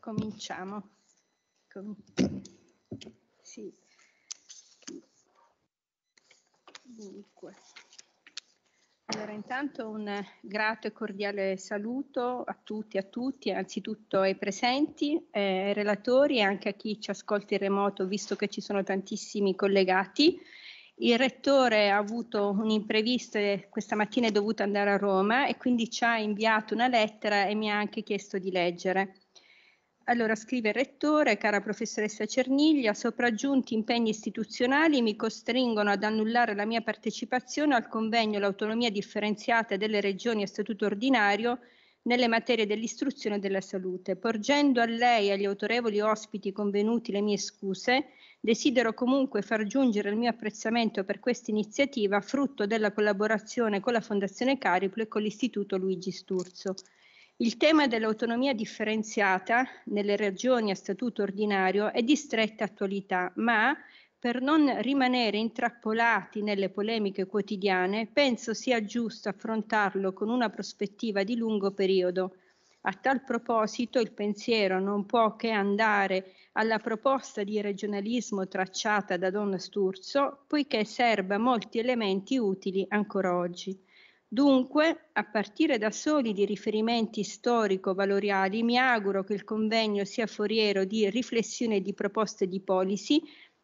cominciamo. Com- sì. Dunque. Allora, intanto un grato e cordiale saluto a tutti e a tutti, anzitutto ai presenti, eh, ai relatori e anche a chi ci ascolta in remoto, visto che ci sono tantissimi collegati. Il rettore ha avuto un imprevisto e questa mattina è dovuto andare a Roma e quindi ci ha inviato una lettera e mi ha anche chiesto di leggere. Allora scrive il rettore, cara professoressa Cerniglia, sopraggiunti impegni istituzionali mi costringono ad annullare la mia partecipazione al convegno L'autonomia differenziata delle regioni a statuto ordinario nelle materie dell'istruzione e della salute. Porgendo a lei e agli autorevoli ospiti convenuti le mie scuse, desidero comunque far giungere il mio apprezzamento per questa iniziativa, frutto della collaborazione con la Fondazione Cariplo e con l'Istituto Luigi Sturzo. Il tema dell'autonomia differenziata nelle regioni a statuto ordinario è di stretta attualità, ma per non rimanere intrappolati nelle polemiche quotidiane, penso sia giusto affrontarlo con una prospettiva di lungo periodo. A tal proposito il pensiero non può che andare alla proposta di regionalismo tracciata da Don Sturzo, poiché serba molti elementi utili ancora oggi. Dunque, a partire da soli di riferimenti storico-valoriali, mi auguro che il convegno sia foriero di riflessione e di proposte di policy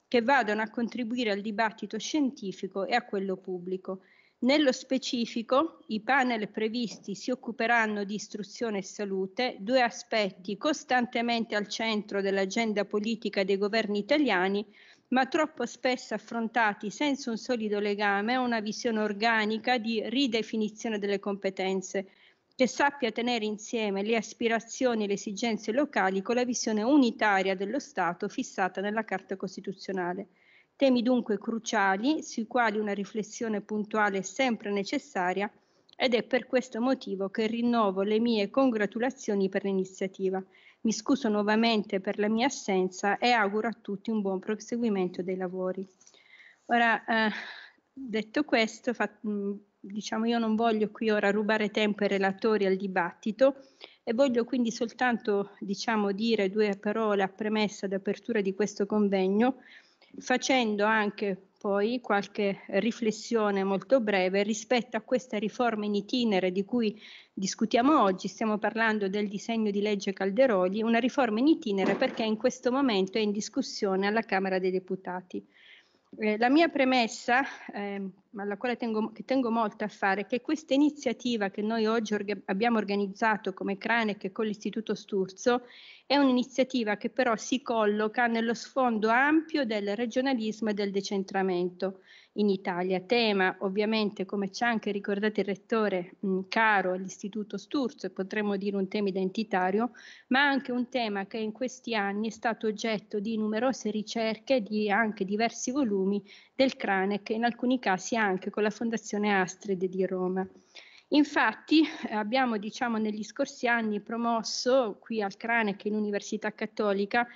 che vadano a contribuire al dibattito scientifico e a quello pubblico. Nello specifico, i panel previsti si occuperanno di istruzione e salute, due aspetti costantemente al centro dell'agenda politica dei governi italiani ma troppo spesso affrontati senza un solido legame o una visione organica di ridefinizione delle competenze, che sappia tenere insieme le aspirazioni e le esigenze locali con la visione unitaria dello Stato fissata nella Carta Costituzionale. Temi dunque cruciali sui quali una riflessione puntuale è sempre necessaria ed è per questo motivo che rinnovo le mie congratulazioni per l'iniziativa. Mi scuso nuovamente per la mia assenza e auguro a tutti un buon proseguimento dei lavori. Ora, eh, detto questo, fa, mm, diciamo io non voglio qui ora rubare tempo ai relatori al dibattito e voglio quindi soltanto diciamo, dire due parole a premessa d'apertura di questo convegno, facendo anche poi qualche riflessione molto breve rispetto a questa riforma in itinere di cui discutiamo oggi, stiamo parlando del disegno di legge Calderoli, una riforma in itinere perché in questo momento è in discussione alla Camera dei Deputati. Eh, la mia premessa, eh, alla quale tengo, tengo, molto a fare, è che questa iniziativa che noi oggi orga- abbiamo organizzato come Cranec e con l'Istituto Sturzo è un'iniziativa che però si colloca nello sfondo ampio del regionalismo e del decentramento in Italia, tema ovviamente come ci ha anche ricordato il rettore mh, caro all'Istituto Sturzo e potremmo dire un tema identitario, ma anche un tema che in questi anni è stato oggetto di numerose ricerche, di anche diversi volumi del Cranec, in alcuni casi anche con la Fondazione Astrid di Roma. Infatti abbiamo diciamo, negli scorsi anni promosso qui al Cranec in Università Cattolica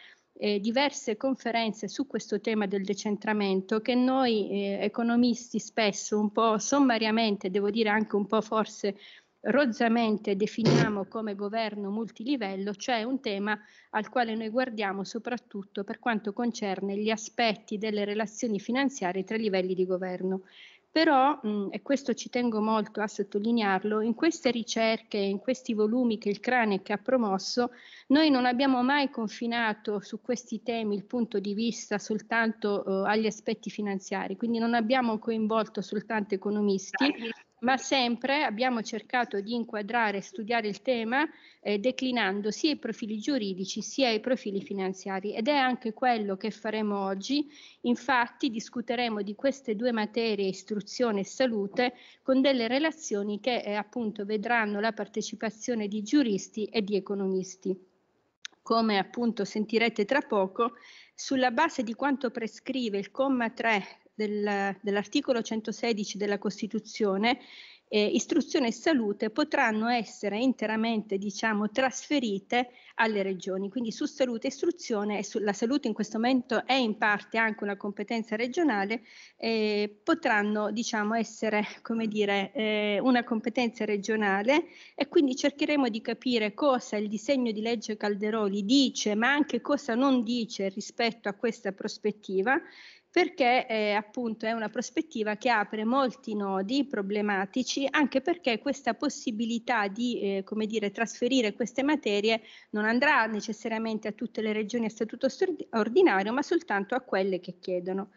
eh, diverse conferenze su questo tema del decentramento che noi eh, economisti spesso un po' sommariamente, devo dire anche un po' forse rozzamente definiamo come governo multilivello, cioè un tema al quale noi guardiamo soprattutto per quanto concerne gli aspetti delle relazioni finanziarie tra i livelli di governo. Però, mh, mm, e questo ci tengo molto a sottolinearlo, in queste ricerche, in questi volumi che il Cranec ha promosso, noi non abbiamo mai confinato su questi temi il punto di vista soltanto eh, agli aspetti finanziari, quindi non abbiamo coinvolto soltanto economisti, ma sempre abbiamo cercato di inquadrare e studiare il tema eh, declinando sia i profili giuridici sia i profili finanziari ed è anche quello che faremo oggi. Infatti discuteremo di queste due materie, istruzione e salute, con delle relazioni che eh, appunto vedranno la partecipazione di giuristi e di economisti come appunto sentirete tra poco, sulla base di quanto prescrive il comma 3 del, dell'articolo 116 della Costituzione, eh, istruzione e salute potranno essere interamente diciamo, trasferite alle regioni. Quindi su salute e istruzione, e sulla salute in questo momento è in parte anche una competenza regionale, eh, potranno diciamo, essere come dire, eh, una competenza regionale e quindi cercheremo di capire cosa il disegno di legge Calderoli dice, ma anche cosa non dice rispetto a questa prospettiva perché eh, appunto è una prospettiva che apre molti nodi problematici, anche perché questa possibilità di eh, come dire, trasferire queste materie non andrà necessariamente a tutte le regioni a statuto ordinario, ma soltanto a quelle che chiedono.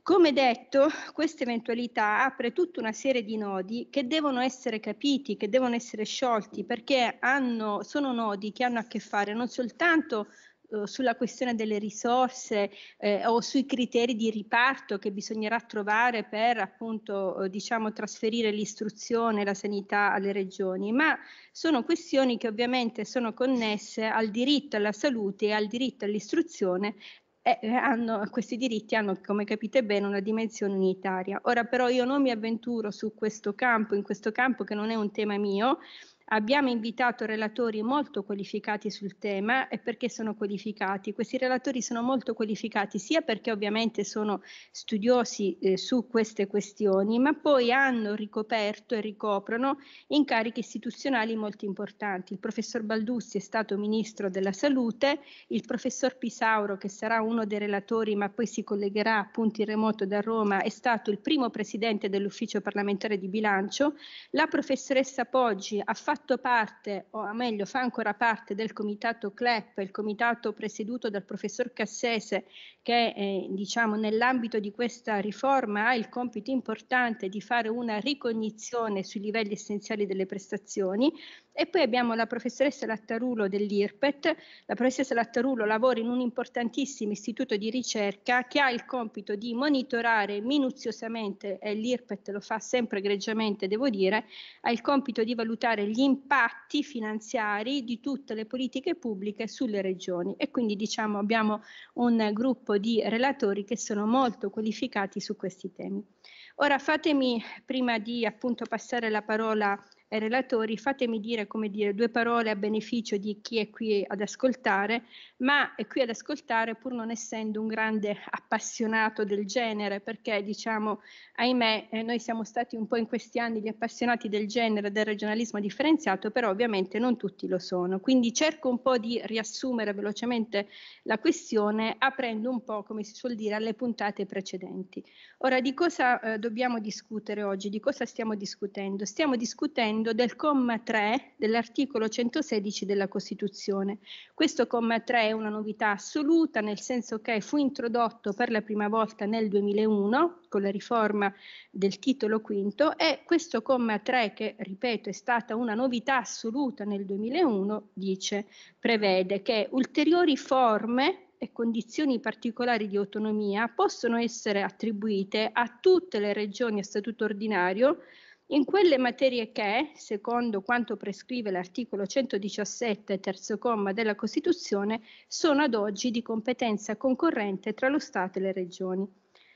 Come detto, questa eventualità apre tutta una serie di nodi che devono essere capiti, che devono essere sciolti, perché hanno, sono nodi che hanno a che fare non soltanto eh, sulla questione delle risorse eh, o sui criteri di riparto che bisognerà trovare per appunto eh, diciamo trasferire l'istruzione e la sanità alle regioni, ma sono questioni che ovviamente sono connesse al diritto alla salute e al diritto all'istruzione e eh, hanno, questi diritti hanno, come capite bene, una dimensione unitaria. Ora però io non mi avventuro su questo campo, in questo campo che non è un tema mio, Abbiamo invitato relatori molto qualificati sul tema e perché sono qualificati? Questi relatori sono molto qualificati sia perché ovviamente sono studiosi eh, su queste questioni, ma poi hanno ricoperto e ricoprono incarichi istituzionali molto importanti. Il professor Baldussi è stato ministro della salute, il professor Pisauro che sarà uno dei relatori ma poi si collegherà appunto in remoto da Roma è stato il primo presidente dell'ufficio parlamentare di bilancio, la professoressa Poggi ha fatto fatto parte, o meglio fa ancora parte del comitato CLEP, il comitato presieduto dal professor Cassese, che eh, diciamo, nell'ambito di questa riforma ha il compito importante di fare una ricognizione sui livelli essenziali delle prestazioni, e poi abbiamo la professoressa Lattarulo dell'IRPET. La professoressa Lattarulo lavora in un importantissimo istituto di ricerca che ha il compito di monitorare minuziosamente, e l'IRPET lo fa sempre egregiamente, devo dire, ha il compito di valutare gli impatti finanziari di tutte le politiche pubbliche sulle regioni. E quindi diciamo abbiamo un gruppo di relatori che sono molto qualificati su questi temi. Ora fatemi, prima di appunto passare la parola e relatori, fatemi dire, come dire, due parole a beneficio di chi è qui ad ascoltare, ma è qui ad ascoltare pur non essendo un grande appassionato del genere, perché diciamo, ahimè, eh, noi siamo stati un po' in questi anni gli appassionati del genere, del regionalismo differenziato, però ovviamente non tutti lo sono. Quindi cerco un po' di riassumere velocemente la questione aprendo un po', come si suol dire, alle puntate precedenti. Ora, di cosa eh, dobbiamo discutere oggi? Di cosa stiamo discutendo? Stiamo discutendo avvalendo del comma 3 dell'articolo 116 della Costituzione. Questo comma 3 è una novità assoluta nel senso che fu introdotto per la prima volta nel 2001 con la riforma del titolo V e questo comma 3 che ripeto è stata una novità assoluta nel 2001 dice prevede che ulteriori forme e condizioni particolari di autonomia possono essere attribuite a tutte le regioni a statuto ordinario in quelle materie che, secondo quanto prescrive l'articolo 117, terzo comma della Costituzione, sono ad oggi di competenza concorrente tra lo Stato e le Regioni.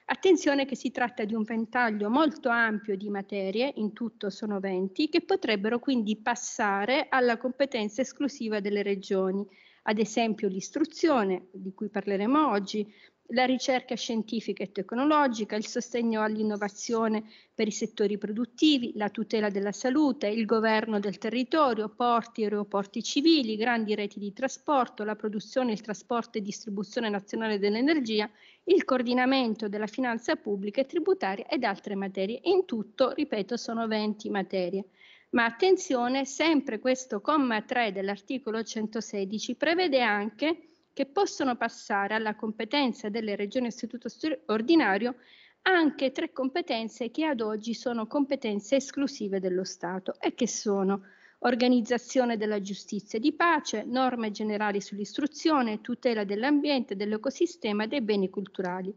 Attenzione che si tratta di un ventaglio molto ampio di materie, in tutto sono 20, che potrebbero quindi passare alla competenza esclusiva delle regioni, ad esempio l'istruzione, di cui parleremo oggi, la ricerca scientifica e tecnologica, il sostegno all'innovazione per i settori produttivi, la tutela della salute, il governo del territorio, porti e aeroporti civili, grandi reti di trasporto, la produzione, il trasporto e distribuzione nazionale dell'energia, il coordinamento della finanza pubblica e tributaria ed altre materie. In tutto, ripeto, sono 20 materie. Ma attenzione, sempre questo comma 3 dell'articolo 116 prevede anche che possono passare alla competenza delle regioni a istituto ordinario anche tre competenze che ad oggi sono competenze esclusive dello Stato e che sono organizzazione della giustizia e di pace, norme generali sull'istruzione, tutela dell'ambiente, dell'ecosistema e dei beni culturali.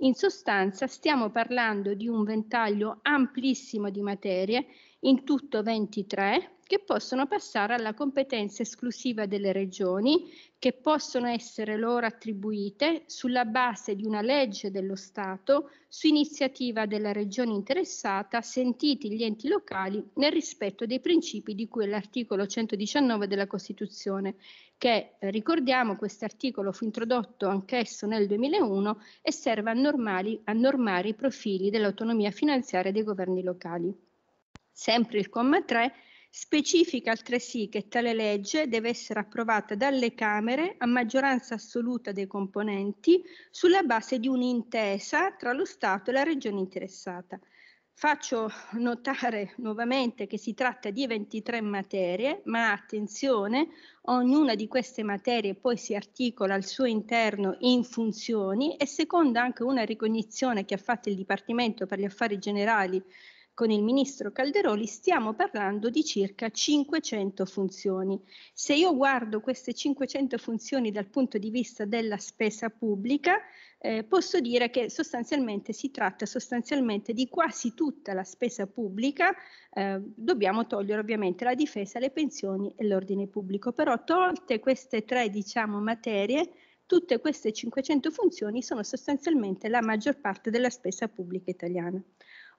In sostanza stiamo parlando di un ventaglio amplissimo di materie, in tutto 23, che possono passare alla competenza esclusiva delle regioni, che possono essere loro attribuite sulla base di una legge dello Stato, su iniziativa della regione interessata, sentiti gli enti locali nel rispetto dei principi di cui è l'articolo 119 della Costituzione, che eh, ricordiamo quest'articolo fu introdotto anch'esso nel 2001 e serve a, normali, a normare i profili dell'autonomia finanziaria dei governi locali. Sempre il comma 3 Specifica altresì che tale legge deve essere approvata dalle Camere a maggioranza assoluta dei componenti sulla base di un'intesa tra lo Stato e la Regione interessata. Faccio notare nuovamente che si tratta di 23 materie, ma attenzione, ognuna di queste materie poi si articola al suo interno in funzioni e secondo anche una ricognizione che ha fatto il Dipartimento per gli Affari Generali con il ministro Calderoli stiamo parlando di circa 500 funzioni. Se io guardo queste 500 funzioni dal punto di vista della spesa pubblica, eh, posso dire che sostanzialmente si tratta sostanzialmente di quasi tutta la spesa pubblica, eh, dobbiamo togliere ovviamente la difesa, le pensioni e l'ordine pubblico, però tolte queste tre diciamo, materie, tutte queste 500 funzioni sono sostanzialmente la maggior parte della spesa pubblica italiana.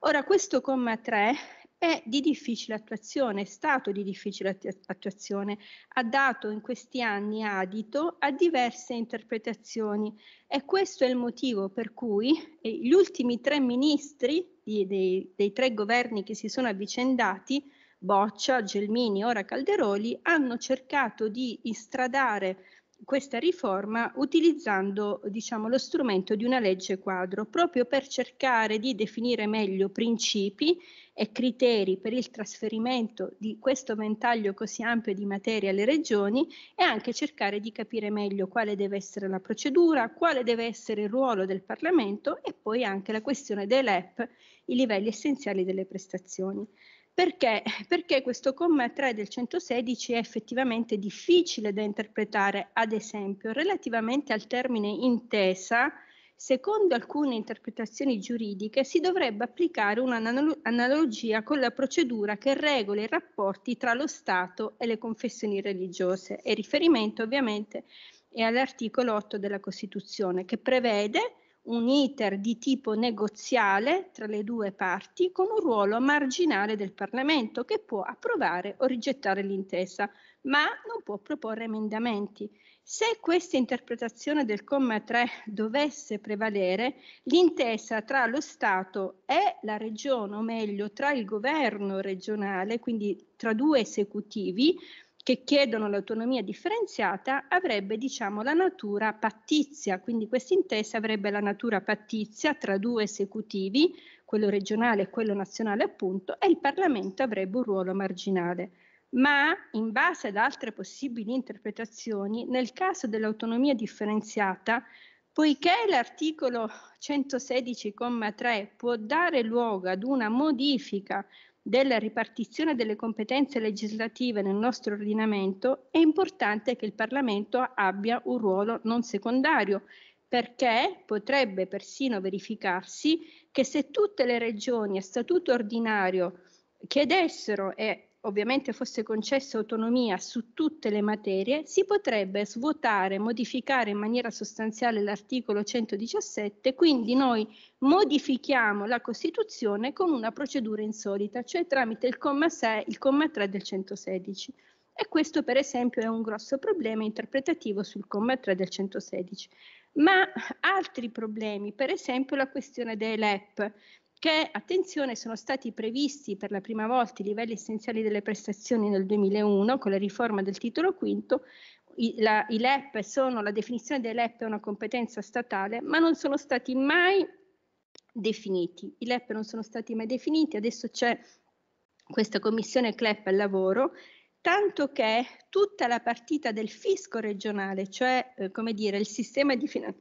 Ora, questo comma 3 è di difficile attuazione, è stato di difficile attuazione, ha dato in questi anni adito a diverse interpretazioni e questo è il motivo per cui eh, gli ultimi tre ministri dei, dei, dei tre governi che si sono avvicendati, Boccia, Gelmini, ora Calderoli, hanno cercato di istradare questa riforma utilizzando diciamo, lo strumento di una legge quadro, proprio per cercare di definire meglio principi e criteri per il trasferimento di questo ventaglio così ampio di materie alle regioni e anche cercare di capire meglio quale deve essere la procedura, quale deve essere il ruolo del Parlamento e poi anche la questione dell'EP, i livelli essenziali delle prestazioni. Perché? Perché questo comma 3 del 116 è effettivamente difficile da interpretare, ad esempio, relativamente al termine intesa, secondo alcune interpretazioni giuridiche si dovrebbe applicare un'analogia con la procedura che regola i rapporti tra lo Stato e le confessioni religiose e riferimento ovviamente è all'articolo 8 della Costituzione che prevede un iter di tipo negoziale tra le due parti con un ruolo marginale del Parlamento che può approvare o rigettare l'intesa, ma non può proporre emendamenti. Se questa interpretazione del comma 3 dovesse prevalere, l'intesa tra lo Stato e la Regione, o meglio tra il governo regionale, quindi tra due esecutivi, che chiedono l'autonomia differenziata avrebbe diciamo, la natura pattizia, quindi questa intesa avrebbe la natura pattizia tra due esecutivi, quello regionale e quello nazionale appunto, e il Parlamento avrebbe un ruolo marginale. Ma in base ad altre possibili interpretazioni, nel caso dell'autonomia differenziata, poiché l'articolo 116,3 può dare luogo ad una modifica della ripartizione delle competenze legislative nel nostro ordinamento, è importante che il Parlamento abbia un ruolo non secondario, perché potrebbe persino verificarsi che se tutte le regioni a statuto ordinario chiedessero e ovviamente fosse concessa autonomia su tutte le materie, si potrebbe svuotare, modificare in maniera sostanziale l'articolo 117, quindi noi modifichiamo la Costituzione con una procedura insolita, cioè tramite il comma, 6, il comma 3 del 116. E questo per esempio è un grosso problema interpretativo sul comma 3 del 116. Ma altri problemi, per esempio la questione dei LEP, che, attenzione, sono stati previsti per la prima volta i livelli essenziali delle prestazioni nel 2001 con la riforma del titolo V. I, la, i LEP sono, la definizione dei LEP è una competenza statale, ma non sono stati mai definiti. I LEP non sono stati mai definiti, adesso c'è questa commissione CLEP al lavoro tanto che tutta la partita del fisco regionale, cioè eh, come dire, il sistema di, finan-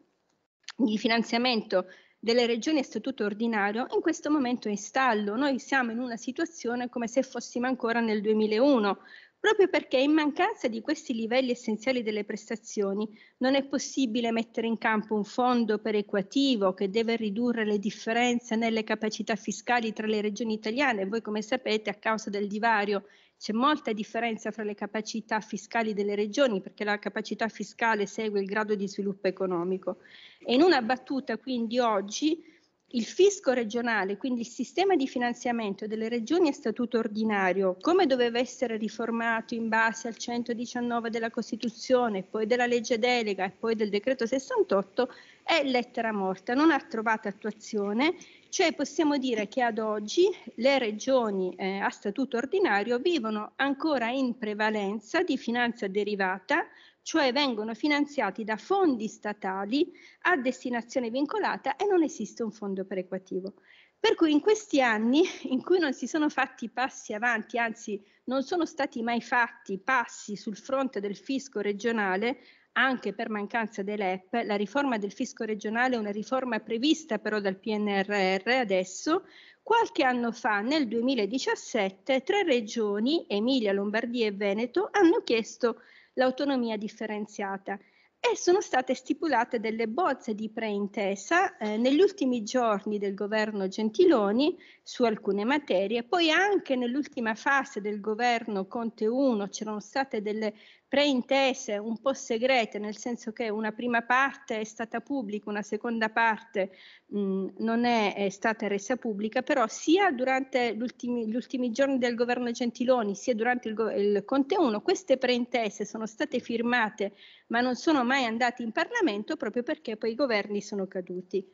di finanziamento delle regioni a statuto ordinario in questo momento è in stallo. Noi siamo in una situazione come se fossimo ancora nel 2001, proprio perché in mancanza di questi livelli essenziali delle prestazioni non è possibile mettere in campo un fondo perequativo che deve ridurre le differenze nelle capacità fiscali tra le regioni italiane. Voi come sapete a causa del divario c'è molta differenza fra le capacità fiscali delle regioni perché la capacità fiscale segue il grado di sviluppo economico. E in una battuta quindi oggi il fisco regionale, quindi il sistema di finanziamento delle regioni a statuto ordinario, come doveva essere riformato in base al 119 della Costituzione, poi della legge delega e poi del decreto 68, è lettera morta, non ha trovato attuazione cioè possiamo dire che ad oggi le regioni eh, a statuto ordinario vivono ancora in prevalenza di finanza derivata, cioè vengono finanziati da fondi statali a destinazione vincolata e non esiste un fondo perequativo. Per cui in questi anni in cui non si sono fatti passi avanti, anzi non sono stati mai fatti passi sul fronte del fisco regionale, anche per mancanza dei LEP, la riforma del fisco regionale è una riforma prevista però dal PNRR adesso. Qualche anno fa, nel 2017, tre regioni, Emilia, Lombardia e Veneto, hanno chiesto l'autonomia differenziata e sono state stipulate delle bozze di preintesa eh, negli ultimi giorni del governo Gentiloni su alcune materie, poi anche nell'ultima fase del governo Conte 1 c'erano state delle preintese, un po' segrete, nel senso che una prima parte è stata pubblica, una seconda parte mh, non è, è, stata resa pubblica, però sia durante gli ultimi giorni del governo Gentiloni, sia durante il, il Conte 1, queste preintese sono state firmate ma non sono mai andate in Parlamento proprio perché poi i governi sono caduti.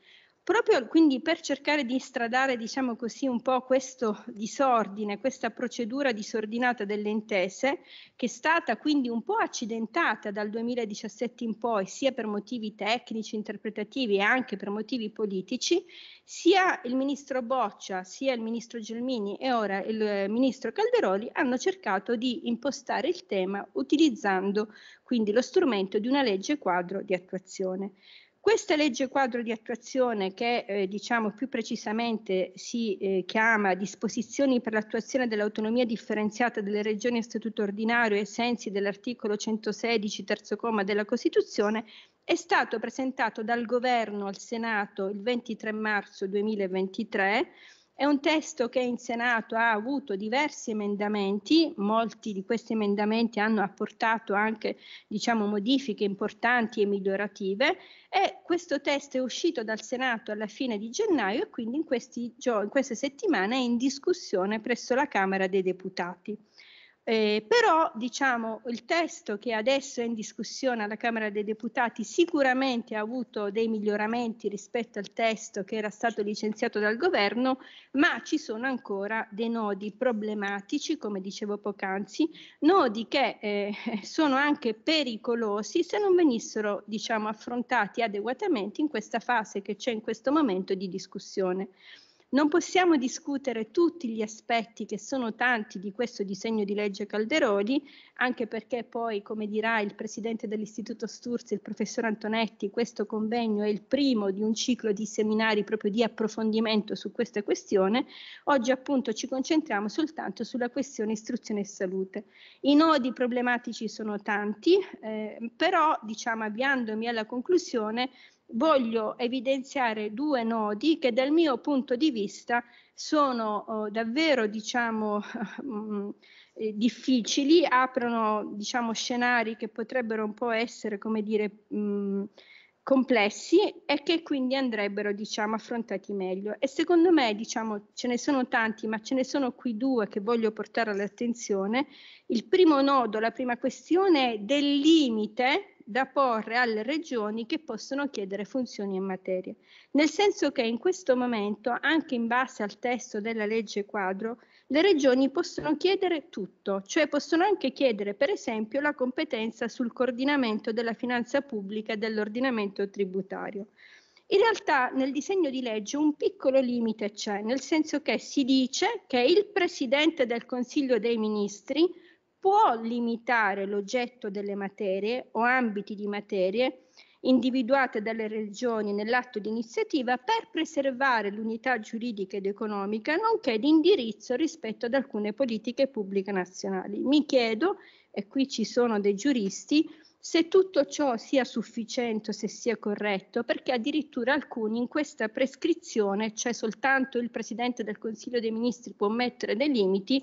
Proprio quindi per cercare di stradare, diciamo così, un po' questo disordine, questa procedura disordinata delle intese, che è stata quindi un po' accidentata dal 2017 in poi, sia per motivi tecnici, interpretativi e anche per motivi politici, sia il ministro Boccia, sia il ministro Gelmini e ora il eh, ministro Calderoli hanno cercato di impostare il tema utilizzando quindi lo strumento di una legge quadro di attuazione. Questa legge quadro di attuazione che eh, diciamo più precisamente si eh, chiama disposizioni per l'attuazione dell'autonomia differenziata delle regioni a statuto ordinario ai sensi dell'articolo 116 terzo comma della Costituzione è stato presentato dal governo al Senato il 23 marzo 2023 è un testo che in Senato ha avuto diversi emendamenti, molti di questi emendamenti hanno apportato anche diciamo, modifiche importanti e migliorative e questo testo è uscito dal Senato alla fine di gennaio e quindi in, in queste settimane è in discussione presso la Camera dei Deputati. Eh, però diciamo il testo che adesso è in discussione alla Camera dei Deputati sicuramente ha avuto dei miglioramenti rispetto al testo che era stato licenziato dal governo, ma ci sono ancora dei nodi problematici, come dicevo poc'anzi, nodi che eh, sono anche pericolosi se non venissero diciamo, affrontati adeguatamente in questa fase che c'è in questo momento di discussione. Non possiamo discutere tutti gli aspetti che sono tanti di questo disegno di legge Calderoli, anche perché poi, come dirà il presidente dell'Istituto Sturzi, il professor Antonetti, questo convegno è il primo di un ciclo di seminari proprio di approfondimento su questa questione. Oggi appunto ci concentriamo soltanto sulla questione istruzione e salute. I nodi problematici sono tanti, eh, però diciamo avviandomi alla conclusione, voglio evidenziare due nodi che dal mio punto di vista sono eh, davvero diciamo, mm, eh, difficili, aprono diciamo, scenari che potrebbero un po' essere come dire, mh, mm, complessi e che quindi andrebbero diciamo, affrontati meglio. E secondo me diciamo, ce ne sono tanti, ma ce ne sono qui due che voglio portare all'attenzione. Il primo nodo, la prima questione è del limite da porre alle regioni che possono chiedere funzioni in materia, nel senso che in questo momento, anche in base al testo della legge quadro, le regioni possono chiedere tutto, cioè possono anche chiedere per esempio la competenza sul coordinamento della finanza pubblica e dell'ordinamento tributario. In realtà nel disegno di legge un piccolo limite c'è, nel senso che si dice che il Presidente del Consiglio dei Ministri può limitare l'oggetto delle materie o ambiti di materie individuate dalle regioni nell'atto di iniziativa per preservare l'unità giuridica ed economica, nonché di indirizzo rispetto ad alcune politiche pubbliche nazionali. Mi chiedo, e qui ci sono dei giuristi, se tutto ciò sia sufficiente, se sia corretto, perché addirittura alcuni in questa prescrizione, cioè soltanto il Presidente del Consiglio dei Ministri può mettere dei limiti,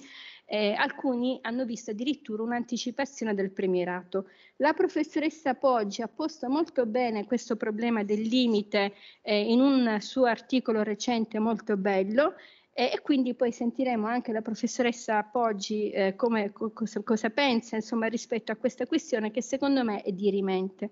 eh, alcuni hanno visto addirittura un'anticipazione del premierato. La professoressa Poggi ha posto molto bene questo problema del limite eh, in un suo articolo recente molto bello eh, e quindi poi sentiremo anche la professoressa Poggi eh, come, cosa, cosa pensa insomma, rispetto a questa questione che secondo me è dirimente.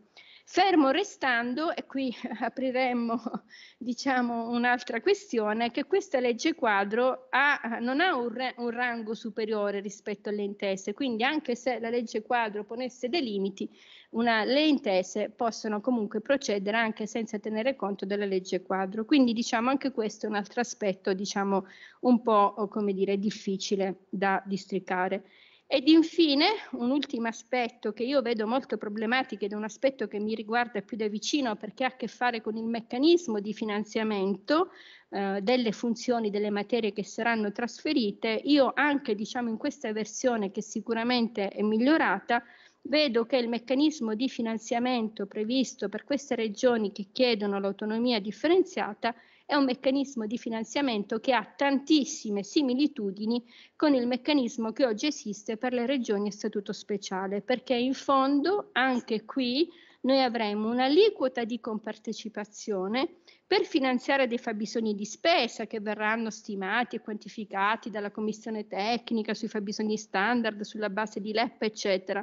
Fermo restando, e qui apriremmo diciamo, un'altra questione, che questa legge quadro ha, non ha un, re, un, rango superiore rispetto alle intese, quindi anche se la legge quadro ponesse dei limiti, una, le intese possono comunque procedere anche senza tenere conto della legge quadro. Quindi diciamo anche questo è un altro aspetto diciamo, un po' oh, come dire, difficile da districare. Ed infine un ultimo aspetto che io vedo molto problematico ed è un aspetto che mi riguarda più da vicino perché ha a che fare con il meccanismo di finanziamento eh, delle funzioni, delle materie che saranno trasferite. Io anche diciamo, in questa versione che sicuramente è migliorata vedo che il meccanismo di finanziamento previsto per queste regioni che chiedono l'autonomia differenziata è un meccanismo di finanziamento che ha tantissime similitudini con il meccanismo che oggi esiste per le regioni a statuto speciale, perché in fondo anche qui noi avremo un'aliquota di compartecipazione per finanziare dei fabbisogni di spesa che verranno stimati e quantificati dalla commissione tecnica sui fabbisogni standard, sulla base di LEP, eccetera.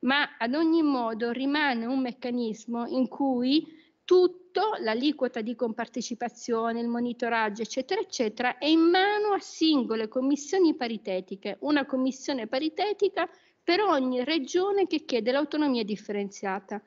Ma ad ogni modo rimane un meccanismo in cui tutti tutto, l'aliquota di compartecipazione, il monitoraggio, eccetera, eccetera, è in mano a singole commissioni paritetiche, una commissione paritetica per ogni regione che chiede l'autonomia differenziata.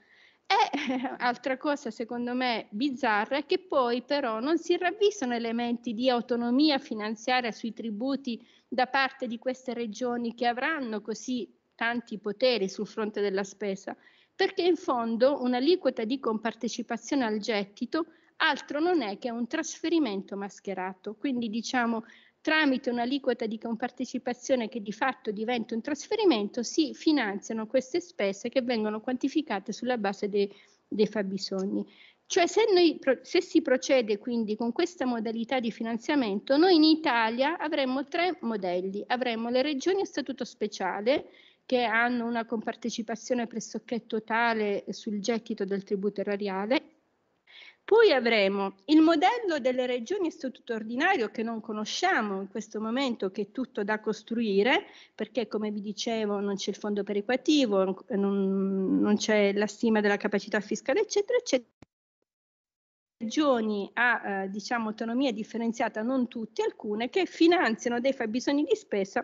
E altra cosa secondo me bizzarra è che poi però non si ravvisano elementi di autonomia finanziaria sui tributi da parte di queste regioni che avranno così tanti poteri sul fronte della spesa perché in fondo un'aliquota di compartecipazione al gettito altro non è che un trasferimento mascherato, quindi diciamo tramite un'aliquota di compartecipazione che di fatto diventa un trasferimento si finanziano queste spese che vengono quantificate sulla base de, dei fabbisogni. Cioè se, noi, se, si procede quindi con questa modalità di finanziamento, noi in Italia avremmo tre modelli. Avremmo le regioni a statuto speciale, che hanno una compartecipazione pressoché totale sul gettito del tributo erariale. Poi avremo il modello delle regioni a statuto ordinario che non conosciamo in questo momento, che è tutto da costruire, perché come vi dicevo non c'è il fondo perequativo, non, non c'è la stima della capacità fiscale, eccetera, eccetera regioni a eh, diciamo, autonomia differenziata, non tutte, alcune, che finanziano dei fabbisogni di spesa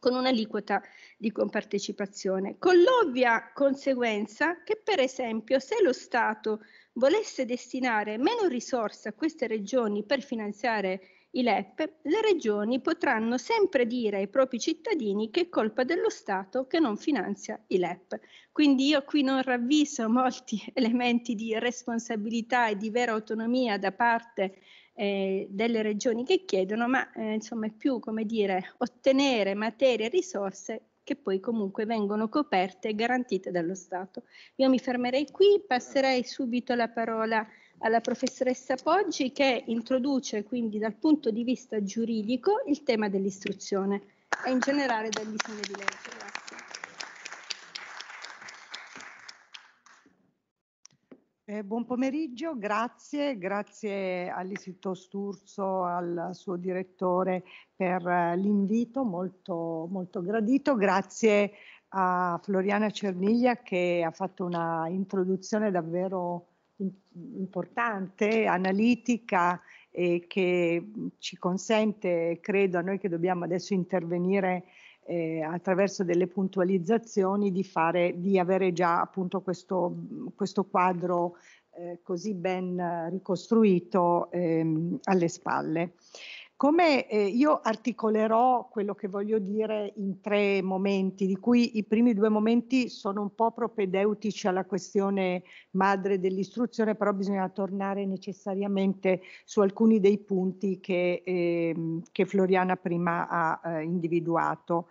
con un'aliquota di compartecipazione, con l'ovvia conseguenza che per esempio se lo Stato volesse destinare meno risorse a queste regioni per finanziare i LEP, le regioni potranno sempre dire ai propri cittadini che è colpa dello Stato che non finanzia i LEP. Quindi io qui non ravviso molti elementi di responsabilità e di vera autonomia da parte eh, delle regioni che chiedono, ma eh, insomma è più come dire ottenere materie e risorse che poi comunque vengono coperte e garantite dallo Stato. Io mi fermerei qui, passerei subito la parola alla professoressa Poggi che introduce quindi dal punto di vista giuridico il tema dell'istruzione e in generale del disegno di legge. Grazie. Eh, buon pomeriggio, grazie, grazie all'Istituto Sturzo, al suo direttore per eh, l'invito molto, molto gradito, grazie a Floriana Cerniglia che ha fatto una introduzione davvero importante, analitica e che ci consente, credo a noi che dobbiamo adesso intervenire eh, attraverso delle puntualizzazioni di, fare, di avere già appunto questo, questo quadro eh, così ben ricostruito ehm, alle spalle. Come eh, io articolerò quello che voglio dire in tre momenti, di cui i primi due momenti sono un po' propedeutici alla questione madre dell'istruzione, però bisogna tornare necessariamente su alcuni dei punti che, eh, che Floriana prima ha eh, individuato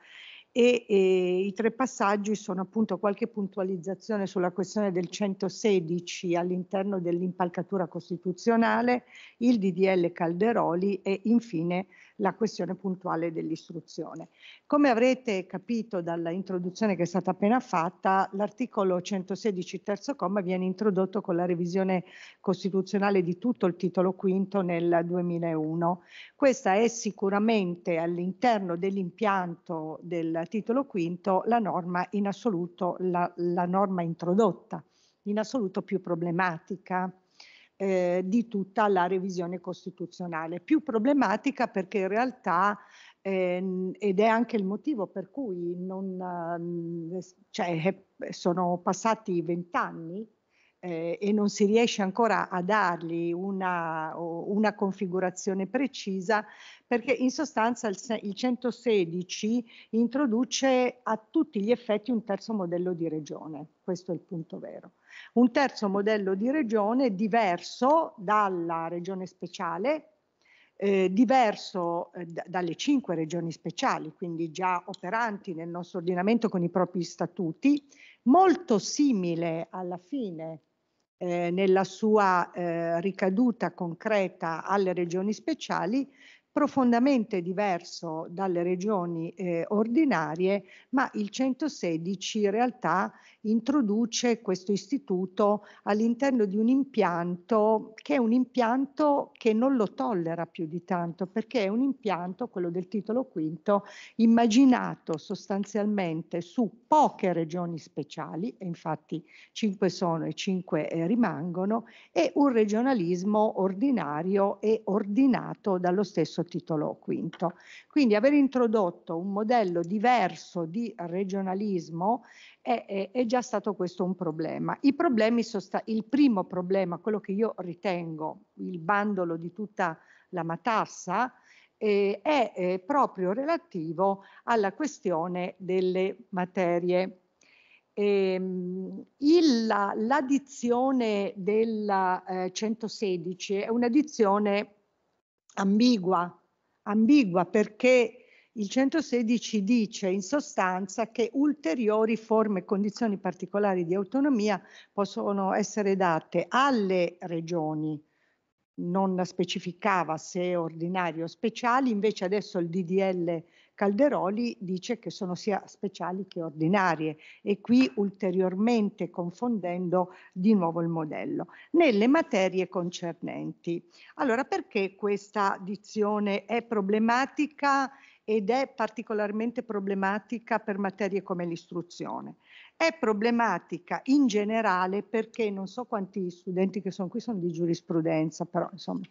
e, e i tre passaggi sono appunto qualche puntualizzazione sulla questione del 116 all'interno dell'impalcatura costituzionale, il DDL Calderoli e infine la questione puntuale dell'istruzione. Come avrete capito dalla introduzione che è stata appena fatta, l'articolo 116 terzo comma viene introdotto con la revisione costituzionale di tutto il titolo quinto nel 2001. Questa è sicuramente all'interno dell'impianto del titolo quinto la norma in assoluto, la, la norma introdotta in assoluto più problematica eh, di tutta la revisione costituzionale. Più problematica perché in realtà eh, ed è anche il motivo per cui non, ehm, cioè, sono passati vent'anni eh, e non si riesce ancora a dargli una, una configurazione precisa perché in sostanza il, il 116 introduce a tutti gli effetti un terzo modello di regione, questo è il punto vero. Un terzo modello di regione diverso dalla regione speciale, eh, diverso eh, dalle cinque regioni speciali, quindi già operanti nel nostro ordinamento con i propri statuti, molto simile alla fine eh, nella sua eh, ricaduta concreta alle regioni speciali profondamente diverso dalle regioni eh, ordinarie, ma il 116 in realtà introduce questo istituto all'interno di un impianto che è un impianto che non lo tollera più di tanto, perché è un impianto, quello del titolo quinto, immaginato sostanzialmente su poche regioni speciali, e infatti 5 sono e 5 eh, rimangono, e un regionalismo ordinario e ordinato dallo stesso titolo V. Quindi aver introdotto un modello diverso di regionalismo è, è, è già stato questo un problema. I problemi Sta- il primo problema, quello che io ritengo il bandolo di tutta la matassa, eh, è eh, proprio relativo alla questione delle materie. Ehm, il, la, l'addizione del eh, 116 è un'addizione dizione ambigua, ambigua perché il 116 dice in sostanza che ulteriori forme e condizioni particolari di autonomia possono essere date alle regioni, non specificava se ordinari o speciali, invece adesso il DDL Calderoli dice che sono sia speciali che ordinarie e qui ulteriormente confondendo di nuovo il modello. Nelle materie concernenti. Allora perché questa dizione è problematica ed è particolarmente problematica per materie come l'istruzione? È problematica in generale perché non so quanti studenti che sono qui sono di giurisprudenza, però insomma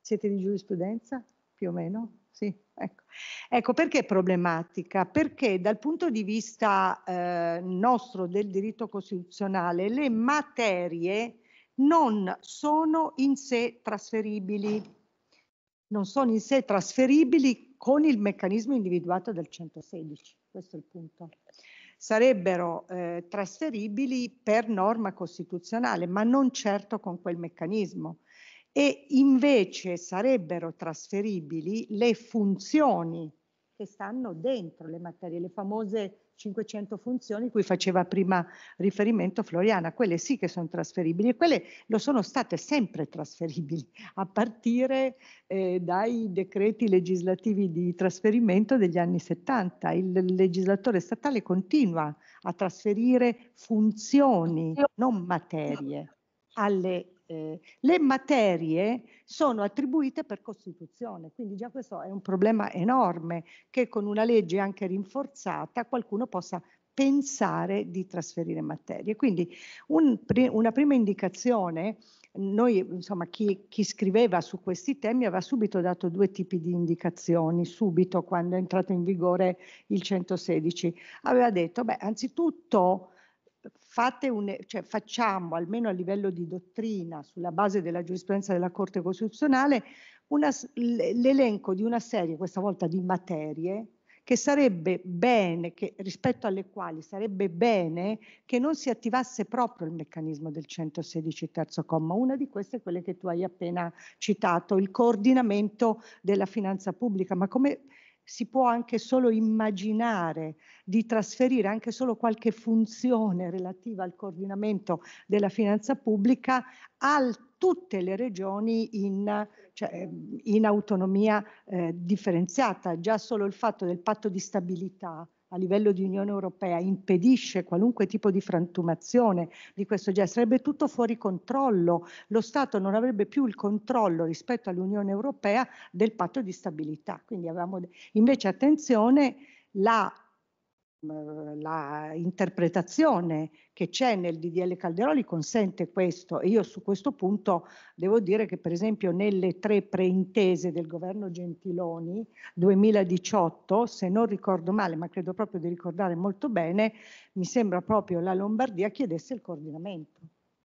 siete di giurisprudenza più o meno? Sì. Ecco. ecco. perché è problematica? Perché dal punto di vista eh, nostro del diritto costituzionale le materie non sono in sé trasferibili, non sono in sé trasferibili con il meccanismo individuato del 116, questo è il punto. Sarebbero eh, trasferibili per norma costituzionale, ma non certo con quel meccanismo e invece sarebbero trasferibili le funzioni che stanno dentro le materie, le famose 500 funzioni cui faceva prima riferimento Floriana, quelle sì che sono trasferibili e quelle lo sono state sempre trasferibili a partire eh, dai decreti legislativi di trasferimento degli anni 70. Il legislatore statale continua a trasferire funzioni, non materie, alle eh, le materie sono attribuite per Costituzione, quindi già questo è un problema enorme che con una legge anche rinforzata qualcuno possa pensare di trasferire materie. Quindi un, una prima indicazione, noi, insomma, chi, chi, scriveva su questi temi aveva subito dato due tipi di indicazioni, subito quando è entrato in vigore il 116. Aveva detto, beh, anzitutto un, cioè facciamo, almeno a livello di dottrina, sulla base della giurisprudenza della Corte Costituzionale, una, l'elenco di una serie, questa volta di materie, che sarebbe bene, che, rispetto alle quali sarebbe bene che non si attivasse proprio il meccanismo del 116 terzo comma. Una di queste è quella che tu hai appena citato, il coordinamento della finanza pubblica. Ma come si può anche solo immaginare di trasferire anche solo qualche funzione relativa al coordinamento della finanza pubblica a tutte le regioni in, cioè, in autonomia eh, differenziata. Già solo il fatto del patto di stabilità a livello di Unione Europea impedisce qualunque tipo di frantumazione di questo genere, sarebbe tutto fuori controllo, lo Stato non avrebbe più il controllo rispetto all'Unione Europea del patto di stabilità. Quindi avevamo... Invece attenzione, la eh, la interpretazione che c'è nel DDL Calderoli consente questo e io su questo punto devo dire che per esempio nelle tre preintese del governo Gentiloni 2018, se non ricordo male, ma credo proprio di ricordare molto bene, mi sembra proprio la Lombardia chiedesse il coordinamento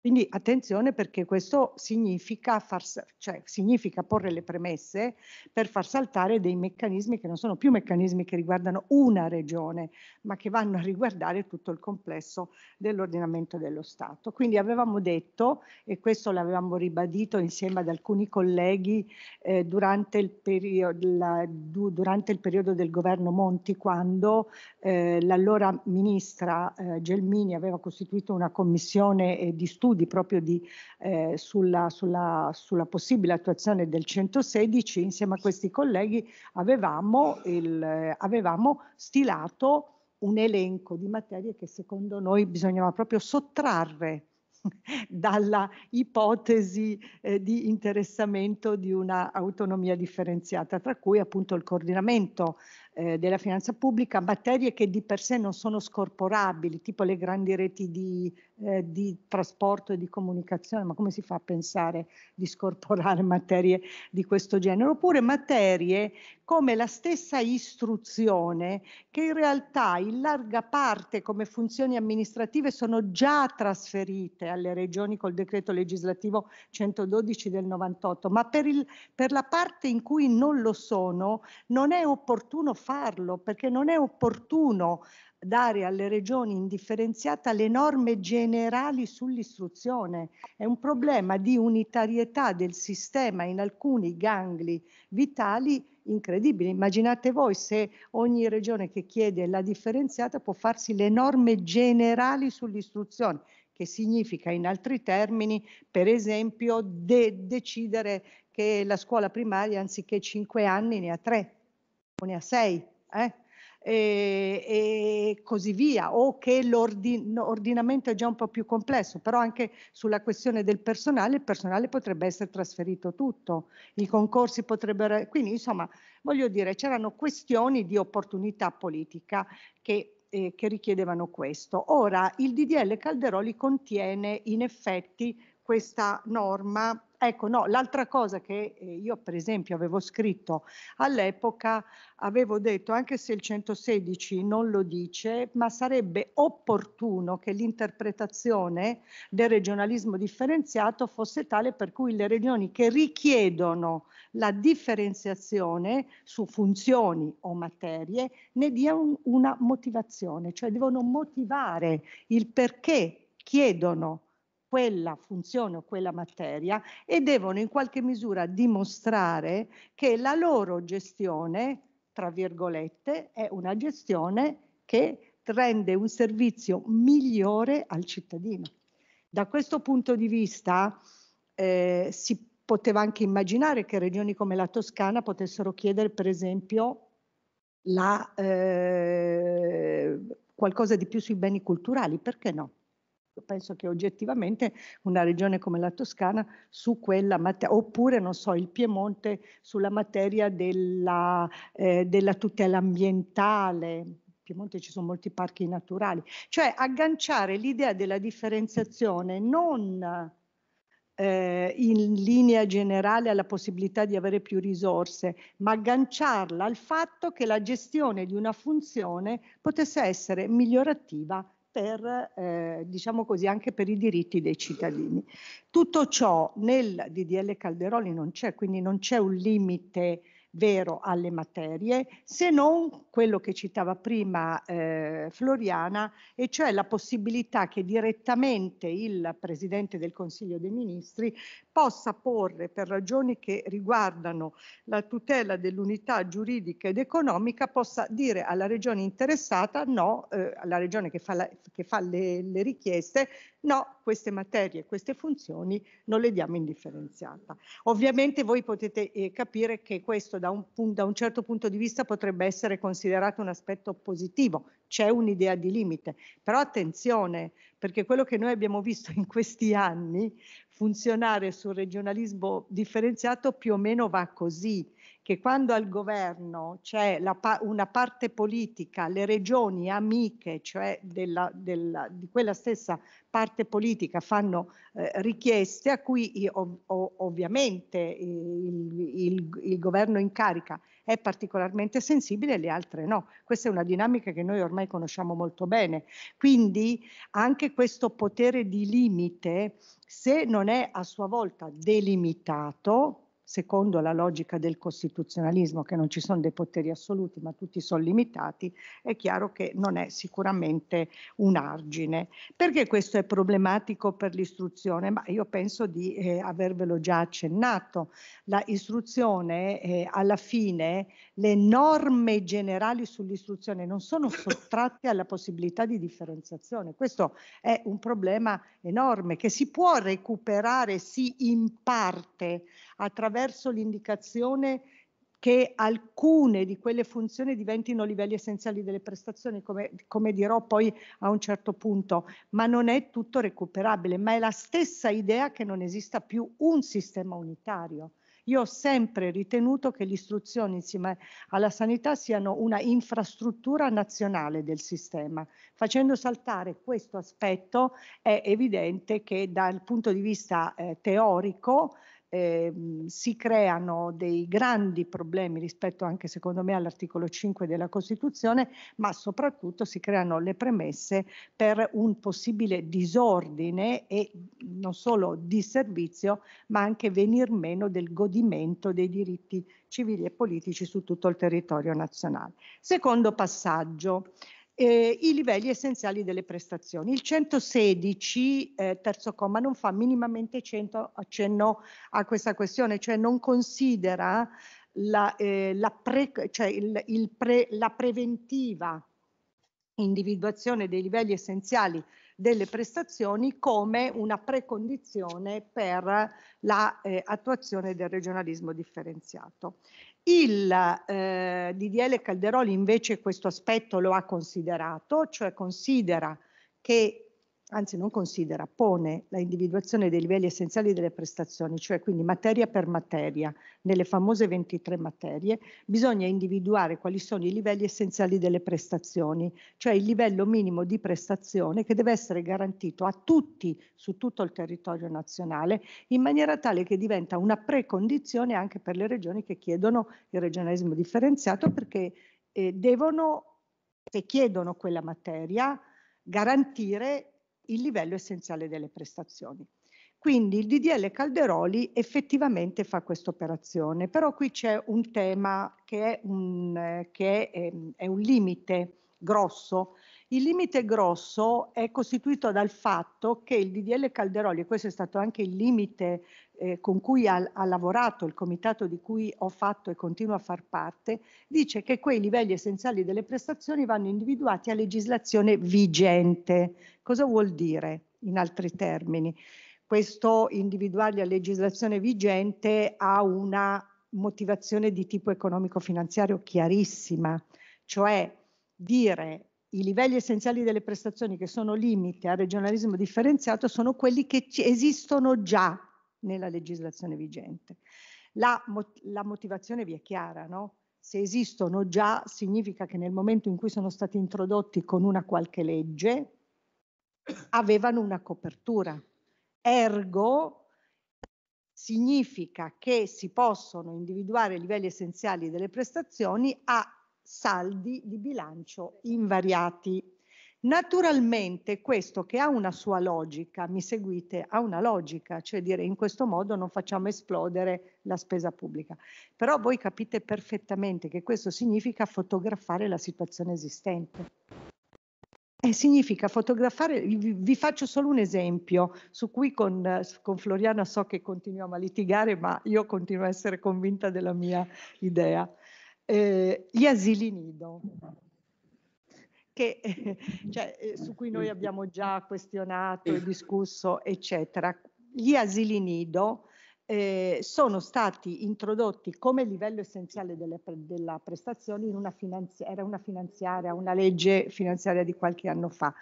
quindi attenzione perché questo significa, far, cioè, significa, porre le premesse per far saltare dei meccanismi che non sono più meccanismi che riguardano una regione, ma che vanno a riguardare tutto il complesso dell'ordinamento dello Stato. Quindi avevamo detto, e questo l'avevamo ribadito insieme ad alcuni colleghi eh, durante, il periodo, la, du, durante, il periodo, del governo Monti, quando eh, l'allora ministra eh, Gelmini aveva costituito una commissione eh, di studio studi proprio di, eh, sulla, sulla, sulla, possibile attuazione del 116, insieme a questi colleghi avevamo, il, avevamo stilato un elenco di materie che secondo noi bisognava proprio sottrarre dalla ipotesi eh, di interessamento di una autonomia differenziata, tra cui appunto il coordinamento eh, della finanza pubblica materie che di per sé non sono scorporabili, tipo le grandi reti di, eh, di, trasporto e di comunicazione, ma come si fa a pensare di scorporare materie di questo genere? Oppure materie come la stessa istruzione, che in realtà in larga parte come funzioni amministrative sono già trasferite alle regioni col decreto legislativo 112 del 98, ma per, il, per la parte in cui non lo sono non è opportuno farlo perché non è opportuno dare alle regioni indifferenziata le norme generali sull'istruzione. È un problema di unitarietà del sistema in alcuni gangli vitali incredibile. Immaginate voi se ogni regione che chiede la differenziata può farsi le norme generali sull'istruzione, che significa in altri termini, per esempio, de- decidere che la scuola primaria anziché cinque anni ne ha tre, a 6 eh? e, e, così via, o che l'ordinamento è già un po' più complesso, però anche sulla questione del personale, il personale potrebbe essere trasferito tutto, i concorsi potrebbero... Quindi insomma, voglio dire, c'erano questioni di opportunità politica che eh, che richiedevano questo. Ora il DDL Calderoli contiene in effetti questa norma Ecco, no, l'altra cosa che eh, io per esempio avevo scritto all'epoca, avevo detto anche se il 116 non lo dice, ma sarebbe opportuno che l'interpretazione del regionalismo differenziato fosse tale per cui le regioni che richiedono la differenziazione su funzioni o materie ne diano una motivazione, cioè devono motivare il perché chiedono quella funzione o quella materia e devono in qualche misura dimostrare che la loro gestione, tra virgolette, è una gestione che rende un servizio migliore al cittadino. Da questo punto di vista eh, si poteva anche immaginare che regioni come la Toscana potessero chiedere, per esempio, la, eh, qualcosa di più sui beni culturali, perché no? penso che oggettivamente una regione come la Toscana su quella materia, oppure non so, il Piemonte sulla materia della, eh, della tutela ambientale. Piemonte ci sono molti parchi naturali, cioè agganciare l'idea della differenziazione non eh, in linea generale alla possibilità di avere più risorse, ma agganciarla al fatto che la gestione di una funzione potesse essere migliorativa per, eh, diciamo così, anche per i diritti dei cittadini. Tutto ciò nel DDL Calderoli non c'è, quindi non c'è un limite vero alle materie, se non quello che citava prima eh, Floriana, e cioè la possibilità che direttamente il Presidente del Consiglio dei Ministri possa porre per ragioni che riguardano la tutela dell'unità giuridica ed economica, possa dire alla regione interessata no, eh, alla regione che fa, la, che fa le, le richieste, no, queste materie queste funzioni non le diamo indifferenziata. Ovviamente voi potete eh, capire che questo da un, da un certo punto di vista potrebbe essere considerato un aspetto positivo, c'è un'idea di limite, però attenzione perché quello che noi abbiamo visto in questi anni funzionare sul regionalismo differenziato più o meno va così che quando al governo c'è pa- una parte politica, le regioni amiche, cioè della, della, di quella stessa parte politica, fanno eh, richieste a cui ov- ovviamente il, il, il governo in carica è particolarmente sensibile e le altre no. Questa è una dinamica che noi ormai conosciamo molto bene. Quindi anche questo potere di limite, se non è a sua volta delimitato, secondo la logica del costituzionalismo, che non ci sono dei poteri assoluti, ma tutti sono limitati, è chiaro che non è sicuramente un argine. Perché questo è problematico per l'istruzione? Ma io penso di eh, avervelo già accennato. La istruzione, eh, alla fine, le norme generali sull'istruzione non sono sottratte alla possibilità di differenziazione. Questo è un problema enorme che si può recuperare, sì, in parte attraverso attraverso l'indicazione che alcune di quelle funzioni diventino livelli essenziali delle prestazioni, come, come, dirò poi a un certo punto, ma non è tutto recuperabile, ma è la stessa idea che non esista più un sistema unitario. Io ho sempre ritenuto che l'istruzione insieme alla sanità siano una infrastruttura nazionale del sistema. Facendo saltare questo aspetto è evidente che dal punto di vista eh, teorico eh, si creano dei grandi problemi rispetto anche secondo me all'articolo 5 della Costituzione, ma soprattutto si creano le premesse per un possibile disordine e non solo disservizio, ma anche venir meno del godimento dei diritti civili e politici su tutto il territorio nazionale. Secondo passaggio, eh, i livelli essenziali delle prestazioni. Il 116, eh, terzo comma, non fa minimamente cento, accenno a questa questione, cioè non considera la, eh, la, pre, cioè il, il pre, la preventiva individuazione dei livelli essenziali delle prestazioni come una precondizione per l'attuazione la, eh, del regionalismo differenziato. Il eh, DDL Calderoli invece questo aspetto lo ha considerato, cioè considera che anzi non considera, pone la individuazione dei livelli essenziali delle prestazioni, cioè quindi materia per materia, nelle famose 23 materie, bisogna individuare quali sono i livelli essenziali delle prestazioni, cioè il livello minimo di prestazione che deve essere garantito a tutti su tutto il territorio nazionale, in maniera tale che diventa una precondizione anche per le regioni che chiedono il regionalismo differenziato perché eh, devono, se chiedono quella materia, garantire il livello essenziale delle prestazioni. Quindi il DDL Calderoli effettivamente fa questa operazione, però qui c'è un tema che, è un, eh, che è, ehm, è, un limite grosso il limite grosso è costituito dal fatto che il DDL Calderoli, e questo è stato anche il limite eh, con cui ha, ha, lavorato il comitato di cui ho fatto e continuo a far parte, dice che quei livelli essenziali delle prestazioni vanno individuati a legislazione vigente. Cosa vuol dire in altri termini? Questo individuarli a legislazione vigente ha una motivazione di tipo economico-finanziario chiarissima, cioè dire i livelli essenziali delle prestazioni che sono limite al regionalismo differenziato sono quelli che esistono già nella legislazione vigente. La, la motivazione vi è chiara, no? Se esistono già significa che nel momento in cui sono stati introdotti con una qualche legge avevano una copertura. Ergo significa che si possono individuare livelli essenziali delle prestazioni a saldi di bilancio invariati. Naturalmente questo che ha una sua logica, mi seguite, ha una logica, cioè dire in questo modo non facciamo esplodere la spesa pubblica. Però voi capite perfettamente che questo significa fotografare la situazione esistente. E significa fotografare, vi, faccio solo un esempio su cui con, con Floriana so che continuiamo a litigare, ma io continuo a essere convinta della mia idea eh, gli asili nido. Che, eh, cioè, eh, su cui noi abbiamo già questionato e discusso, eccetera. Gli asili nido eh, sono stati introdotti come livello essenziale delle, della prestazione in una finanziaria, una finanziaria, una legge finanziaria di qualche anno fa.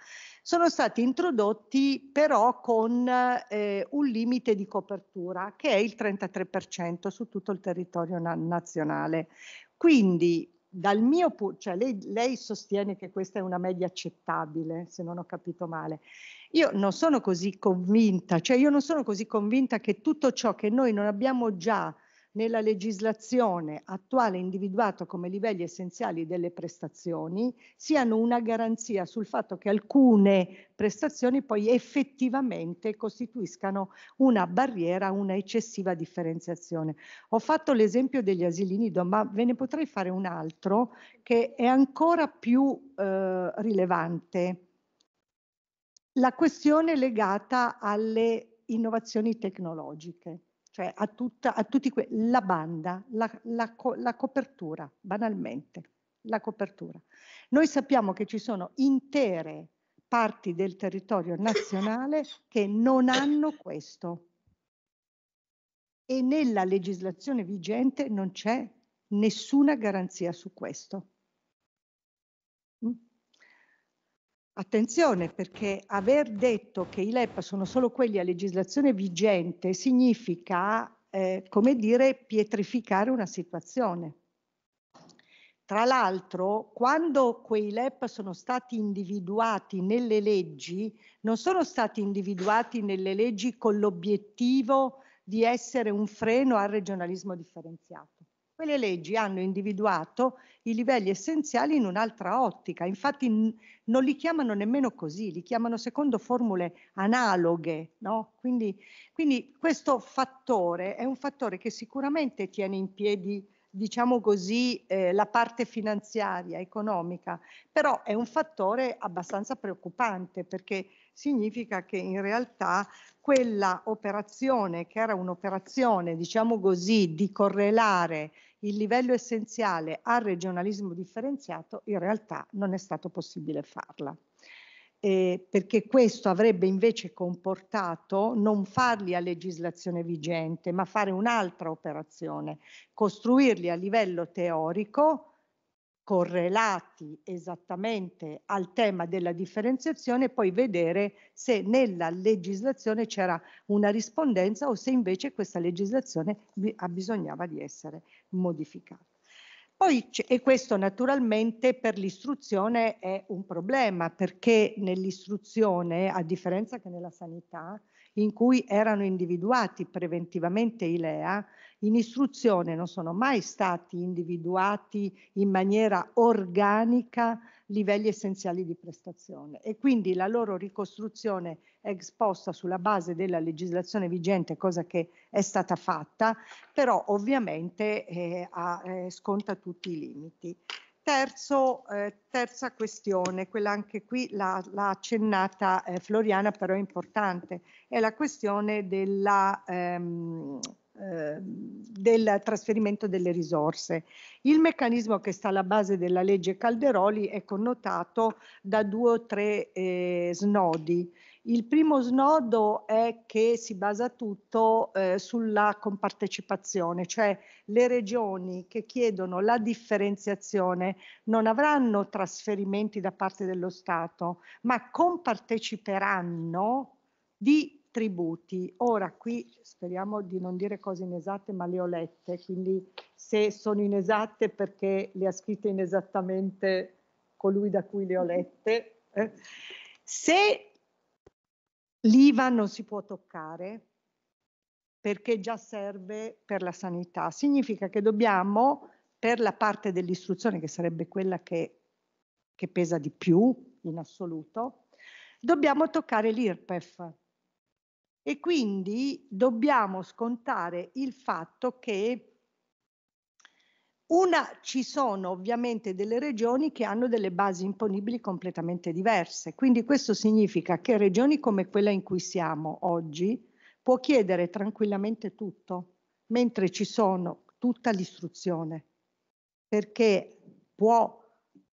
Sono stati introdotti però con eh, un limite di copertura che è il 33% su tutto il territorio na- nazionale. Quindi dal mio punto, cioè lei, lei, sostiene che questa è una media accettabile, se non ho capito male. Io non sono così convinta, cioè io non sono così convinta che tutto ciò che noi non abbiamo già nella legislazione attuale individuato come livelli essenziali delle prestazioni siano una garanzia sul fatto che alcune prestazioni poi effettivamente costituiscano una barriera, una eccessiva differenziazione. Ho fatto l'esempio degli asili nido, ma ve ne potrei fare un altro che è ancora più eh, rilevante. La questione legata alle innovazioni tecnologiche cioè a, tutta, a tutti que- la banda, la, la, co- la copertura, banalmente, la copertura. Noi sappiamo che ci sono intere parti del territorio nazionale che non hanno questo e nella legislazione vigente non c'è nessuna garanzia su questo. Attenzione perché aver detto che i LEP sono solo quelli a legislazione vigente significa, eh, come dire, pietrificare una situazione. Tra l'altro, quando quei LEP sono stati individuati nelle leggi, non sono stati individuati nelle leggi con l'obiettivo di essere un freno al regionalismo differenziato quelle leggi hanno individuato i livelli essenziali in un'altra ottica, infatti n- non li chiamano nemmeno così, li chiamano secondo formule analoghe, no? quindi, quindi, questo fattore è un fattore che sicuramente tiene in piedi diciamo così, eh, la parte finanziaria, economica, però è un fattore abbastanza preoccupante perché significa che in realtà quella operazione che era un'operazione, diciamo così, di correlare il livello essenziale al regionalismo differenziato, in realtà non è stato possibile farla. Eh, perché questo avrebbe invece comportato non farli a legislazione vigente, ma fare un'altra operazione, costruirli a livello teorico, correlati esattamente al tema della differenziazione e poi vedere se nella legislazione c'era una rispondenza o se invece questa legislazione ah, bisognava di essere modificata. Poi, e questo naturalmente per l'istruzione è un problema, perché nell'istruzione, a differenza che nella sanità, in cui erano individuati preventivamente i LEA, in istruzione non sono mai stati individuati in maniera organica livelli essenziali di prestazione e quindi la loro ricostruzione è esposta sulla base della legislazione vigente, cosa che è stata fatta, però ovviamente eh, ha, eh, sconta tutti i limiti. Terzo, eh, terza questione, quella anche qui l'ha, l'ha accennata eh, Floriana, però è importante, è la questione della... Ehm, Ehm, del trasferimento delle risorse. Il meccanismo che sta alla base della legge Calderoli è connotato da due o tre eh, snodi. Il primo snodo è che si basa tutto eh, sulla compartecipazione, cioè le regioni che chiedono la differenziazione non avranno trasferimenti da parte dello Stato, ma comparteciperanno di tributi. Ora qui speriamo di non dire cose inesatte, ma le ho lette, quindi se sono inesatte perché le ha scritte inesattamente colui da cui le ho lette. Se l'IVA non si può toccare perché già serve per la sanità, significa che dobbiamo per la parte dell'istruzione, che sarebbe quella che, che pesa di più in assoluto, dobbiamo toccare l'IRPEF e quindi dobbiamo scontare il fatto che una, ci sono ovviamente delle regioni che hanno delle basi imponibili completamente diverse, quindi questo significa che regioni come quella in cui siamo oggi può chiedere tranquillamente tutto, mentre ci sono tutta l'istruzione, perché può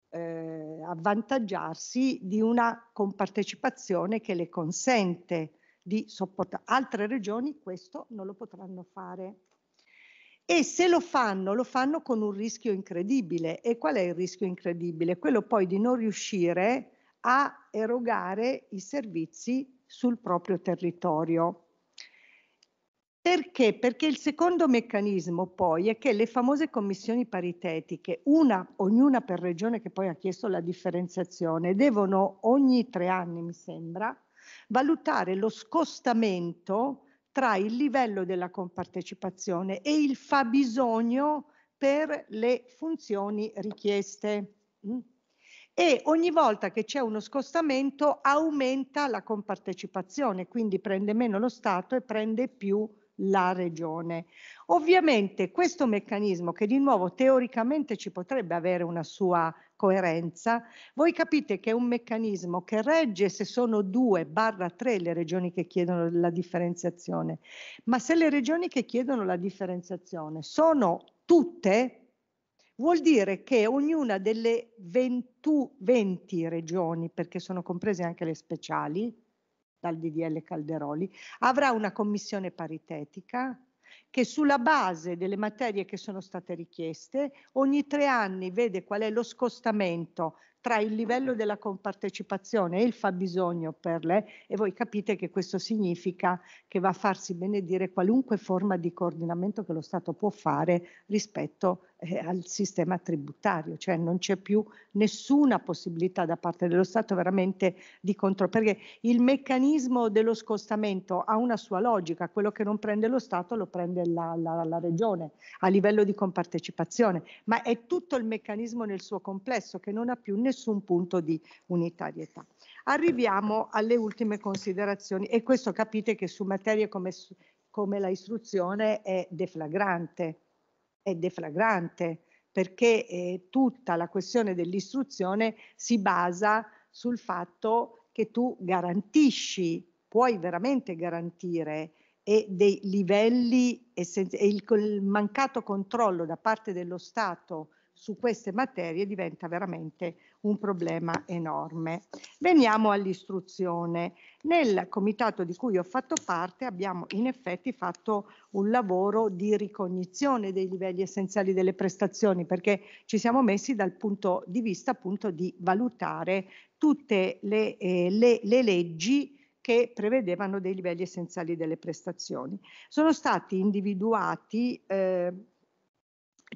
eh, avvantaggiarsi di una compartecipazione che le consente di sopportare. Altre regioni questo non lo potranno fare. E se lo fanno, lo fanno con un rischio incredibile. E qual è il rischio incredibile? Quello poi di non riuscire a erogare i servizi sul proprio territorio. Perché? Perché il secondo meccanismo poi è che le famose commissioni paritetiche, una, ognuna per regione che poi ha chiesto la differenziazione, devono ogni tre anni, mi sembra, valutare lo scostamento tra il livello della compartecipazione e il fabbisogno per le funzioni richieste. Mm? E ogni volta che c'è uno scostamento aumenta la compartecipazione, quindi prende meno lo Stato e prende più la regione. Ovviamente questo meccanismo, che di nuovo teoricamente ci potrebbe avere una sua coerenza, voi capite che è un meccanismo che regge se sono due barra tre le regioni che chiedono la differenziazione, ma se le regioni che chiedono la differenziazione sono tutte, vuol dire che ognuna delle 20, 20 regioni, perché sono comprese anche le speciali, dal DDL Calderoli, avrà una commissione paritetica che sulla base delle materie che sono state richieste ogni tre anni vede qual è lo scostamento tra il livello della compartecipazione e il fabbisogno per le e voi capite che questo significa che va a farsi benedire qualunque forma di coordinamento che lo Stato può fare rispetto eh, al sistema tributario, cioè non c'è più nessuna possibilità da parte dello Stato veramente di controllo, perché il meccanismo dello scostamento ha una sua logica, quello che non prende lo Stato lo prende la, la, la regione a livello di compartecipazione, ma è tutto il meccanismo nel suo complesso che non ha più nessuna nessun punto di unitarietà. Arriviamo alle ultime considerazioni e questo capite che su materie come, come la istruzione è deflagrante, è deflagrante perché eh, tutta la questione dell'istruzione si basa sul fatto che tu garantisci, puoi veramente garantire e dei livelli e il, il mancato controllo da parte dello Stato su queste materie diventa veramente un problema enorme. Veniamo all'istruzione. Nel comitato di cui ho fatto parte abbiamo in effetti fatto un lavoro di ricognizione dei livelli essenziali delle prestazioni perché ci siamo messi dal punto di vista appunto di valutare tutte le, eh, le, le leggi che prevedevano dei livelli essenziali delle prestazioni. Sono stati individuati eh,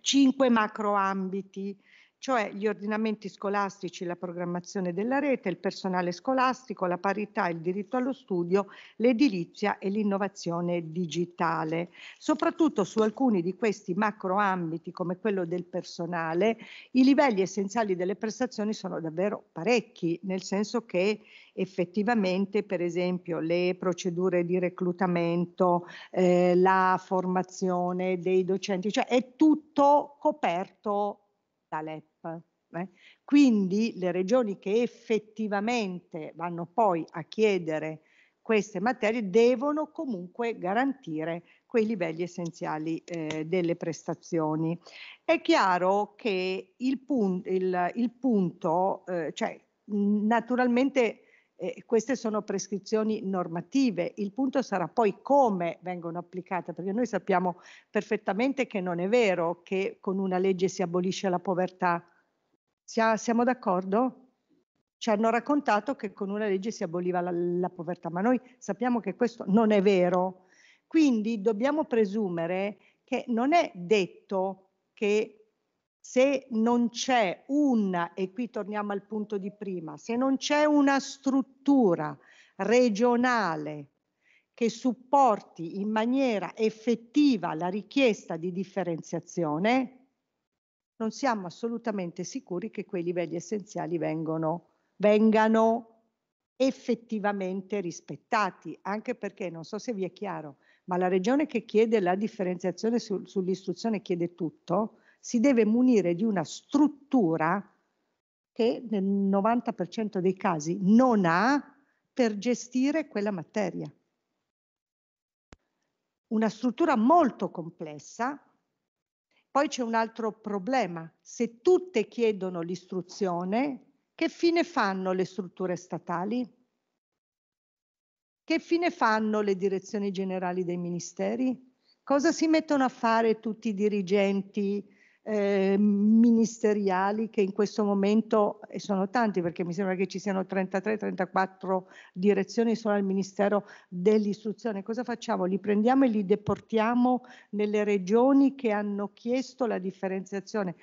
cinque macroambiti cioè gli ordinamenti scolastici, la programmazione della rete, il personale scolastico, la parità, il diritto allo studio, l'edilizia e l'innovazione digitale. Soprattutto su alcuni di questi macroambiti, come quello del personale, i livelli essenziali delle prestazioni sono davvero parecchi, nel senso che effettivamente per esempio le procedure di reclutamento, eh, la formazione dei docenti, cioè è tutto coperto da LEP. Eh? Quindi le regioni che effettivamente vanno poi a chiedere queste materie devono comunque garantire quei livelli essenziali eh, delle prestazioni. È chiaro che il, pun- il, il punto, eh, cioè naturalmente eh, queste sono prescrizioni normative, il punto sarà poi come vengono applicate, perché noi sappiamo perfettamente che non è vero che con una legge si abolisce la povertà siamo d'accordo? Ci hanno raccontato che con una legge si aboliva la, la povertà, ma noi sappiamo che questo non è vero. Quindi dobbiamo presumere che non è detto che se non c'è una, e qui torniamo al punto di prima, se non c'è una struttura regionale che supporti in maniera effettiva la richiesta di differenziazione, non siamo assolutamente sicuri che quei livelli essenziali vengono, vengano effettivamente rispettati, anche perché non so se vi è chiaro, ma la regione che chiede la differenziazione su, sull'istruzione chiede tutto, si deve munire di una struttura che nel 90% dei casi non ha per gestire quella materia. Una struttura molto complessa poi c'è un altro problema. Se tutte chiedono l'istruzione, che fine fanno le strutture statali? Che fine fanno le direzioni generali dei ministeri? Cosa si mettono a fare tutti i dirigenti eh, ministeriali che in questo momento, e sono tanti perché mi sembra che ci siano 33-34 direzioni solo al Ministero dell'Istruzione, cosa facciamo? Li prendiamo e li deportiamo nelle regioni che hanno chiesto la differenziazione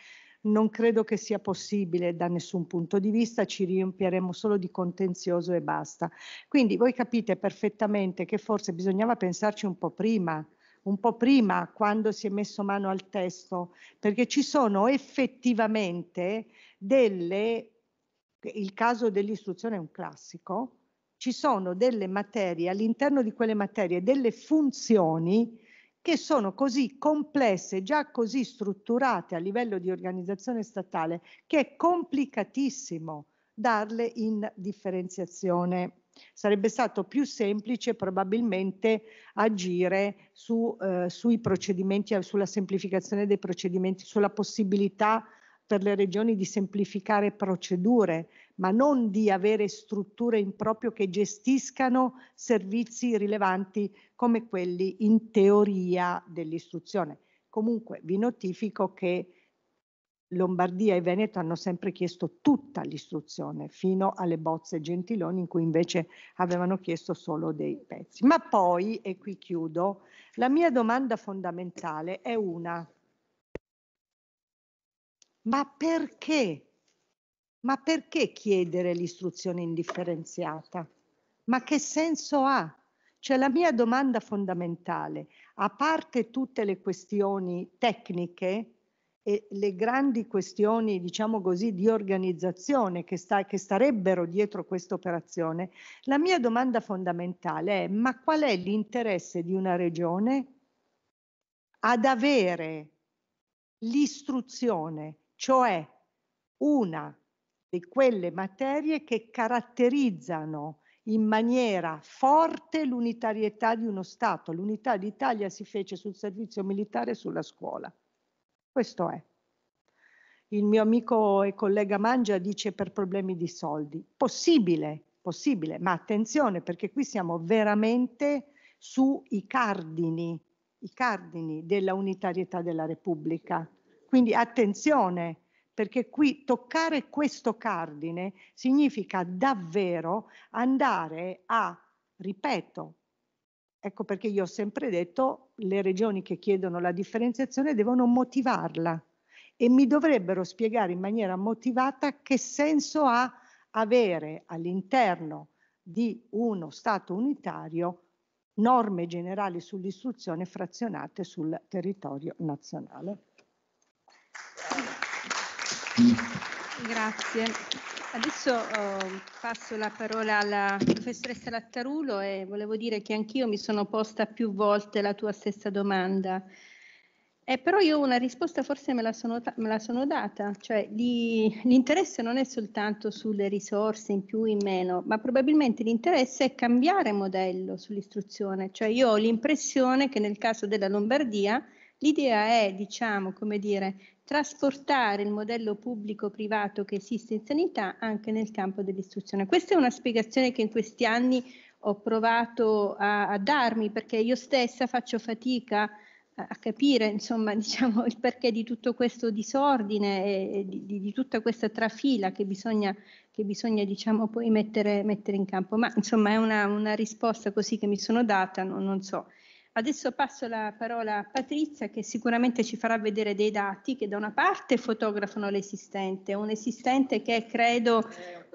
non credo che sia possibile da nessun punto di vista, ci riempiremo solo di contenzioso e basta. Quindi voi capite perfettamente che forse bisognava pensarci un po' prima un po' prima quando si è messo mano al testo, perché ci sono effettivamente delle, il caso dell'istruzione è un classico, ci sono delle materie, all'interno di quelle materie, delle funzioni che sono così complesse, già così strutturate a livello di organizzazione statale, che è complicatissimo darle in differenziazione Sarebbe stato più semplice probabilmente agire su, eh, sui procedimenti, sulla semplificazione dei procedimenti, sulla possibilità per le regioni di semplificare procedure, ma non di avere strutture in proprio che gestiscano servizi rilevanti come quelli in teoria dell'istruzione. Comunque vi notifico che Lombardia e Veneto hanno sempre chiesto tutta l'istruzione, fino alle bozze Gentiloni, in cui invece avevano chiesto solo dei pezzi. Ma poi, e qui chiudo, la mia domanda fondamentale è una. Ma perché? Ma perché chiedere l'istruzione indifferenziata? Ma che senso ha? Cioè la mia domanda fondamentale, a parte tutte le questioni tecniche, e le grandi questioni, diciamo così, di organizzazione che, sta, che starebbero dietro questa operazione, la mia domanda fondamentale è ma qual è l'interesse di una regione ad avere l'istruzione, cioè una di quelle materie che caratterizzano in maniera forte l'unitarietà di uno Stato. L'unità d'Italia si fece sul servizio militare e sulla scuola. Questo è. Il mio amico e collega Mangia dice per problemi di soldi. Possibile, possibile, ma attenzione perché qui siamo veramente sui cardini, i cardini della unitarietà della Repubblica. Quindi attenzione, perché qui toccare questo cardine significa davvero andare a, ripeto, ecco perché io ho sempre detto le regioni che chiedono la differenziazione devono motivarla e mi dovrebbero spiegare in maniera motivata che senso ha avere all'interno di uno Stato unitario norme generali sull'istruzione frazionate sul territorio nazionale. Grazie. Adesso eh, passo la parola alla professoressa Lattarulo e volevo dire che anch'io mi sono posta più volte la tua stessa domanda. Eh, però io una risposta forse me la sono, me la sono data, cioè l'interesse non è soltanto sulle risorse in più o in meno, ma probabilmente l'interesse è cambiare modello sull'istruzione, cioè io ho l'impressione che nel caso della Lombardia L'idea è, diciamo, come dire, trasportare il modello pubblico-privato che esiste in sanità anche nel campo dell'istruzione. Questa è una spiegazione che in questi anni ho provato a, a darmi perché io stessa faccio fatica a, capire insomma, diciamo, il perché di tutto questo disordine e, di, di, tutta questa trafila che bisogna, che bisogna diciamo, poi mettere, mettere, in campo. Ma insomma è una, una risposta così che mi sono data, no, non so. Adesso passo la parola a Patrizia che sicuramente ci farà vedere dei dati che da una parte fotografano l'esistente, un esistente che credo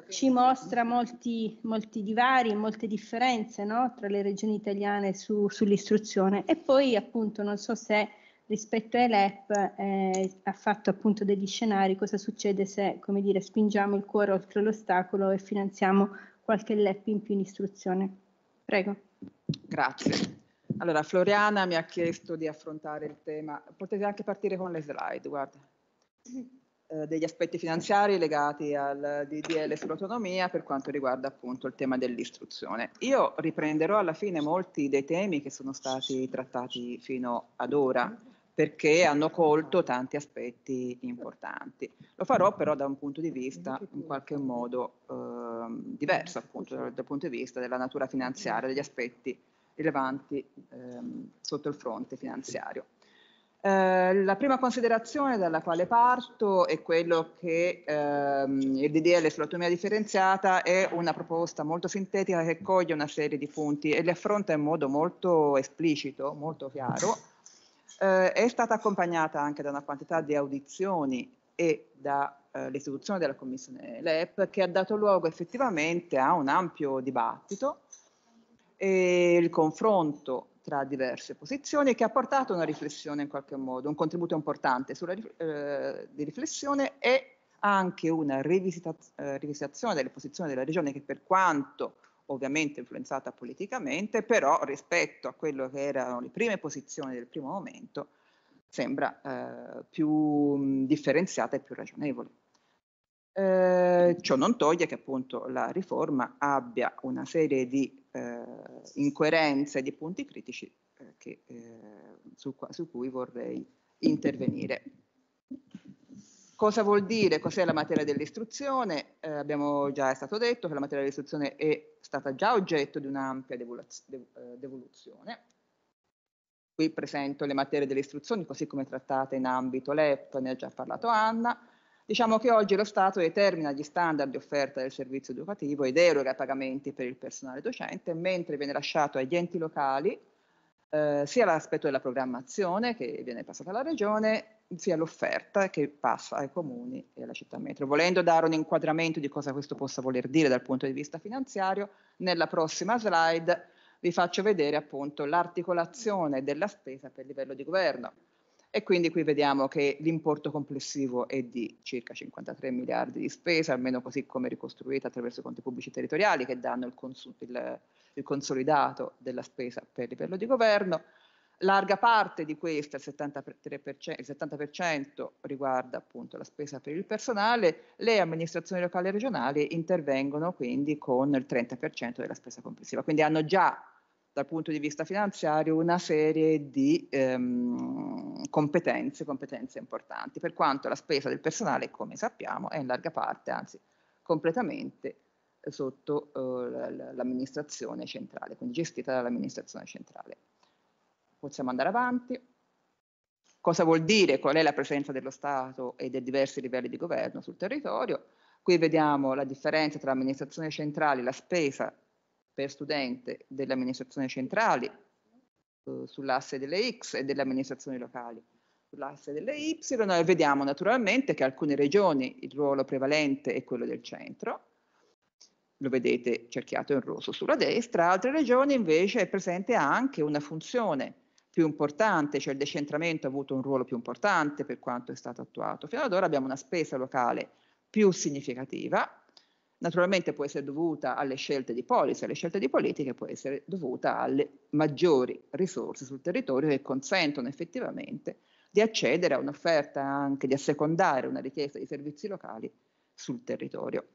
ci mostra molti, molti divari, molte differenze no? tra le regioni italiane su, sull'istruzione e poi appunto non so se rispetto ai LEP eh, ha fatto appunto degli scenari, cosa succede se come dire, spingiamo il cuore oltre l'ostacolo e finanziamo qualche LEP in più in istruzione. Prego. Grazie. Allora, Floriana mi ha chiesto di affrontare il tema, potete anche partire con le slide, guarda, eh, degli aspetti finanziari legati al DDL sull'autonomia per quanto riguarda appunto il tema dell'istruzione. Io riprenderò alla fine molti dei temi che sono stati trattati fino ad ora, perché hanno colto tanti aspetti importanti. Lo farò però da un punto di vista in qualche modo eh, diverso, appunto, dal, dal punto di vista della natura finanziaria, degli aspetti rilevanti ehm, sotto il fronte finanziario. Eh, la prima considerazione dalla quale parto è quello che ehm, il DDL sull'autonomia differenziata è una proposta molto sintetica che coglie una serie di punti e li affronta in modo molto esplicito, molto chiaro. Eh, è stata accompagnata anche da una quantità di audizioni e dall'istituzione eh, della commissione LEP che ha dato luogo effettivamente a un ampio dibattito e il confronto tra diverse posizioni che ha portato a una riflessione in qualche modo, un contributo importante sulla, eh, di riflessione e anche una rivisita, eh, rivisitazione delle posizioni della regione che per quanto ovviamente influenzata politicamente, però rispetto a quello che erano le prime posizioni del primo momento, sembra eh, più mh, mm, differenziata e più ragionevole. Eh, ciò non toglie che appunto la riforma abbia una serie di eh, incoerenze di punti critici eh, che, eh, su, su cui vorrei intervenire. Cosa vuol dire? Cos'è la materia dell'istruzione? Eh, abbiamo già stato detto che la materia dell'istruzione è stata già oggetto di un'ampia devoluzione. Qui presento le materie dell'istruzione così come trattate in ambito LEP, ne ha già parlato Anna. Diciamo che oggi lo Stato determina gli standard di offerta del servizio educativo ed eroga i pagamenti per il personale docente, mentre viene lasciato agli enti locali eh, sia l'aspetto della programmazione che viene passata alla regione, sia l'offerta che passa ai comuni e alla città metro. Volendo dare un inquadramento di cosa questo possa voler dire dal punto di vista finanziario, nella prossima slide vi faccio vedere appunto l'articolazione della spesa per livello di governo. E quindi qui vediamo che l'importo complessivo è di circa 53 miliardi di spesa, almeno così come ricostruita attraverso i conti pubblici territoriali che danno il, consul- il, il consolidato della spesa per livello di governo. Larga parte di questa, il 70%, il 70% riguarda appunto la spesa per il personale, le amministrazioni locali e regionali intervengono quindi con il 30% della spesa complessiva, quindi hanno già dal punto di vista finanziario una serie di ehm, competenze, competenze importanti, per quanto la spesa del personale, come sappiamo, è in larga parte, anzi completamente, sotto eh, l'amministrazione centrale, quindi gestita dall'amministrazione centrale. Possiamo andare avanti. Cosa vuol dire? Qual è la presenza dello Stato e dei diversi livelli di governo sul territorio? Qui vediamo la differenza tra l'amministrazione centrale e la spesa per studente delle amministrazioni centrali eh, sull'asse delle X e delle amministrazioni locali. Sull'asse delle Y vediamo naturalmente che alcune regioni il ruolo prevalente è quello del centro, lo vedete cerchiato in rosso sulla destra, altre regioni invece è presente anche una funzione più importante, cioè il decentramento ha avuto un ruolo più importante per quanto è stato attuato. Fino ad ora abbiamo una spesa locale più significativa, Naturalmente può essere dovuta alle scelte di policy, alle scelte di politica, può essere dovuta alle maggiori risorse sul territorio che consentono effettivamente di accedere a un'offerta anche, di assecondare una richiesta di servizi locali sul territorio.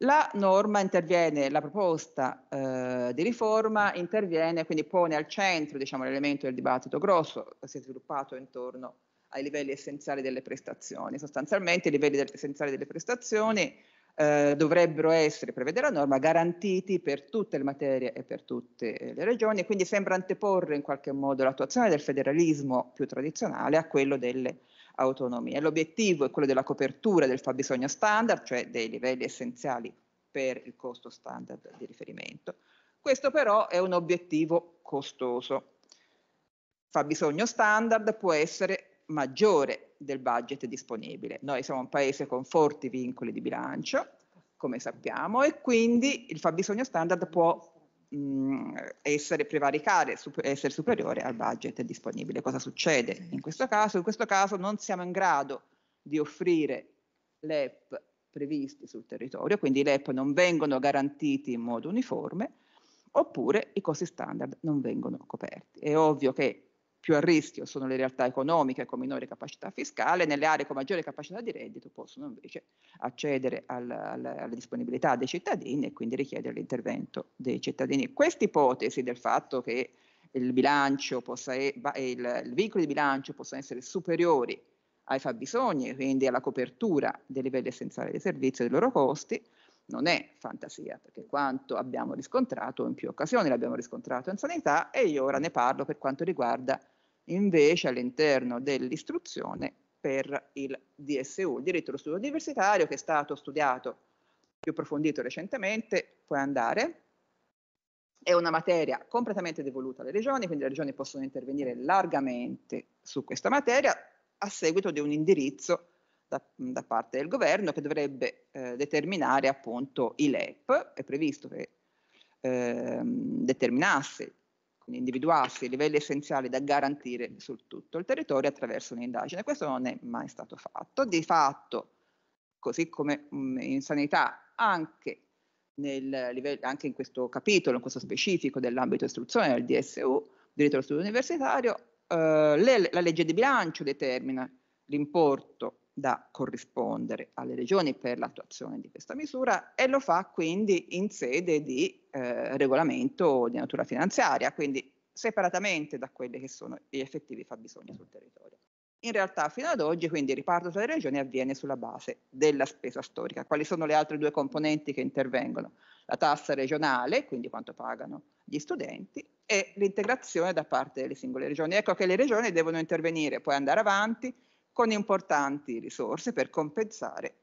La norma interviene, la proposta eh, di riforma interviene, quindi pone al centro diciamo, l'elemento del dibattito grosso che si è sviluppato intorno ai livelli essenziali delle prestazioni. Sostanzialmente i livelli essenziali delle prestazioni eh, dovrebbero essere, prevede la norma, garantiti per tutte le materie e per tutte le regioni e quindi sembra anteporre in qualche modo l'attuazione del federalismo più tradizionale a quello delle autonomie. L'obiettivo è quello della copertura del fabbisogno standard, cioè dei livelli essenziali per il costo standard di riferimento. Questo però è un obiettivo costoso. Fabbisogno standard può essere maggiore del budget disponibile. Noi siamo un paese con forti vincoli di bilancio, come sappiamo, e quindi il fabbisogno standard può mh, essere prevaricare, super, essere superiore al budget disponibile. Cosa succede in questo caso? In questo caso non siamo in grado di offrire l'EP previsti sul territorio, quindi i LEP non vengono garantiti in modo uniforme, oppure i costi standard non vengono coperti. È ovvio che più a rischio sono le realtà economiche con minore capacità fiscale, nelle aree con maggiore capacità di reddito possono invece accedere al, al, alle disponibilità dei cittadini e quindi richiedere l'intervento dei cittadini. Questa ipotesi del fatto che il, bilancio possa, il, il vincolo di bilancio possano essere superiore ai fabbisogni, quindi alla copertura dei livelli essenziali dei servizi e dei loro costi, non è fantasia, perché quanto abbiamo riscontrato in più occasioni, l'abbiamo riscontrato in sanità e io ora ne parlo per quanto riguarda invece all'interno dell'istruzione per il DSU, il diritto allo studio universitario, che è stato studiato più approfondito recentemente, puoi andare. È una materia completamente devoluta alle regioni, quindi le regioni possono intervenire largamente su questa materia a seguito di un indirizzo da, da parte del governo che dovrebbe eh, determinare appunto i LEP, è previsto che eh, determinasse individuarsi i livelli essenziali da garantire su tutto il territorio attraverso un'indagine. Questo non è mai stato fatto. Di fatto, così come mh, mm, in sanità, anche, livello, anche, in questo capitolo, in questo specifico dell'ambito istruzione del DSU, diritto allo studio universitario, eh, le, la legge di bilancio determina l'importo da corrispondere alle regioni per l'attuazione di questa misura e lo fa quindi in sede di eh, regolamento di natura finanziaria, quindi separatamente da quelli che sono gli effettivi fabbisogni sul territorio. In realtà fino ad oggi quindi il riparto tra le regioni avviene sulla base della spesa storica. Quali sono le altre due componenti che intervengono? La tassa regionale, quindi quanto pagano gli studenti, e l'integrazione da parte delle singole regioni. Ecco che le regioni devono intervenire, poi andare avanti con importanti risorse per compensare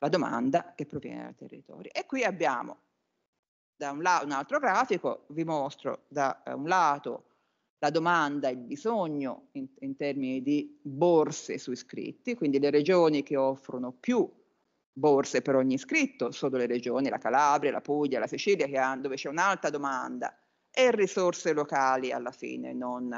la domanda che proviene dal territorio. E qui abbiamo da un, un altro grafico, vi mostro da eh, un lato la domanda, il bisogno in, in termini di borse su iscritti, quindi le regioni che offrono più borse per ogni iscritto, sono le regioni, la Calabria, la Puglia, la Sicilia, che hanno, dove c'è un'alta domanda e risorse locali alla fine non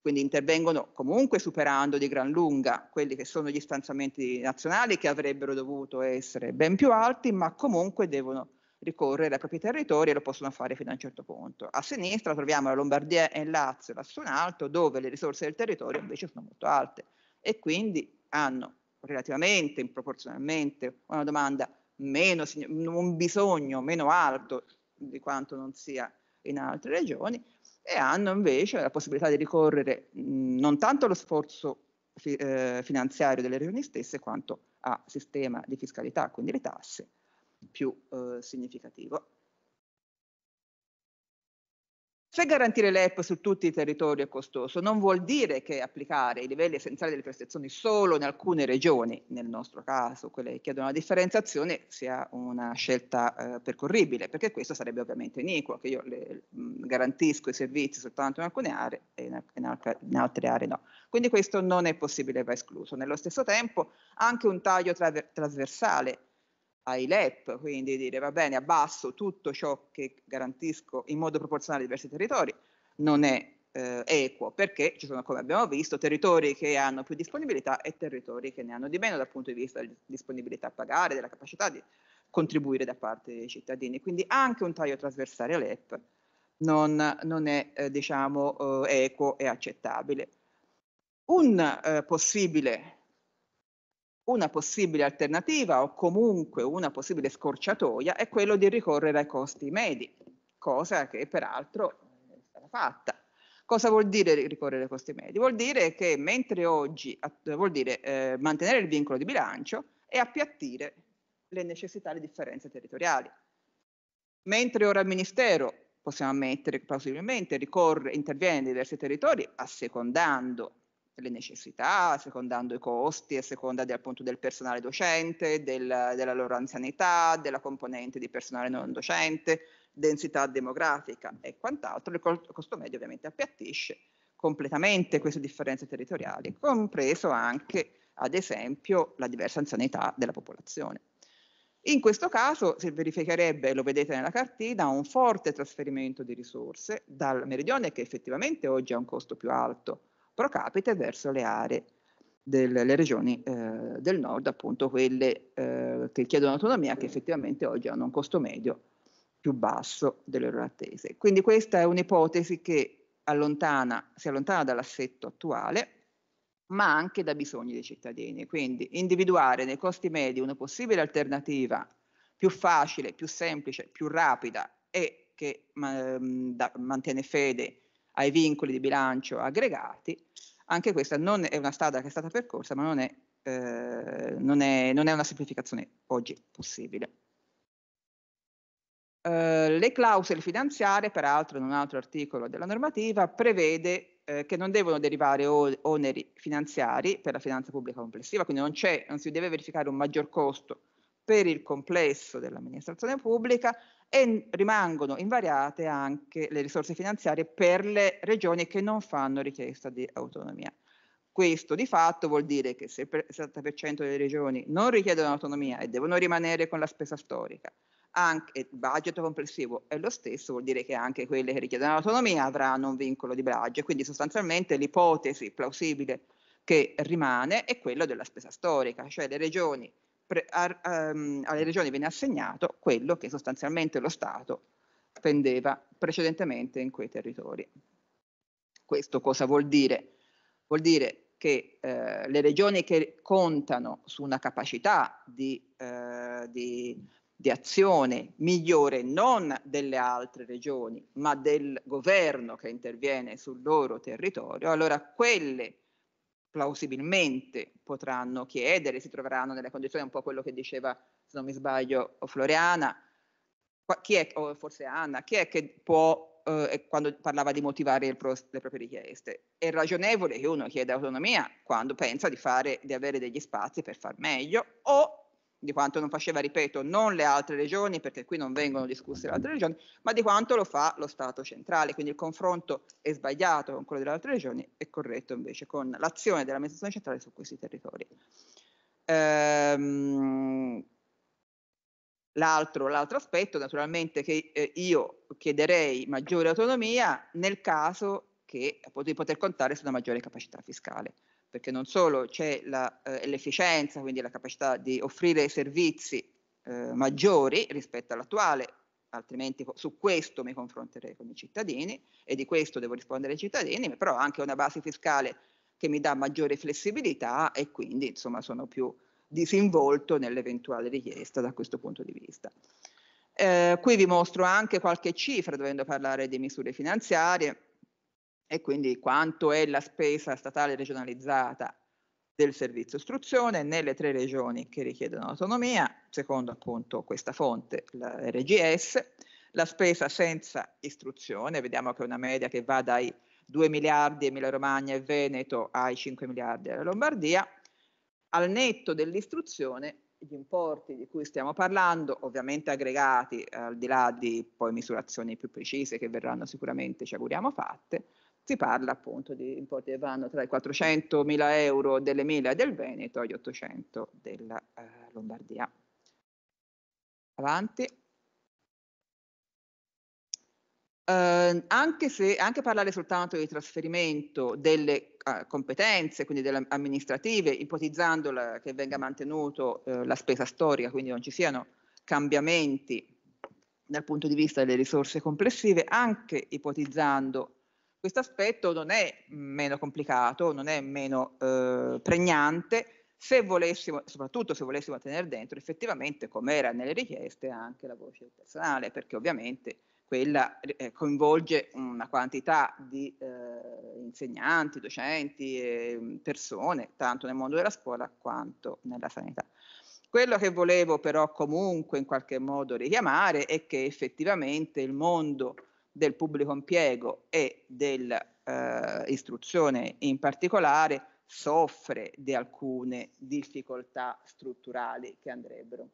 quindi intervengono comunque superando di gran lunga quelli che sono gli stanziamenti nazionali che avrebbero dovuto essere ben più alti, ma comunque devono ricorrere ai propri territori e lo possono fare fino a un certo punto. A sinistra troviamo la Lombardia e il Lazio, lassù in alto, dove le risorse del territorio invece sono molto alte e quindi hanno relativamente, proporzionalmente, una domanda meno, un bisogno meno alto di quanto non sia in altre regioni, e hanno invece la possibilità di ricorrere mh, non tanto allo sforzo fi- eh, finanziario delle regioni stesse quanto a sistema di fiscalità, quindi le tasse, più eh, significativo. Se cioè, garantire l'EP su tutti i territori è costoso, non vuol dire che applicare i livelli essenziali delle prestazioni solo in alcune regioni, nel nostro caso quelle che chiedono la differenziazione, sia una scelta eh, percorribile, perché questo sarebbe ovviamente iniquo, che io le, mh, mm, garantisco i servizi soltanto in alcune aree e in, in, altre, in altre aree no. Quindi questo non è possibile, va escluso. Nello stesso tempo anche un taglio tra, trasversale ai LEP, quindi dire va bene, abbasso tutto ciò che garantisco in modo proporzionale ai diversi territori, non è eh, equo, perché ci sono, come abbiamo visto, territori che hanno più disponibilità e territori che ne hanno di meno dal punto di vista della disponibilità a pagare, della capacità di contribuire da parte dei cittadini. Quindi anche un taglio trasversale a LEP non, non è eh, diciamo, eh, equo e accettabile. Un eh, possibile una possibile alternativa o comunque una possibile scorciatoia è quello di ricorrere ai costi medi, cosa che peraltro eh, è stata fatta. Cosa vuol dire ricorrere ai costi medi? Vuol dire che mentre oggi, vuol dire eh, mantenere il vincolo di bilancio e appiattire le necessità e le differenze territoriali. Mentre ora il Ministero, possiamo ammettere plausibilmente, ricorre, interviene in diversi territori, assecondando le necessità, secondando i costi a seconda del, appunto, del personale docente, del, della loro anzianità, della componente di personale non docente, densità demografica e quant'altro, il costo medio ovviamente appiattisce completamente queste differenze territoriali, compreso anche, ad esempio, la diversa anzianità della popolazione. In questo caso si verificherebbe, lo vedete nella cartina, un forte trasferimento di risorse dal meridione che effettivamente oggi ha un costo più alto, pro capite verso le aree delle regioni eh, del nord, appunto quelle eh, che chiedono autonomia, che effettivamente oggi hanno un costo medio più basso delle loro attese. Quindi questa è un'ipotesi che allontana, si allontana dall'assetto attuale, ma anche da bisogni dei cittadini. Quindi individuare nei costi medi una possibile alternativa più facile, più semplice, più rapida e che ma, ehm, da, mantiene fede ai vincoli di bilancio aggregati. Anche questa non è una strada che è stata percorsa, ma non è, eh, non è, non è una semplificazione oggi possibile. Uh, le clausole finanziarie, peraltro in un altro articolo della normativa, prevede eh, che non devono derivare oneri finanziari per la finanza pubblica complessiva, quindi non, non si deve verificare un maggior costo per il complesso dell'amministrazione pubblica, e rimangono invariate anche le risorse finanziarie per le regioni che non fanno richiesta di autonomia. Questo di fatto vuol dire che se il 70% delle regioni non richiedono autonomia e devono rimanere con la spesa storica, anche il budget complessivo è lo stesso, vuol dire che anche quelle che richiedono autonomia avranno un vincolo di budget, quindi sostanzialmente l'ipotesi plausibile che rimane è quella della spesa storica, cioè le regioni pre- a, a, ehm, alle regioni viene assegnato quello che sostanzialmente lo Stato spendeva precedentemente in quei territori. Questo cosa vuol dire? Vuol dire che eh, le regioni che contano su una capacità di, eh, di, di, azione migliore non delle altre regioni, ma del governo che interviene sul loro territorio, allora quelle plausibilmente potranno chiedere, si troveranno nelle condizioni, un po' quello che diceva, se non mi sbaglio, Floriana, chi è, o forse Anna, chi è che può, eh, quando parlava di motivare pro, le proprie richieste, è ragionevole che uno chieda autonomia quando pensa di, fare, di avere degli spazi per far meglio o di quanto non faceva, ripeto, non le altre regioni, perché qui non vengono discusse le altre regioni, ma di quanto lo fa lo Stato centrale. Quindi il confronto è sbagliato con quello delle altre regioni, è corretto invece con l'azione dell'amministrazione centrale su questi territori. Ehm, l'altro, l'altro aspetto, naturalmente, che eh, io chiederei maggiore autonomia nel caso che, di poter contare su una maggiore capacità fiscale perché non solo c'è la, eh, l'efficienza, quindi la capacità di offrire servizi eh, maggiori rispetto all'attuale, altrimenti su questo mi confronterei con i cittadini e di questo devo rispondere ai cittadini, però anche una base fiscale che mi dà maggiore flessibilità e quindi insomma sono più disinvolto nell'eventuale richiesta da questo punto di vista. Eh, qui vi mostro anche qualche cifra dovendo parlare di misure finanziarie e quindi quanto è la spesa statale regionalizzata del servizio istruzione nelle tre regioni che richiedono autonomia, secondo appunto questa fonte, la RGS, la spesa senza istruzione, vediamo che è una media che va dai 2 miliardi Emilia Romagna e Veneto ai 5 miliardi alla Lombardia, al netto dell'istruzione gli importi di cui stiamo parlando, ovviamente aggregati al di là di poi misurazioni più precise che verranno sicuramente, ci auguriamo, fatte, si parla appunto di importi che vanno tra i 400 mila euro dell'Emilia e del Veneto agli 800 della eh, Lombardia. Avanti. Eh, anche, se, anche parlare soltanto di trasferimento delle eh, competenze, quindi delle amministrative, ipotizzando la, che venga mantenuto eh, la spesa storica, quindi non ci siano cambiamenti dal punto di vista delle risorse complessive, anche ipotizzando questo aspetto non è meno complicato, non è meno eh, pregnante, se volessimo, soprattutto se volessimo tenere dentro effettivamente, come era nelle richieste, anche la voce del personale, perché ovviamente quella eh, coinvolge una quantità di eh, insegnanti, docenti, eh, persone, tanto nel mondo della scuola quanto nella sanità. Quello che volevo però comunque in qualche modo richiamare è che effettivamente il mondo del pubblico impiego e dell'istruzione eh, in particolare soffre di alcune difficoltà strutturali che andrebbero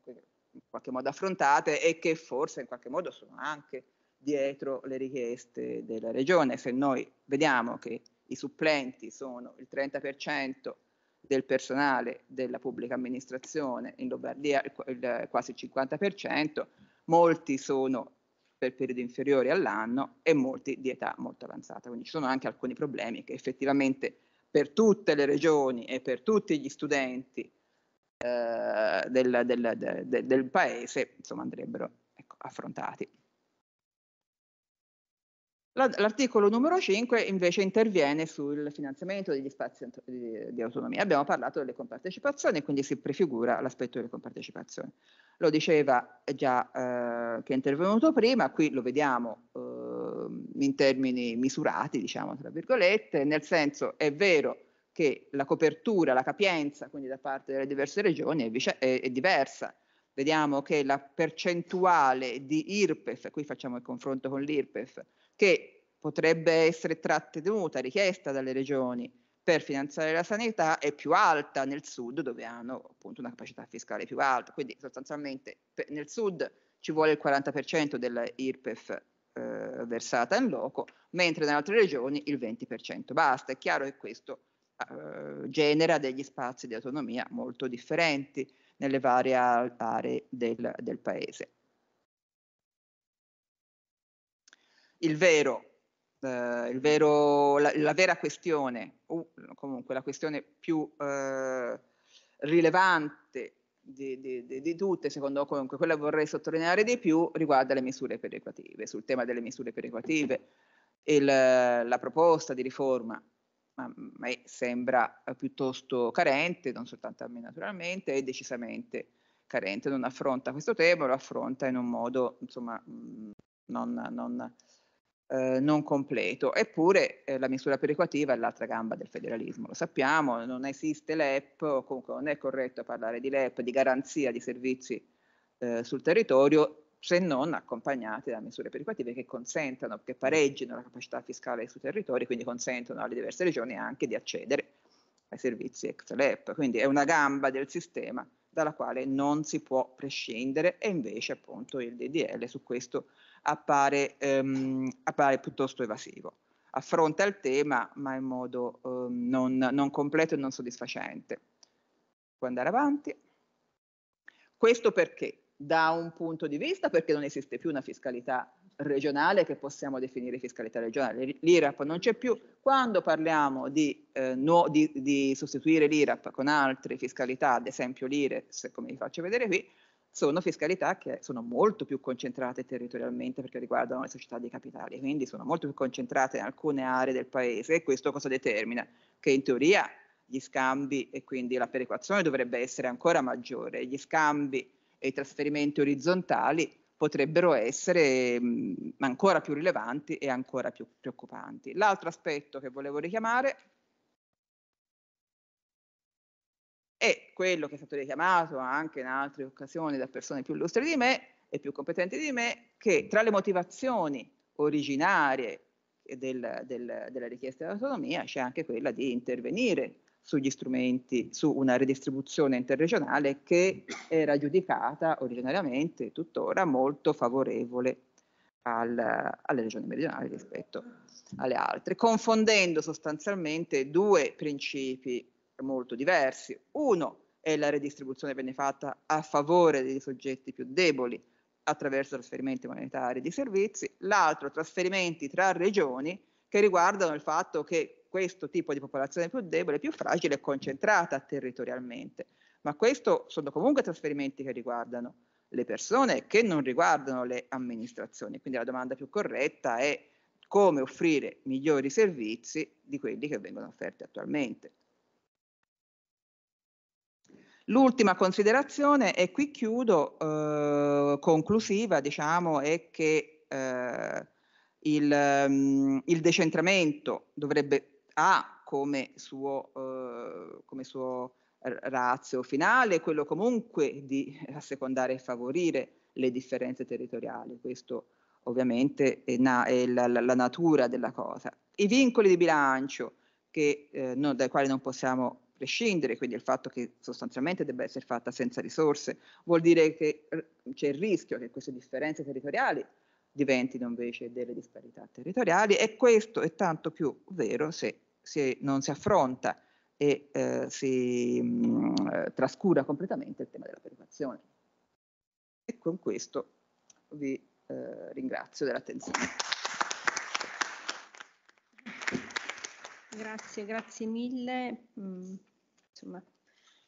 in qualche modo affrontate e che forse in qualche modo sono anche dietro le richieste della regione. Se noi vediamo che i supplenti sono il 30% del personale della pubblica amministrazione, in Lombardia quasi il 50%, molti sono per periodi inferiori all'anno e molti di età molto avanzata. Quindi ci sono anche alcuni problemi che effettivamente per tutte le regioni e per tutti gli studenti eh, del, del, del, del, paese insomma, andrebbero ecco, affrontati. L'articolo numero 5 invece interviene sul finanziamento degli spazi di, autonomia. Abbiamo parlato delle compartecipazioni, quindi si prefigura l'aspetto delle compartecipazioni. Lo diceva già eh, che è intervenuto prima, qui lo vediamo eh, in termini misurati, diciamo tra virgolette, nel senso è vero che la copertura, la capienza, quindi da parte delle diverse regioni è, vice, è, è diversa vediamo che la percentuale di IRPEF, qui facciamo il confronto con l'IRPEF, che potrebbe essere trattenuta, richiesta dalle regioni per finanziare la sanità è più alta nel sud dove hanno appunto una capacità fiscale più alta. Quindi sostanzialmente nel sud ci vuole il 40% dell'IRPEF eh, versata in loco, mentre in altre regioni il 20% basta. È chiaro che questo eh, genera degli spazi di autonomia molto differenti nelle varie aree del, del paese. il vero, eh, il vero la, la, vera questione, o comunque la questione più eh, rilevante di, di, di, tutte, secondo comunque quella vorrei sottolineare di più, riguarda le misure perequative, sul tema delle misure perequative. e la proposta di riforma a me sembra piuttosto carente, non soltanto a me naturalmente, è decisamente carente, non affronta questo tema, lo affronta in un modo insomma mm, non, non, eh, non completo. Eppure eh, la misura perequativa è l'altra gamba del federalismo, lo sappiamo, non esiste l'EP, o comunque non è corretto parlare di LEP, di garanzia di servizi eh, sul territorio, se non accompagnate da misure perequative che consentano, che pareggino la capacità fiscale sui territori, quindi consentono alle diverse regioni anche di accedere ai servizi ex LEP. Quindi è una gamba del sistema dalla quale non si può prescindere e invece appunto il DDL su questo appare, ehm, appare piuttosto evasivo. Affronta il tema, ma in modo ehm, non, non completo e non soddisfacente. Può andare avanti. Questo perché? Da un punto di vista, perché non esiste più una fiscalità regionale che possiamo definire fiscalità regionale. L'IRAP non c'è più. Quando parliamo di, eh, no, di, di sostituire l'IRAP con altre fiscalità, ad esempio l'IRES, come vi faccio vedere qui, sono fiscalità che sono molto più concentrate territorialmente perché riguardano le società di capitali, quindi sono molto più concentrate in alcune aree del paese e questo cosa determina? Che in teoria gli scambi e quindi la perequazione dovrebbe essere ancora maggiore, gli scambi e i trasferimenti orizzontali potrebbero essere mm, ancora più rilevanti e ancora più preoccupanti. L'altro aspetto che volevo richiamare E quello che è stato richiamato anche in altre occasioni da persone più illustre di me e più competenti di me, che tra le motivazioni originarie del, del, della richiesta di autonomia c'è anche quella di intervenire sugli strumenti, su una redistribuzione interregionale che era giudicata originariamente, e tuttora, molto favorevole al, alle regioni meridionali rispetto alle altre, confondendo sostanzialmente due principi molto diversi. Uno è la redistribuzione viene fatta a favore dei soggetti più deboli attraverso trasferimenti monetari di servizi, l'altro trasferimenti tra regioni che riguardano il fatto che questo tipo di popolazione più debole, più fragile è concentrata territorialmente. Ma questi sono comunque trasferimenti che riguardano le persone che non riguardano le amministrazioni. Quindi la domanda più corretta è come offrire migliori servizi di quelli che vengono offerti attualmente. L'ultima considerazione, e qui chiudo, eh, conclusiva, diciamo, è che eh, il, um, il, decentramento dovrebbe, ha come suo, eh, come suo razio finale quello comunque di assecondare e favorire le differenze territoriali. Questo ovviamente è, na è la, la, la, natura della cosa. I vincoli di bilancio che, eh, no, dai quali non possiamo prescindere, quindi il fatto che sostanzialmente debba essere fatta senza risorse, vuol dire che c'è il rischio che queste differenze territoriali diventino invece delle disparità territoriali e questo è tanto più vero se, se non si affronta e eh, si mh, mm, eh, trascura completamente il tema della perequazione. E con questo vi eh, ringrazio dell'attenzione. Grazie, grazie mille. Mm, insomma,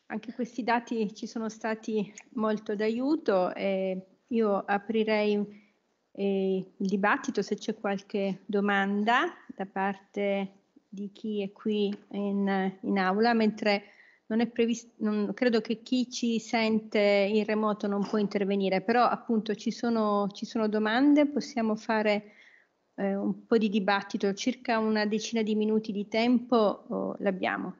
anche questi dati ci sono stati molto d'aiuto e io aprirei eh, il dibattito se c'è qualche domanda da parte di chi è qui in, in aula, mentre non è previsto, non, credo che chi ci sente in remoto non può intervenire, però appunto ci sono, ci sono domande, possiamo fare eh, un po' di dibattito, circa una decina di minuti di tempo oh, l'abbiamo.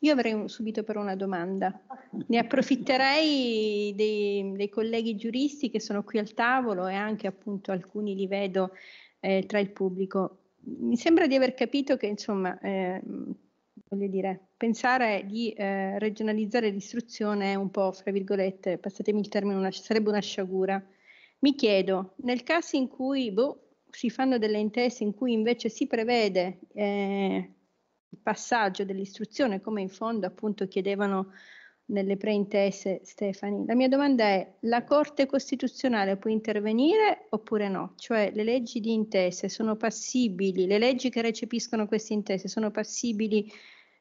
Io avrei subito però una domanda. Ne approfitterei dei, dei, colleghi giuristi che sono qui al tavolo e anche appunto alcuni li vedo eh, tra il pubblico. Mi sembra di aver capito che insomma, eh, voglio dire, pensare di eh, regionalizzare l'istruzione è un po', fra virgolette, passatemi il termine, una, sarebbe una sciagura. Mi chiedo, nel caso in cui boh, si fanno delle intese in cui invece si prevede eh, il passaggio dell'istruzione, come in fondo appunto chiedevano nelle preintese Stefani, la mia domanda è, la Corte Costituzionale può intervenire oppure no? Cioè le leggi di intese sono passibili, le leggi che recepiscono queste intese sono passibili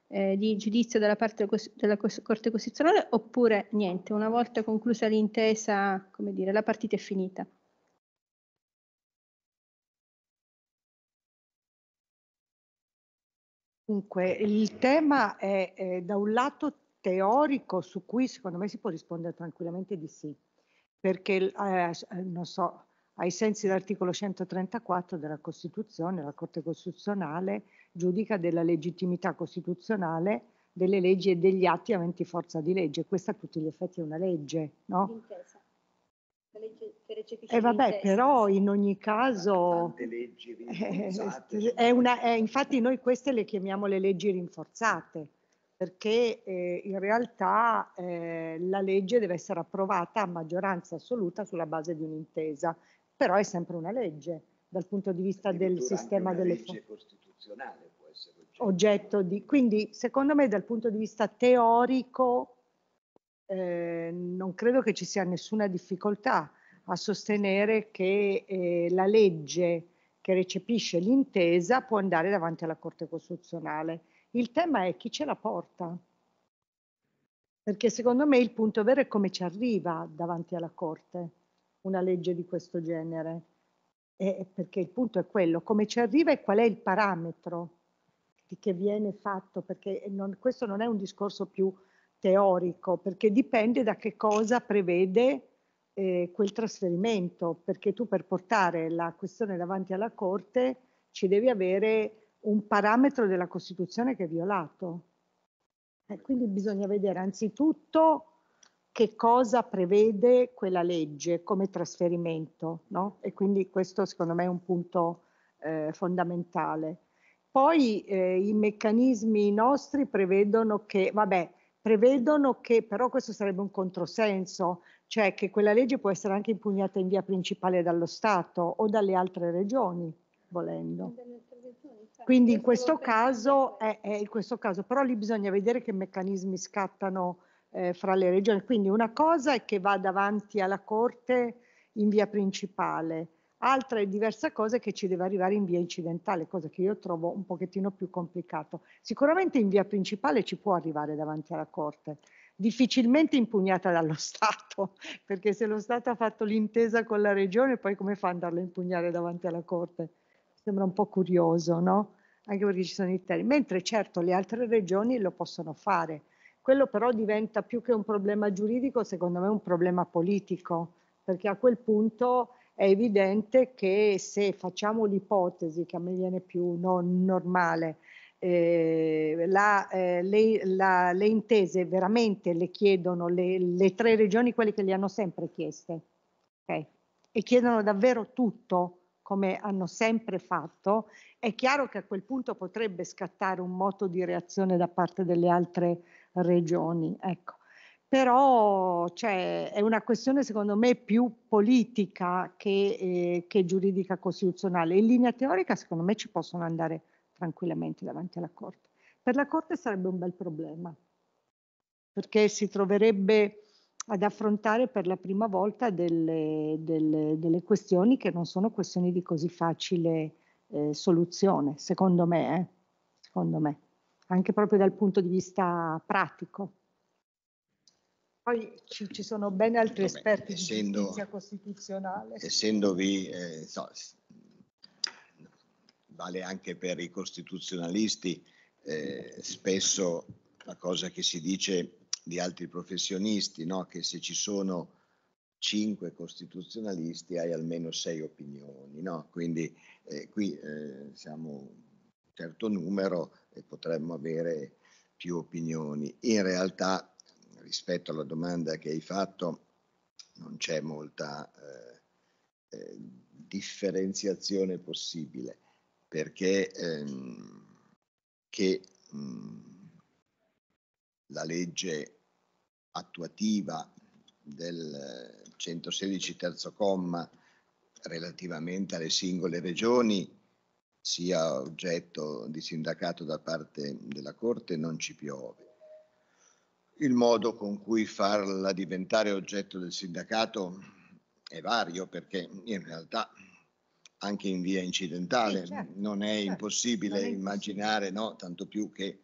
eh, di giudizio dalla parte della Corte Costituzionale oppure niente, una volta conclusa l'intesa, come dire, la partita è finita? Dunque, il tema è eh, da un lato teorico su cui secondo me si può rispondere tranquillamente di sì, perché eh, eh, non so, ai sensi dell'articolo 134 della Costituzione, la Corte Costituzionale giudica della legittimità costituzionale delle leggi e degli atti aventi forza di legge. Questa a tutti gli effetti è una legge, no? E eh vabbè, però in ogni caso... Tante leggi rinforzate. È una, è, eh, infatti noi queste le chiamiamo le leggi rinforzate, perché eh, in realtà eh, la legge deve essere approvata a maggioranza assoluta sulla base di un'intesa, però è sempre una legge dal punto di vista del sistema delle... forze costituzionale può essere oggetto. oggetto di, quindi secondo me dal punto di vista teorico eh, non credo che ci sia nessuna difficoltà a sostenere che eh, la legge che recepisce l'intesa può andare davanti alla Corte Costituzionale. Il tema è chi ce la porta. Perché secondo me il punto vero è come ci arriva davanti alla Corte una legge di questo genere eh, perché il punto è quello, come ci arriva e qual è il parametro di che viene fatto, perché non, questo non è un discorso più teorico, perché dipende da che cosa prevede eh, quel trasferimento, perché tu per portare la questione davanti alla Corte ci devi avere un parametro della Costituzione che è violato. Eh, quindi bisogna vedere anzitutto che cosa prevede quella legge come trasferimento. No? E quindi questo secondo me è un punto eh, fondamentale. Poi eh, i meccanismi nostri prevedono che, vabbè, prevedono che, però questo sarebbe un controsenso, cioè che quella legge può essere anche impugnata in via principale dallo Stato o dalle altre regioni, volendo. Quindi in questo caso, è, è in questo caso però lì bisogna vedere che meccanismi scattano eh, fra le regioni. Quindi una cosa è che va davanti alla Corte in via principale, altra e diversa cosa è che ci deve arrivare in via incidentale, cosa che io trovo un pochettino più complicato. Sicuramente in via principale ci può arrivare davanti alla Corte, difficilmente impugnata dallo Stato, perché se lo Stato ha fatto l'intesa con la Regione, poi come fa a andarlo a impugnare davanti alla Corte? Sembra un po' curioso, no? Anche perché ci sono i termini, mentre certo le altre regioni lo possono fare quello però diventa più che un problema giuridico, secondo me un problema politico, perché a quel punto è evidente che se facciamo l'ipotesi, che a me viene più non normale, eh, la, eh, le, la, le, intese veramente le chiedono le, le, tre regioni, quelle che le hanno sempre chieste, okay? e chiedono davvero tutto come hanno sempre fatto, è chiaro che a quel punto potrebbe scattare un moto di reazione da parte delle altre regioni regioni. Ecco. Però cioè, è una questione secondo me più politica che, eh, che giuridica costituzionale. In linea teorica secondo me ci possono andare tranquillamente davanti alla Corte. Per la Corte sarebbe un bel problema, perché si troverebbe ad affrontare per la prima volta delle, delle, delle questioni che non sono questioni di così facile eh, soluzione, secondo me. Eh? Secondo me anche proprio dal punto di vista pratico. Poi ci, ci sono ben altri Come, esperti essendo, di giustizia costituzionale. Essendovi, eh, so, vale anche per i costituzionalisti, eh, spesso la cosa che si dice di altri professionisti, no? che se ci sono cinque costituzionalisti hai almeno sei opinioni, no? quindi eh, qui eh, siamo un certo numero, e potremmo avere più opinioni. In realtà, rispetto alla domanda che hai fatto, non c'è molta eh, eh, differenziazione possibile, perché ehm, che mh, mm, la legge attuativa del 116 terzo comma relativamente alle singole regioni sia oggetto di sindacato da parte della Corte non ci piove. Il modo con cui farla diventare oggetto del sindacato è vario perché in realtà anche in via incidentale eh, certo, non è certo, impossibile non è immaginare, no? tanto più che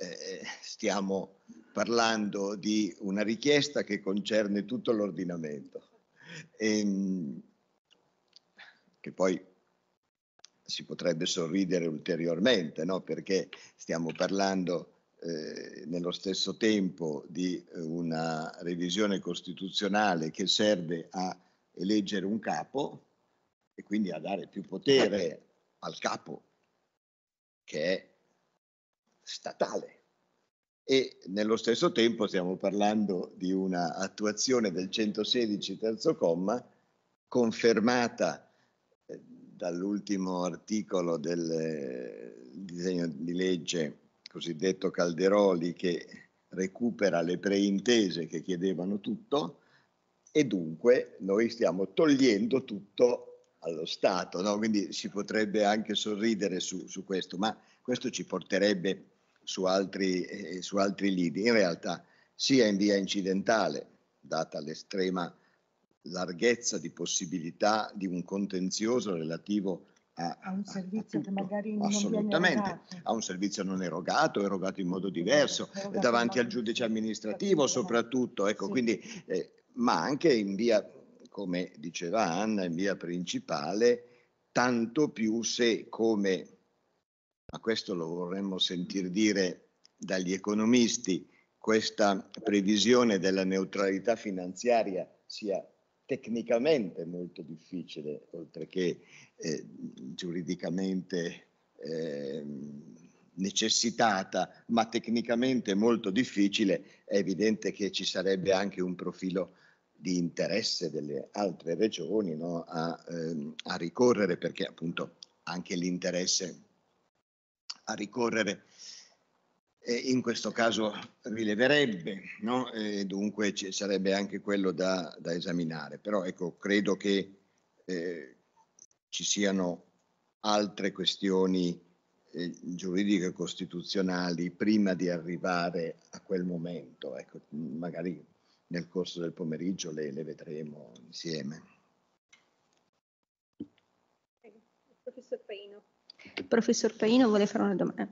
eh, stiamo parlando di una richiesta che concerne tutto l'ordinamento, e, ehm, che poi si potrebbe sorridere ulteriormente, no? perché stiamo parlando eh, nello stesso tempo di eh, una revisione costituzionale che serve a eleggere un capo e quindi a dare più potere al capo che è statale. E nello stesso tempo stiamo parlando di una attuazione del 116 terzo comma confermata dall'ultimo articolo del eh, disegno di legge cosiddetto Calderoli che recupera le preintese che chiedevano tutto e dunque noi stiamo togliendo tutto allo Stato, no? quindi si potrebbe anche sorridere su, su, questo, ma questo ci porterebbe su altri, eh, altri lidi, in realtà sia in via incidentale, data l'estrema larghezza di possibilità di un contenzioso relativo a, a un servizio a che magari non assolutamente a un servizio non erogato, erogato in modo diverso, erogato eh, davanti al giudice amministrativo soprattutto, ecco, sì. quindi, eh, ma anche in via, come diceva Anna, in via principale, tanto più se come, ma questo lo vorremmo sentire dire dagli economisti, questa previsione della neutralità finanziaria sia tecnicamente molto difficile, oltre che eh, giuridicamente eh, necessitata, ma tecnicamente molto difficile, è evidente che ci sarebbe anche un profilo di interesse delle altre regioni no, a, ehm, a ricorrere, perché appunto anche l'interesse a ricorrere eh, in questo caso rileverebbe, no? e dunque ci sarebbe anche quello da, da esaminare. Però ecco, credo che eh, ci siano altre questioni eh, giuridiche costituzionali prima di arrivare a quel momento. Ecco, magari nel corso del pomeriggio le, le vedremo insieme. Professor Paino. Professor Paino vuole fare una domanda.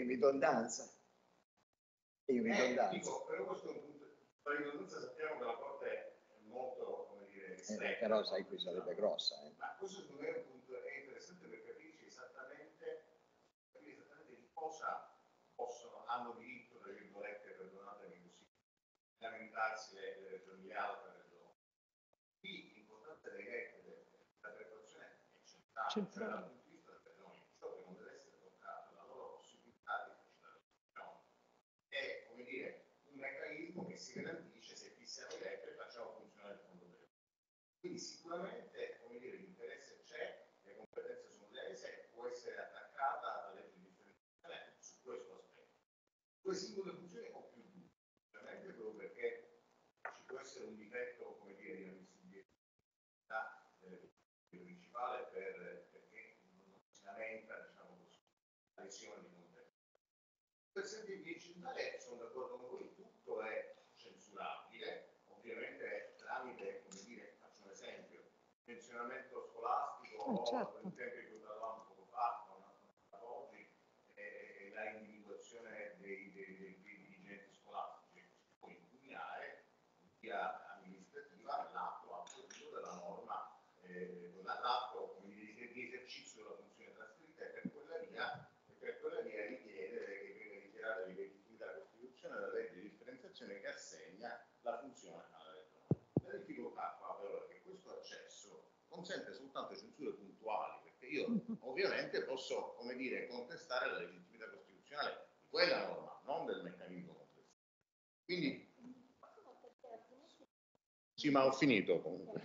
in ridondanza. In eh, ridondanza. Eh, dico, però questo punto, la ridondanza sappiamo che la porta è molto, come dire, eh, stretta, eh, però sai, qui sarebbe grossa. Eh. Ma questo secondo me è un punto è interessante per capirci esattamente, capire esattamente di cosa possono, hanno diritto, tra virgolette, perdonatemi così, lamentarsi le, le regioni altre, regioni. Qui l'importante è che la preparazione è centrale. Cioè centrale. si garantisce se fissiamo i LEP e facciamo funzionare il fondo per Quindi sicuramente dire, l'interesse c'è, le competenze sono lese, può essere attaccata alla legge di differenziale su questo aspetto. Due singole funzioni ho più dubbi, ovviamente proprio perché ci può essere un difetto come dire, di ammissibilità eh, principale per, perché non si lamenta diciamo, così, la lesione di contesto. Per esempio invece in Italia sono d'accordo con voi, pensionamento scolastico, eh, certo. per esempio che usavamo poco fa, oggi, eh, eh, la individuazione dei, dei, dei, dei dirigenti scolastici, si può impugnare via amministrativa l'atto appunto della norma, eh, l'atto di esercizio della funzione trascritta e per quella via, e per quella via richiede che venga dichiarata l'illegittimità costituzionale della legge di differenziazione che assegna la funzione consente soltanto censure puntuali, perché io ovviamente posso, come dire, contestare la legittimità costituzionale di quella norma, non del meccanismo complessivo. Quindi... Sì, ma ho finito comunque.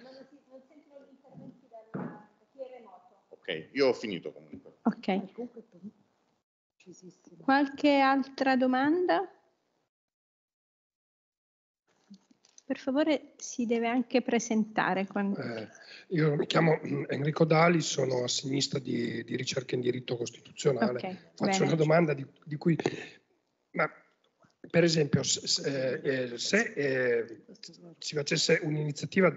Ok, io ho finito comunque. Ok. Qualche altra domanda? Per favore si deve anche presentare. Quando... Eh, io mi chiamo mm, Enrico Dali, sono assegnista di, di ricerca in diritto costituzionale. Okay, Faccio bene. una domanda di, di cui... Ma per esempio, se, eh, eh, se eh, si facesse un'iniziativa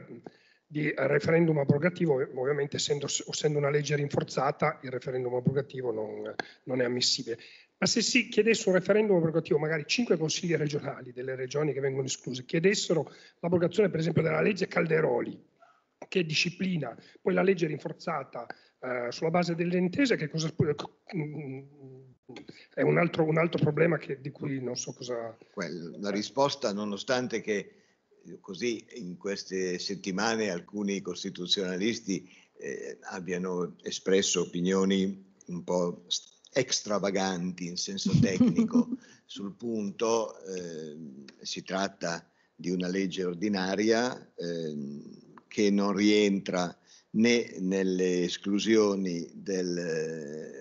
di referendum abrogativo, ovviamente essendo, essendo, una legge rinforzata, il referendum abrogativo non, non è ammissibile. Ma se si chiedesse un referendum abrogativo, magari cinque consigli regionali delle regioni che vengono escluse chiedessero l'abrogazione, per esempio, della legge Calderoli, che disciplina poi la legge rinforzata eh, sulla base delle intese, che cosa, mm, è un altro, un altro problema che, di cui non so cosa. La risposta, nonostante che eh, così in queste settimane alcuni costituzionalisti eh, abbiano espresso opinioni un po' extravaganti in senso tecnico sul punto, eh, si tratta di una legge ordinaria eh, che non rientra né nelle esclusioni del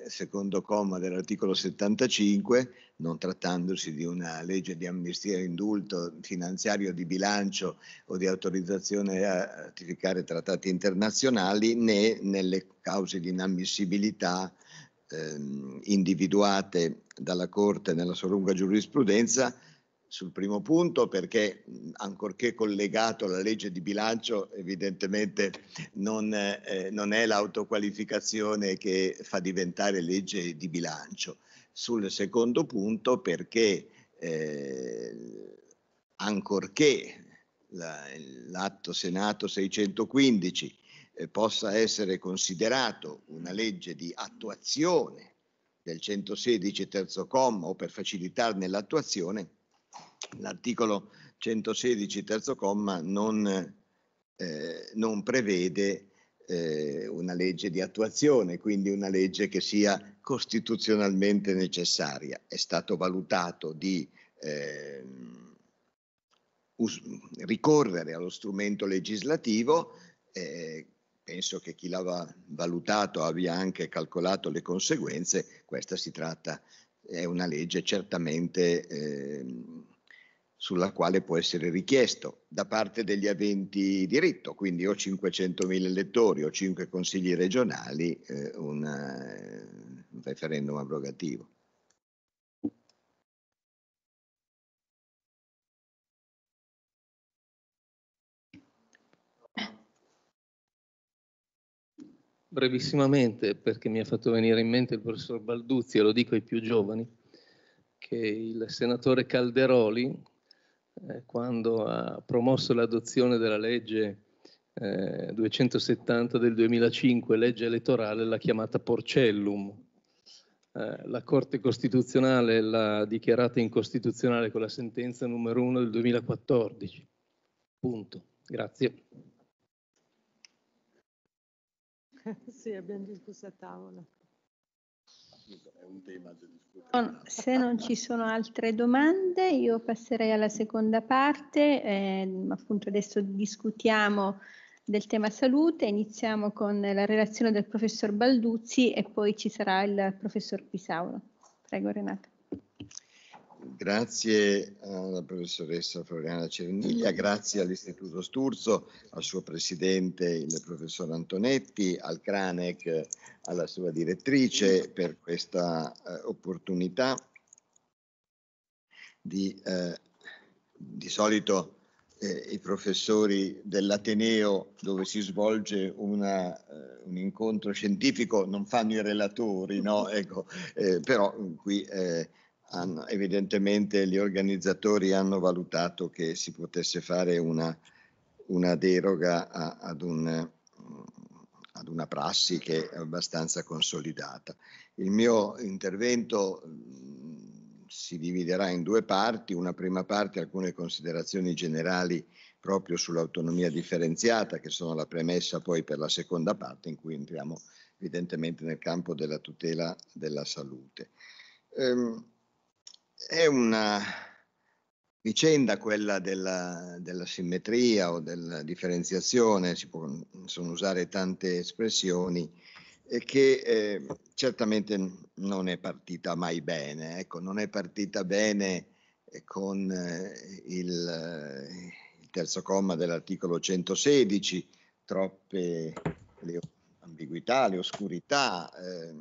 eh, secondo comma dell'articolo 75, non trattandosi di una legge di amnistia, indulto, finanziario, di bilancio o di autorizzazione a ratificare trattati internazionali, né nelle cause di inammissibilità ehm, individuate dalla Corte nella sua lunga giurisprudenza sul primo punto perché ancorché collegato alla legge di bilancio evidentemente non, eh, non è l'autoqualificazione che fa diventare legge di bilancio. Sul secondo punto perché eh, ancorché la, l'atto Senato 615 eh, possa essere considerato una legge di attuazione del 116 terzo comma o per facilitarne l'attuazione, l'articolo 116 terzo comma non, eh, non prevede eh, una legge di attuazione, quindi una legge che sia costituzionalmente necessaria. È stato valutato di eh, ricorrere allo strumento legislativo eh, penso che chi l'aveva valutato abbia anche calcolato le conseguenze, questa si tratta, è una legge certamente eh, sulla quale può essere richiesto da parte degli aventi diritto, quindi o 500.000 elettori o 5 consigli regionali, eh, una, eh, un referendum abrogativo. brevissimamente perché mi ha fatto venire in mente il professor Balduzzi, e lo dico ai più giovani, che il senatore Calderoli, eh, quando ha promosso l'adozione della legge eh, 270 del 2005, legge elettorale, l'ha chiamata Porcellum. Eh, la Corte Costituzionale l'ha dichiarata incostituzionale con la sentenza numero 1 del 2014. Punto. Grazie. sì, abbiamo discusso a tavola. Se non ci sono altre domande, io passerei alla seconda parte. Eh, appunto adesso discutiamo del tema salute, iniziamo con la relazione del professor Balduzzi e poi ci sarà il professor Pisauro. Prego Renato. Grazie eh, alla professoressa Floriana Cerniglia, grazie all'Istituto Sturzo, al suo presidente il professor Antonetti, al Cranec, alla sua direttrice per questa eh, opportunità di, eh, di solito eh, i professori dell'Ateneo dove si svolge una, eh, un incontro scientifico non fanno i relatori, no? ecco, eh, però qui eh, hanno, evidentemente gli organizzatori hanno valutato che si potesse fare una, una deroga a, ad, un, ad, una prassi che è abbastanza consolidata. Il mio intervento mm, si dividerà in due parti, una prima parte alcune considerazioni generali proprio sull'autonomia differenziata che sono la premessa poi per la seconda parte in cui entriamo evidentemente nel campo della tutela della salute. Ehm, è una vicenda quella della, della simmetria o della differenziazione, si possono usare tante espressioni, e che eh, certamente non è partita mai bene, ecco, non è partita bene eh, con eh, il, eh, il, terzo comma dell'articolo 116, troppe le ambiguità, le oscurità, eh,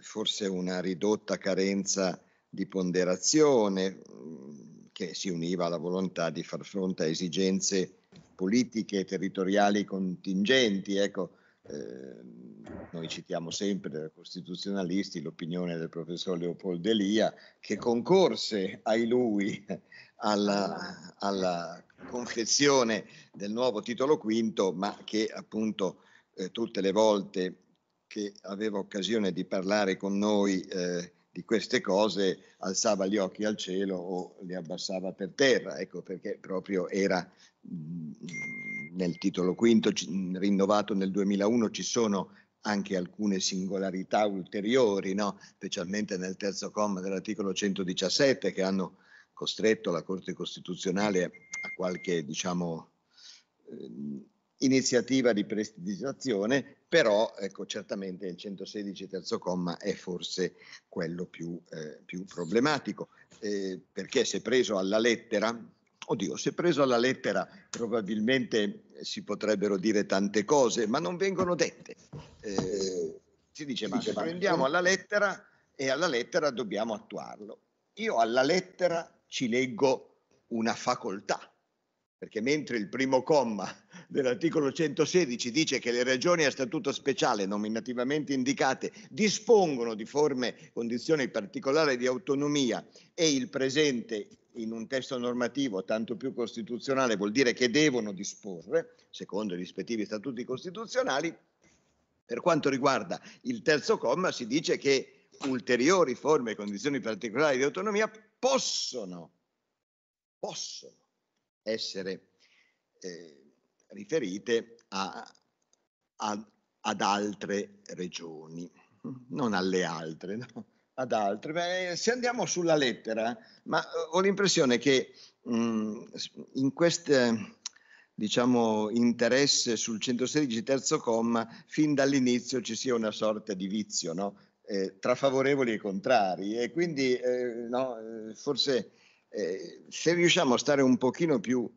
forse una ridotta carenza di ponderazione mm, che si univa alla volontà di far fronte a esigenze politiche e territoriali contingenti. Ecco, eh, noi citiamo sempre da costituzionalisti l'opinione del professor Leopoldo Delia che concorse ai lui alla, alla confezione del nuovo titolo quinto, ma che appunto eh, tutte le volte che aveva occasione di parlare con noi eh, di queste cose alzava gli occhi al cielo o li abbassava per terra, ecco perché proprio era mm, nel titolo quinto rinnovato nel 2001 ci sono anche alcune singolarità ulteriori, no? specialmente nel terzo comma dell'articolo 117 che hanno costretto la Corte Costituzionale a qualche diciamo, eh, iniziativa di prestigiazione, però ecco, certamente il 116 terzo comma è forse quello più, eh, più problematico, eh, perché se preso alla lettera, oddio, se preso alla lettera probabilmente si potrebbero dire tante cose, ma non vengono dette. Eh, si dice, ma se prendiamo alla lettera e alla lettera dobbiamo attuarlo. Io alla lettera ci leggo una facoltà perché mentre il primo comma dell'articolo 116 dice che le regioni a statuto speciale nominativamente indicate dispongono di forme, condizioni particolari di autonomia e il presente in un testo normativo tanto più costituzionale vuol dire che devono disporre, secondo i rispettivi statuti costituzionali, per quanto riguarda il terzo comma si dice che ulteriori forme e condizioni particolari di autonomia possono, possono essere eh, riferite a, a, ad altre regioni, non alle altre, no? ad altre. Beh, se andiamo sulla lettera, ma eh, ho l'impressione che mh, mm, in queste diciamo, interesse sul 116 terzo comma, fin dall'inizio ci sia una sorta di vizio no? eh, tra favorevoli e contrari e quindi eh, no, eh, forse eh, se riusciamo a stare un pochino più,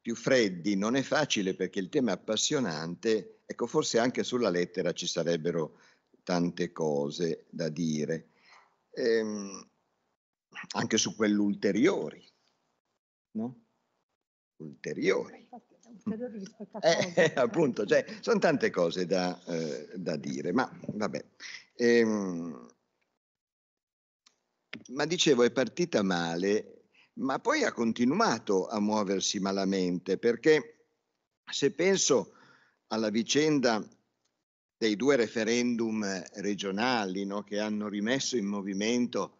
più, freddi, non è facile perché il tema è appassionante, ecco forse anche sulla lettera ci sarebbero tante cose da dire, ehm, anche su quell'ulteriori, no? Ulteriori. eh, appunto, cioè, sono tante cose da, eh, da dire, ma vabbè. Ehm, ma dicevo, è partita male ma poi ha continuato a muoversi malamente perché se penso alla vicenda dei due referendum regionali no, che hanno rimesso in movimento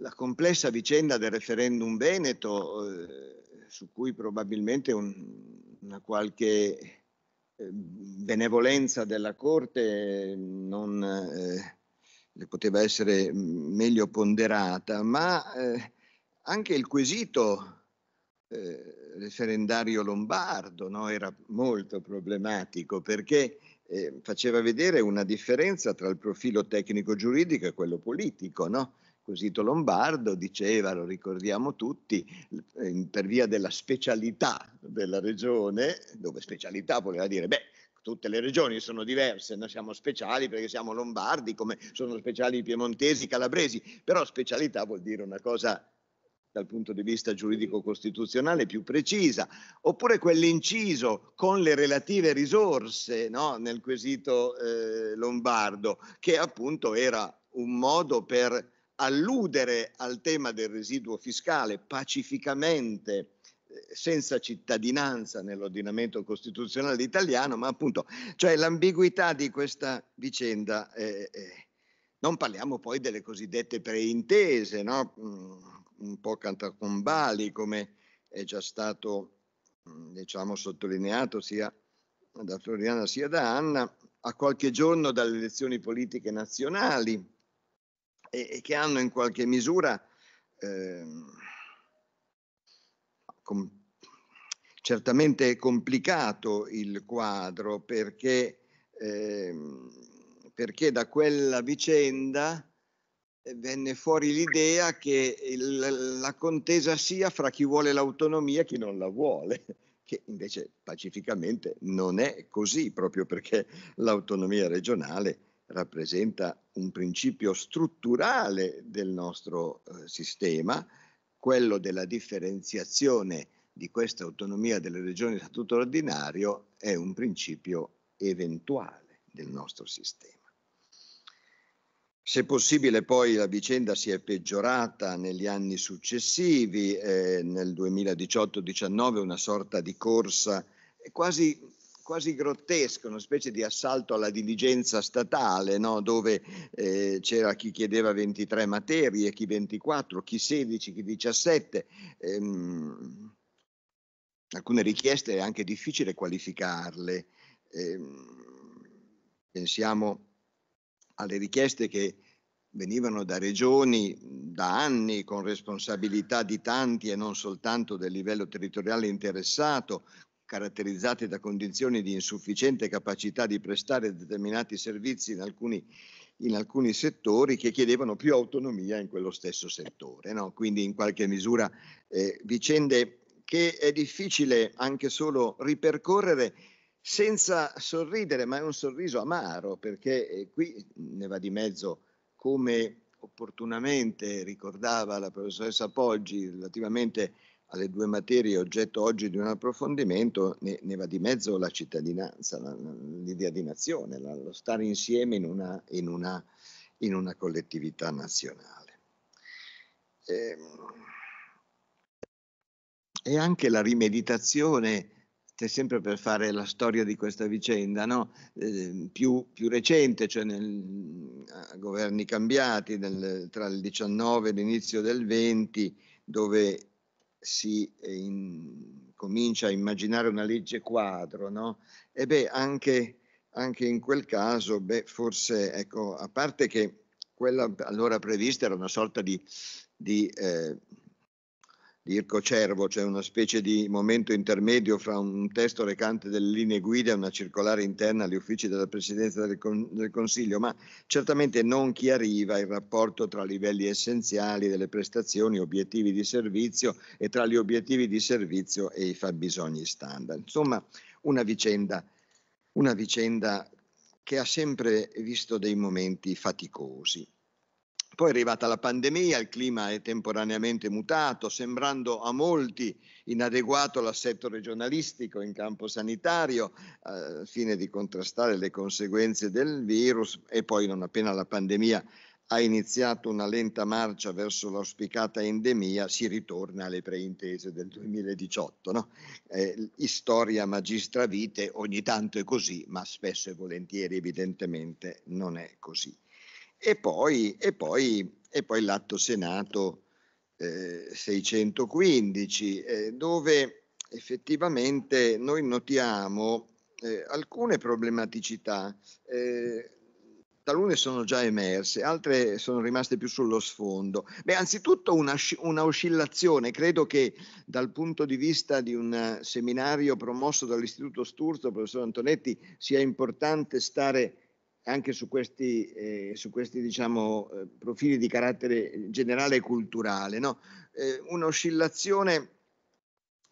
la complessa vicenda del referendum veneto, eh, su cui probabilmente un, una qualche eh, benevolenza della Corte non eh, poteva essere meglio ponderata, ma eh, anche il quesito eh, referendario lombardo no, era molto problematico perché eh, faceva vedere una differenza tra il profilo tecnico-giuridico e quello politico. No? Cosito Lombardo diceva, lo ricordiamo tutti, eh, per via della specialità della regione, dove specialità voleva dire, beh, tutte le regioni sono diverse, noi siamo speciali perché siamo lombardi, come sono speciali i piemontesi, i calabresi, però specialità vuol dire una cosa dal punto di vista giuridico-costituzionale più precisa, oppure quell'inciso con le relative risorse no, nel quesito eh, lombardo, che appunto era un modo per alludere al tema del residuo fiscale pacificamente eh, senza cittadinanza nell'ordinamento costituzionale italiano, ma appunto, cioè l'ambiguità di questa vicenda. Eh, eh. Non parliamo poi delle cosiddette preintese, no? Mm un po' cantacombali, come è già stato mm, diciamo, sottolineato sia da Floriana sia da Anna, a qualche giorno dalle elezioni politiche nazionali e, e che hanno in qualche misura eh, com- certamente complicato il quadro perché, eh, perché da quella vicenda eh, venne fuori l'idea che il, la contesa sia fra chi vuole l'autonomia e chi non la vuole, che invece pacificamente non è così, proprio perché l'autonomia regionale rappresenta un principio strutturale del nostro eh, sistema, quello della differenziazione di questa autonomia delle regioni a statuto ordinario è un principio eventuale del nostro sistema. Se possibile poi la vicenda si è peggiorata negli anni successivi, eh, nel 2018-19 una sorta di corsa quasi, quasi, grottesca, una specie di assalto alla diligenza statale, no? dove eh, c'era chi chiedeva 23 materie, chi 24, chi 16, chi 17. Ehm, alcune richieste è anche difficile qualificarle. Ehm, pensiamo alle richieste che venivano da regioni da anni con responsabilità di tanti e non soltanto del livello territoriale interessato, caratterizzate da condizioni di insufficiente capacità di prestare determinati servizi in alcuni, in alcuni settori che chiedevano più autonomia in quello stesso settore. No? Quindi in qualche misura eh, vicende che è difficile anche solo ripercorrere senza sorridere, ma è un sorriso amaro, perché eh, qui ne va di mezzo, come opportunamente ricordava la professoressa Poggi relativamente alle due materie oggetto oggi di un approfondimento, ne, ne va di mezzo la cittadinanza, la, l'idea di nazione, la, lo stare insieme in una, in una, in una collettività nazionale. E, ehm, e anche la rimeditazione c'è sempre per fare la storia di questa vicenda, no? eh, più, più, recente, cioè nel, a governi cambiati nel, tra il 19 e l'inizio del 20, dove si eh, in, comincia a immaginare una legge quadro, no? E beh, anche, anche in quel caso, beh, forse, ecco, a parte che quella allora prevista era una sorta di... di eh, Dirco Cervo, cioè una specie di momento intermedio fra un testo recante delle linee guida e una circolare interna agli uffici della Presidenza del, Con- del, Consiglio, ma certamente non chiariva il rapporto tra livelli essenziali delle prestazioni, obiettivi di servizio e tra gli obiettivi di servizio e i fabbisogni standard. Insomma, una vicenda, una vicenda che ha sempre visto dei momenti faticosi. Poi è arrivata la pandemia, il clima è temporaneamente mutato, sembrando a molti inadeguato l'assetto regionalistico in campo sanitario eh, al fine di contrastare le conseguenze del virus e poi non appena la pandemia ha iniziato una lenta marcia verso l'auspicata endemia, si ritorna alle preintese del 2018. No? Eh, storia magistra vite ogni tanto è così, ma spesso e volentieri evidentemente non è così e poi, e poi, e poi l'atto Senato eh, 615, eh, dove effettivamente noi notiamo eh, alcune problematicità. Eh, talune sono già emerse, altre sono rimaste più sullo sfondo. Beh, anzitutto una, una oscillazione, credo che dal punto di vista di un seminario promosso dall'Istituto Sturzo, professor Antonetti, sia importante stare anche su questi, eh, su questi diciamo, eh, profili di carattere generale e culturale, no? eh, un'oscillazione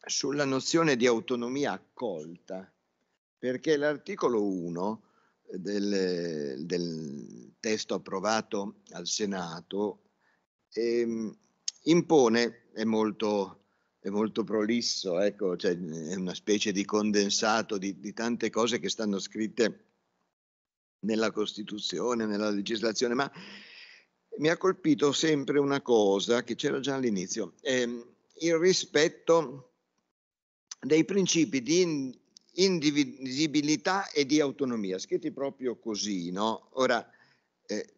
sulla nozione di autonomia accolta, perché l'articolo 1 del, del testo approvato al Senato ehm, impone, è molto, è molto prolisso, ecco, cioè, è una specie di condensato di, di tante cose che stanno scritte nella Costituzione, nella legislazione, ma mi ha colpito sempre una cosa che c'era già all'inizio, ehm, il rispetto dei principi di indivisibilità e di autonomia, scritti proprio così, no? Ora, eh,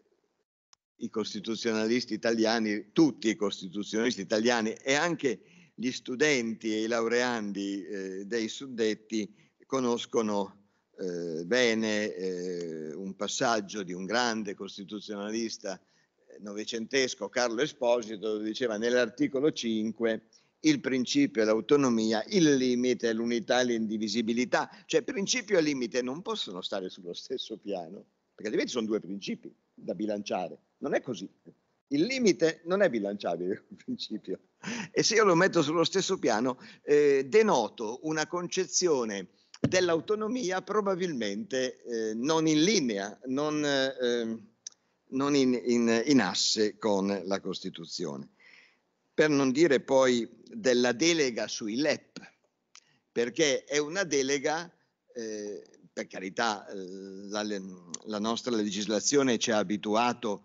i costituzionalisti italiani, tutti i costituzionalisti italiani e anche gli studenti e i laureandi eh, dei suddetti conoscono eh, bene eh, un passaggio di un grande costituzionalista eh, novecentesco, Carlo Esposito, dove diceva nell'articolo 5 il principio è l'autonomia, il limite è l'unità e l'indivisibilità, cioè principio e limite non possono stare sullo stesso piano, perché altrimenti sono due principi da bilanciare, non è così. Il limite non è bilanciabile il principio e se io lo metto sullo stesso piano eh, denoto una concezione dell'autonomia probabilmente eh, non in linea, non, eh, non in, in, in asse con la Costituzione. Per non dire poi della delega sui LEP, perché è una delega eh, per carità, eh, la, la, nostra legislazione ci ha abituato,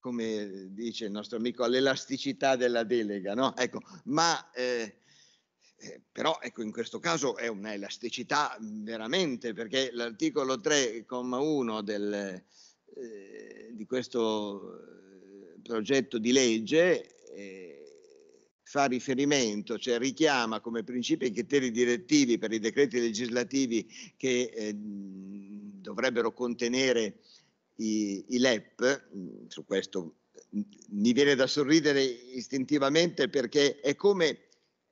come dice il nostro amico, all'elasticità della delega, no? ecco, ma eh, eh, però ecco, in questo caso è un'elasticità mhmm, veramente, perché l'articolo 3,1 del, eh, di questo eh, progetto di legge eh, fa riferimento, cioè richiama come principi i criteri direttivi per i decreti legislativi che eh, dovrebbero contenere i, i LEP, su questo mhmm, mi viene da sorridere istintivamente perché è come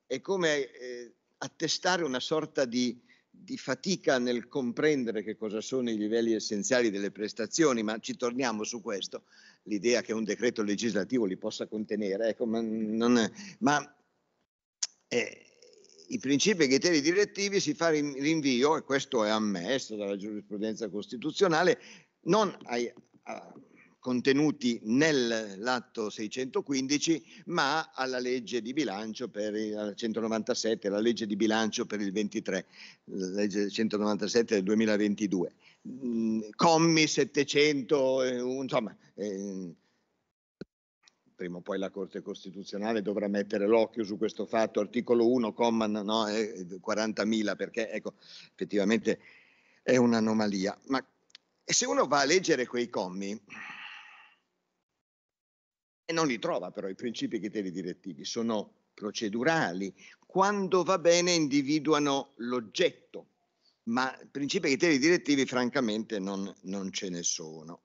è come eh, attestare una sorta di, di fatica nel comprendere che cosa sono i livelli essenziali delle prestazioni, ma ci torniamo su questo. L'idea che un decreto legislativo li possa contenere, ecco, ma, è, ma eh, i principi e i criteri direttivi si fa rinvio, e questo è ammesso dalla giurisprudenza costituzionale, non ai, a, contenuti nell'atto 615, ma alla legge di bilancio per il 197, la legge di bilancio per il 23, la legge 197 del 2022. Mm, commi 700, eh, insomma, eh, prima o poi la Corte Costituzionale dovrà mettere l'occhio su questo fatto, articolo 1, comma no, 40.000, perché ecco, effettivamente è un'anomalia. Ma se uno va a leggere quei commi, e non li trova però i principi e i criteri direttivi, sono procedurali. Quando va bene individuano l'oggetto, ma principi e criteri direttivi francamente non, non ce ne sono.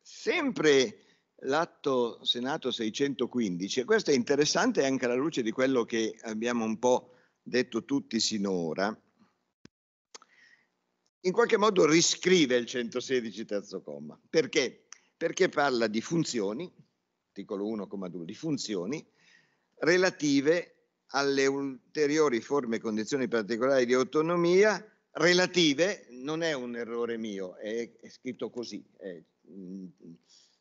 Sempre l'atto Senato 615, e questo è interessante anche alla luce di quello che abbiamo un po' detto tutti sinora, in qualche modo riscrive il 116 terzo comma, perché perché parla di funzioni, articolo 1,2, di funzioni relative alle ulteriori forme e condizioni particolari di autonomia, relative, non è un errore mio, è, è scritto così, è, mh, mm,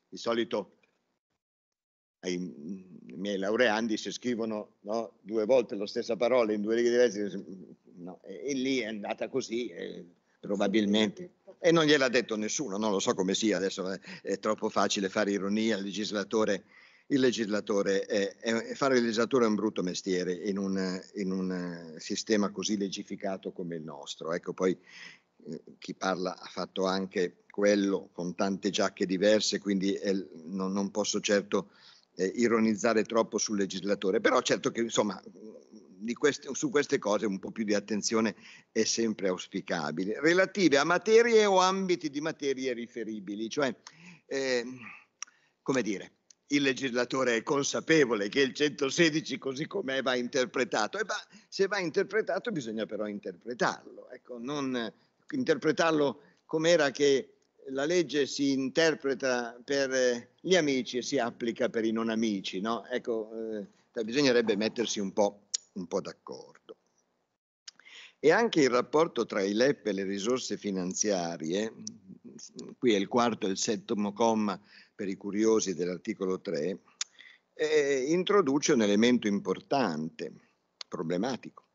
di solito ai mm, miei laureandi se scrivono no, due volte la stessa parola in due righe diverse, no, e, e lì è andata così, eh, probabilmente e non gliel'ha detto nessuno, non lo so come sia, adesso eh, è troppo facile fare ironia, il legislatore, il legislatore è, è, fare il legislatore è un brutto mestiere in un, in un eh, sistema così legificato come il nostro. Ecco, poi eh, chi parla ha fatto anche quello con tante giacche diverse, quindi è, non, non, posso certo eh, ironizzare troppo sul legislatore, però certo che insomma queste, su queste cose un po' più di attenzione è sempre auspicabile. Relative a materie o ambiti di materie riferibili, cioè, eh, come dire, il legislatore è consapevole che il 116 così com'è va interpretato, e va, se va interpretato bisogna però interpretarlo, ecco, non interpretarlo com'era che la legge si interpreta per eh, gli amici e si applica per i non amici, no? Ecco, eh, bisognerebbe mettersi un po' un po' d'accordo. E anche il rapporto tra i LEP e le risorse finanziarie, qui è il quarto e il settimo comma per i curiosi dell'articolo 3, eh, introduce un elemento importante, problematico,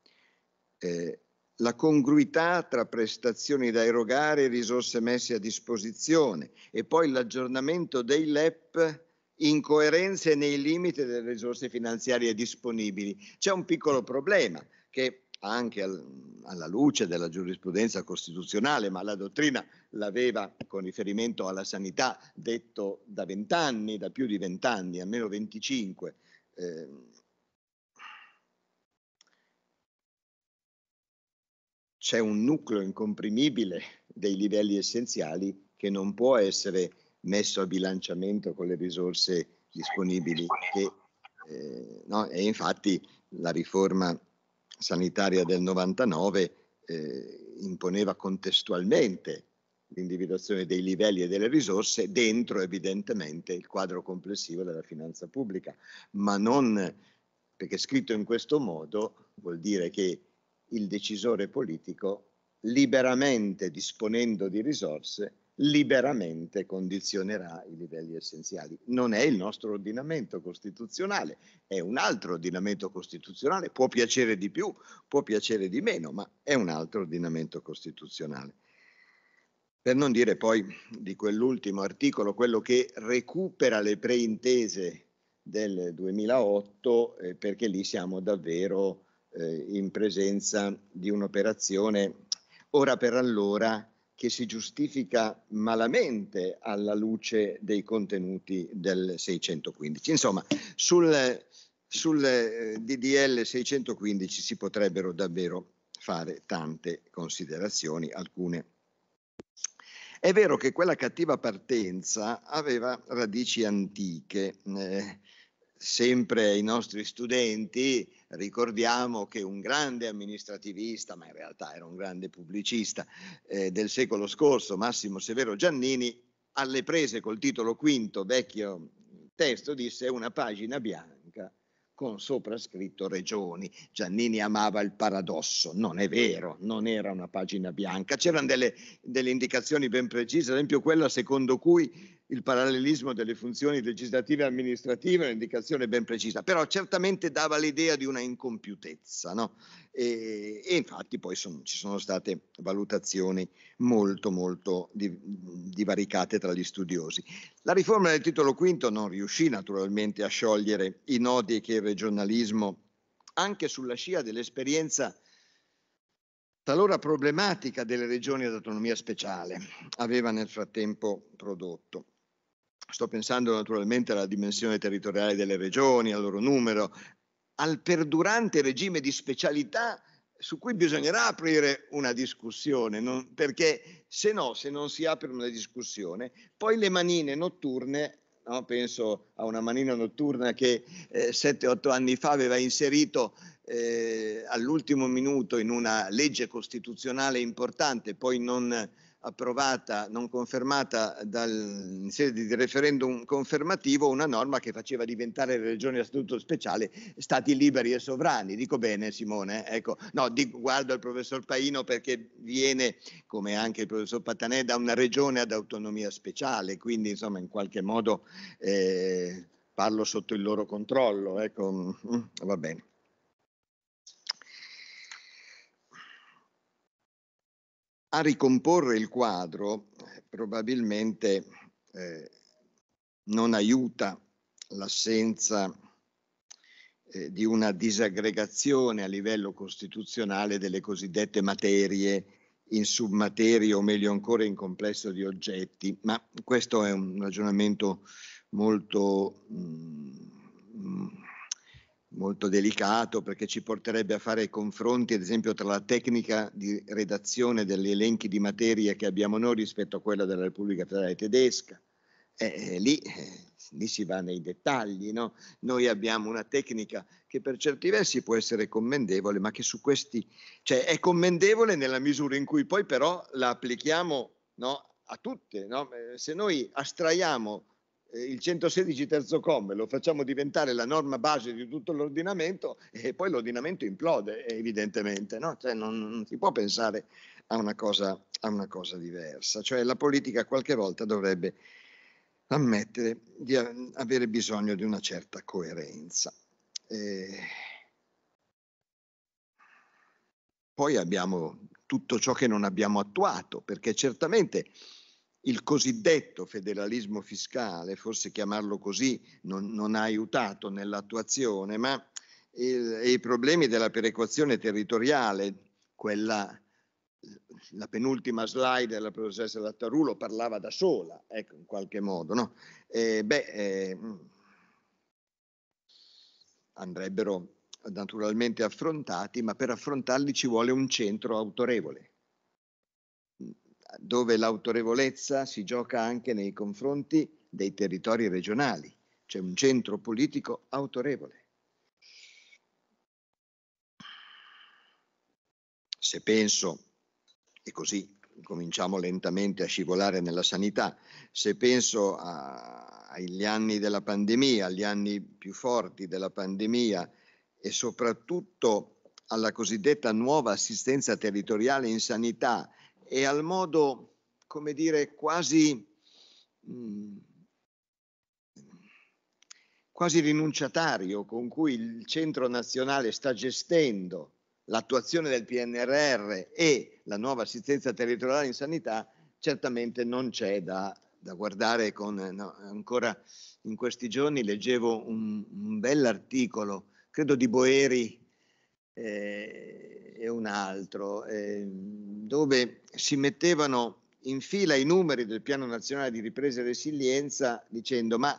eh, la congruità tra prestazioni da erogare e risorse messe a disposizione e poi l'aggiornamento dei LEP incoerenze nei limiti delle risorse finanziarie disponibili. C'è un piccolo problema che anche al, alla luce della giurisprudenza costituzionale, ma la dottrina l'aveva con riferimento alla sanità detto da vent'anni, da più di vent'anni, almeno 25. Eh, c'è un nucleo incomprimibile dei livelli essenziali che non può essere messo a bilanciamento con le risorse disponibili. Che, eh, no? E infatti la riforma sanitaria del 99 eh, imponeva contestualmente l'individuazione dei livelli e delle risorse dentro evidentemente il quadro complessivo della finanza pubblica, ma non perché scritto in questo modo vuol dire che il decisore politico liberamente disponendo di risorse liberamente condizionerà i livelli essenziali. Non è il nostro ordinamento costituzionale, è un altro ordinamento costituzionale, può piacere di più, può piacere di meno, ma è un altro ordinamento costituzionale. Per non dire poi di quell'ultimo articolo, quello che recupera le preintese del 2008, eh, perché lì siamo davvero eh, in presenza di un'operazione ora per allora che si giustifica malamente alla luce dei contenuti del 615. Insomma, sul, sul eh, DDL 615 si potrebbero davvero fare tante considerazioni, alcune è vero che quella cattiva partenza aveva radici antiche. Eh, sempre ai nostri studenti Ricordiamo che un grande amministrativista, ma in realtà era un grande pubblicista eh, del secolo scorso, Massimo Severo Giannini, alle prese col titolo quinto vecchio testo disse una pagina bianca con sopra scritto regioni. Giannini amava il paradosso, non è vero, non era una pagina bianca, c'erano delle, delle indicazioni ben precise, ad esempio quella secondo cui il parallelismo delle funzioni legislative e amministrative è un'indicazione ben precisa, però certamente dava l'idea di una incompiutezza, no? e, e, infatti poi son, ci sono state valutazioni molto molto divaricate tra gli studiosi. La riforma del titolo V non riuscì naturalmente a sciogliere i nodi che il regionalismo, anche sulla scia dell'esperienza talora problematica delle regioni ad autonomia speciale aveva nel frattempo prodotto. Sto pensando naturalmente alla dimensione territoriale delle regioni, al loro numero, al perdurante regime di specialità su cui bisognerà aprire una discussione, non, perché se no, se non si apre una discussione, poi le manine notturne, no, penso a una manina notturna che eh, 7-8 anni fa aveva inserito eh, all'ultimo minuto in una legge costituzionale importante, poi non approvata, non confermata dal, in sede di referendum confermativo, una norma che faceva diventare le regioni a statuto speciale stati liberi e sovrani. Dico bene Simone? Ecco, no, di, guardo il professor Paino perché viene, come anche il professor Patanè, da una regione ad autonomia speciale, quindi insomma in qualche modo eh, parlo sotto il loro controllo. Ecco, mm, mm, va bene. a ricomporre il quadro probabilmente eh, non aiuta l'assenza eh, di una disaggregazione a livello costituzionale delle cosiddette materie in submaterie o meglio ancora in complesso di oggetti, ma questo è un ragionamento molto mh, mm, molto delicato perché ci porterebbe a fare confronti ad esempio tra la tecnica di redazione degli elenchi di materie che abbiamo noi rispetto a quella della Repubblica Federale Tedesca. Eh, eh, lì, eh, lì, si va nei dettagli, no? noi abbiamo una tecnica che per certi versi può essere commendevole, ma che su questi, cioè è commendevole nella misura in cui poi però la applichiamo no, a tutte, no? Eh, se noi astraiamo eh, il 116 terzo comma lo facciamo diventare la norma base di tutto l'ordinamento e poi l'ordinamento implode evidentemente, no? cioè non, non, si può pensare a una, cosa, a una, cosa, diversa, cioè la politica qualche volta dovrebbe ammettere di avere bisogno di una certa coerenza. E... Poi abbiamo tutto ciò che non abbiamo attuato, perché certamente il cosiddetto federalismo fiscale, forse chiamarlo così non, non ha aiutato nell'attuazione, ma il, i problemi della perequazione territoriale, quella, la penultima slide della professoressa Lattarulo parlava da sola, ecco, in qualche modo, no? eh, beh, eh, andrebbero naturalmente affrontati, ma per affrontarli ci vuole un centro autorevole dove l'autorevolezza si gioca anche nei confronti dei territori regionali, c'è un centro politico autorevole. Se penso, e così cominciamo lentamente a scivolare nella sanità, se penso a, agli anni della pandemia, agli anni più forti della pandemia e soprattutto alla cosiddetta nuova assistenza territoriale in sanità e al modo, come dire, quasi, mm, quasi rinunciatario con cui il Centro Nazionale sta gestendo l'attuazione del PNRR e la nuova assistenza territoriale in sanità, certamente non c'è da, da guardare con, no, ancora in questi giorni leggevo un, un bell'articolo, credo di Boeri, eh, e un altro, eh, dove si mettevano in fila i numeri del Piano Nazionale di Ripresa e Resilienza dicendo ma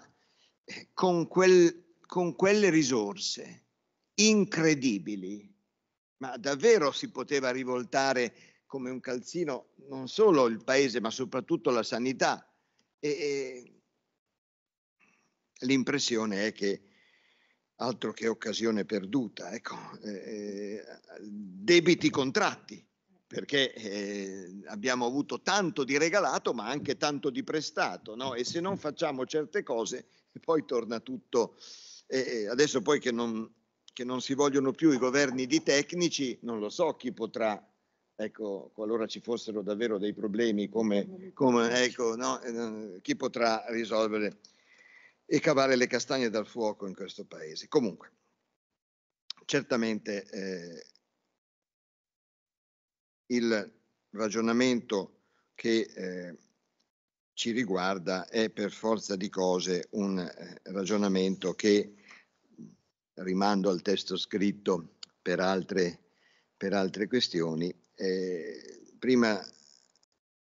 eh, con, quel, con quelle risorse incredibili, ma davvero si poteva rivoltare come un calzino non solo il paese ma soprattutto la sanità. E, e l'impressione è che altro che occasione perduta, ecco, eh, eh, debiti contratti, perché eh, abbiamo avuto tanto di regalato ma anche tanto di prestato, no? e se non facciamo certe cose poi torna tutto, eh, eh, adesso poi che non, che non si vogliono più i governi di tecnici, non lo so chi potrà ecco, qualora ci fossero davvero dei problemi, come, come ecco, no, eh, chi potrà risolvere e cavare le castagne dal fuoco in questo paese. Comunque, certamente eh, il ragionamento che eh, ci riguarda è per forza di cose un eh, ragionamento che rimando al testo scritto per altre, per altre questioni. Eh, prima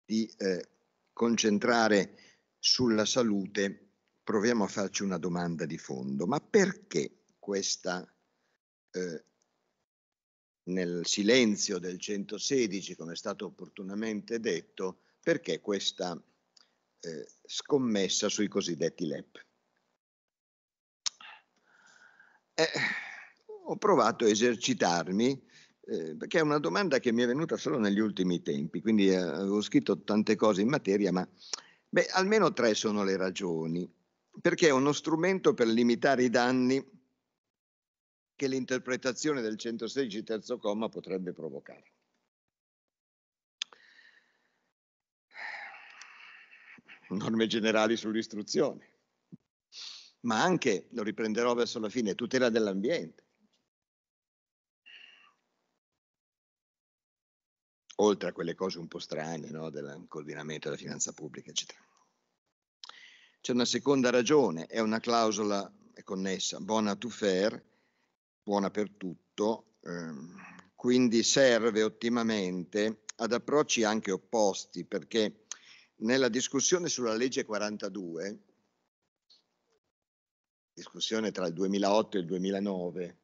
di eh, concentrare sulla salute proviamo a farci una domanda di fondo, ma perché questa, eh, nel silenzio del 116, come è stato opportunamente detto, perché questa eh, scommessa sui cosiddetti LEP? Eh, ho provato a esercitarmi eh, perché è una domanda che mi è venuta solo negli ultimi tempi, quindi eh, avevo scritto tante cose in materia, ma beh, almeno tre sono le ragioni perché è uno strumento per limitare i danni che l'interpretazione del 116 terzo comma potrebbe provocare. Norme generali sull'istruzione, ma anche, lo riprenderò verso la fine, tutela dell'ambiente. Oltre a quelle cose un po' strane no? del coordinamento della finanza pubblica, eccetera. C'è una seconda ragione, è una clausola connessa, buona to fair, buona per tutto, ehm, quindi serve ottimamente ad approcci anche opposti, perché nella discussione sulla legge 42, discussione tra il 2008 e il 2009,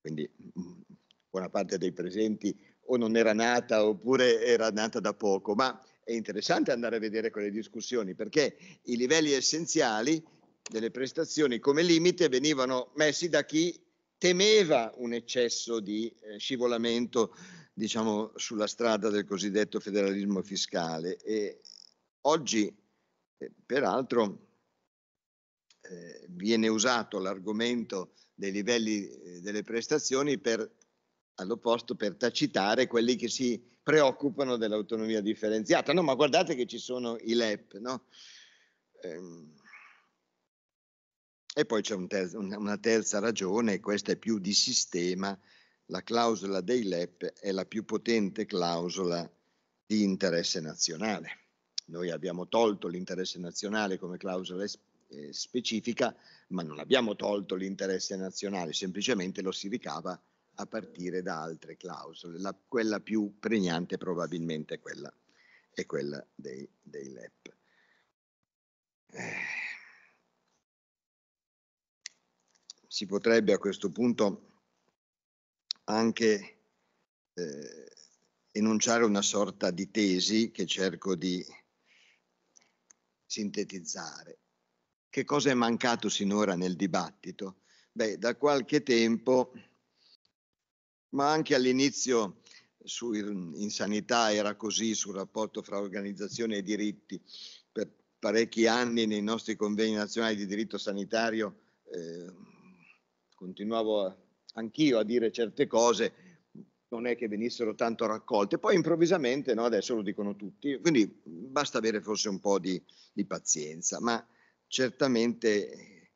quindi mm, buona parte dei presenti o non era nata oppure era nata da poco, ma è interessante andare a vedere quelle discussioni perché i livelli essenziali delle prestazioni come limite venivano messi da chi temeva un eccesso di eh, scivolamento diciamo, sulla strada del cosiddetto federalismo fiscale. E oggi, eh, peraltro, eh, viene usato l'argomento dei livelli eh, delle prestazioni per, all'opposto per tacitare quelli che si preoccupano dell'autonomia differenziata. No, ma guardate che ci sono i LEP, no? Ehm, e poi c'è un terzo, una terza ragione, questa è più di sistema, la clausola dei LEP è la più potente clausola di interesse nazionale. Noi abbiamo tolto l'interesse nazionale come clausola eh, specifica, ma non abbiamo tolto l'interesse nazionale, semplicemente lo si ricava a partire da altre clausole. La, quella più pregnante probabilmente è quella, è quella dei, dei LEP. Eh, si potrebbe a questo punto anche eh, enunciare una sorta di tesi che cerco di sintetizzare. Che cosa è mancato sinora nel dibattito? Beh, da qualche tempo ma anche all'inizio su, in sanità era così, sul rapporto fra organizzazione e diritti. Per parecchi anni nei nostri convegni nazionali di diritto sanitario eh, continuavo a, anch'io a dire certe cose, non è che venissero tanto raccolte, poi improvvisamente no, adesso lo dicono tutti, quindi basta avere forse un po' di, di pazienza, ma certamente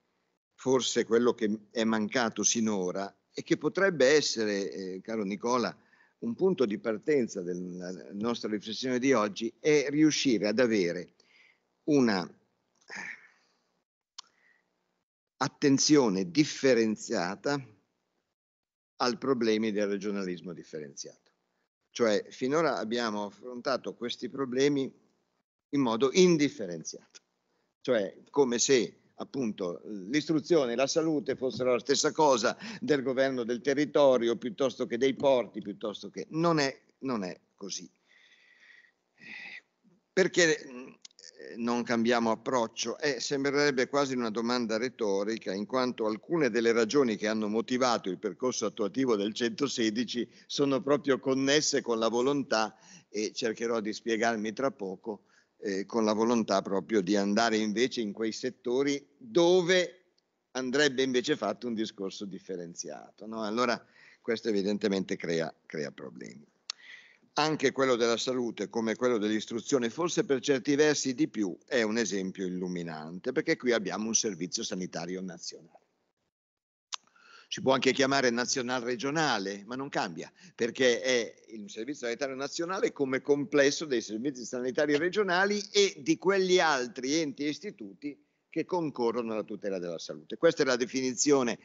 forse quello che è mancato sinora e che potrebbe essere, eh, caro Nicola, un punto di partenza della nostra riflessione di oggi, è riuscire ad avere una eh, attenzione differenziata al problema del regionalismo differenziato. Cioè, finora abbiamo affrontato questi problemi in modo indifferenziato, cioè come se appunto l'istruzione e la salute fossero la stessa cosa del governo del territorio piuttosto che dei porti, piuttosto che non è, non è così. Perché eh, non cambiamo approccio? Eh, sembrerebbe quasi una domanda retorica, in quanto alcune delle ragioni che hanno motivato il percorso attuativo del 116 sono proprio connesse con la volontà, e cercherò di spiegarmi tra poco, eh, con la volontà proprio di andare invece in quei settori dove andrebbe invece fatto un discorso differenziato. No? Allora questo evidentemente crea, crea problemi. Anche quello della salute come quello dell'istruzione, forse per certi versi di più, è un esempio illuminante, perché qui abbiamo un servizio sanitario nazionale si può anche chiamare nazionale regionale, ma non cambia, perché è il Servizio Sanitario Nazionale come complesso dei servizi sanitari regionali e di quegli altri enti e istituti che concorrono alla tutela della salute. Questa è la definizione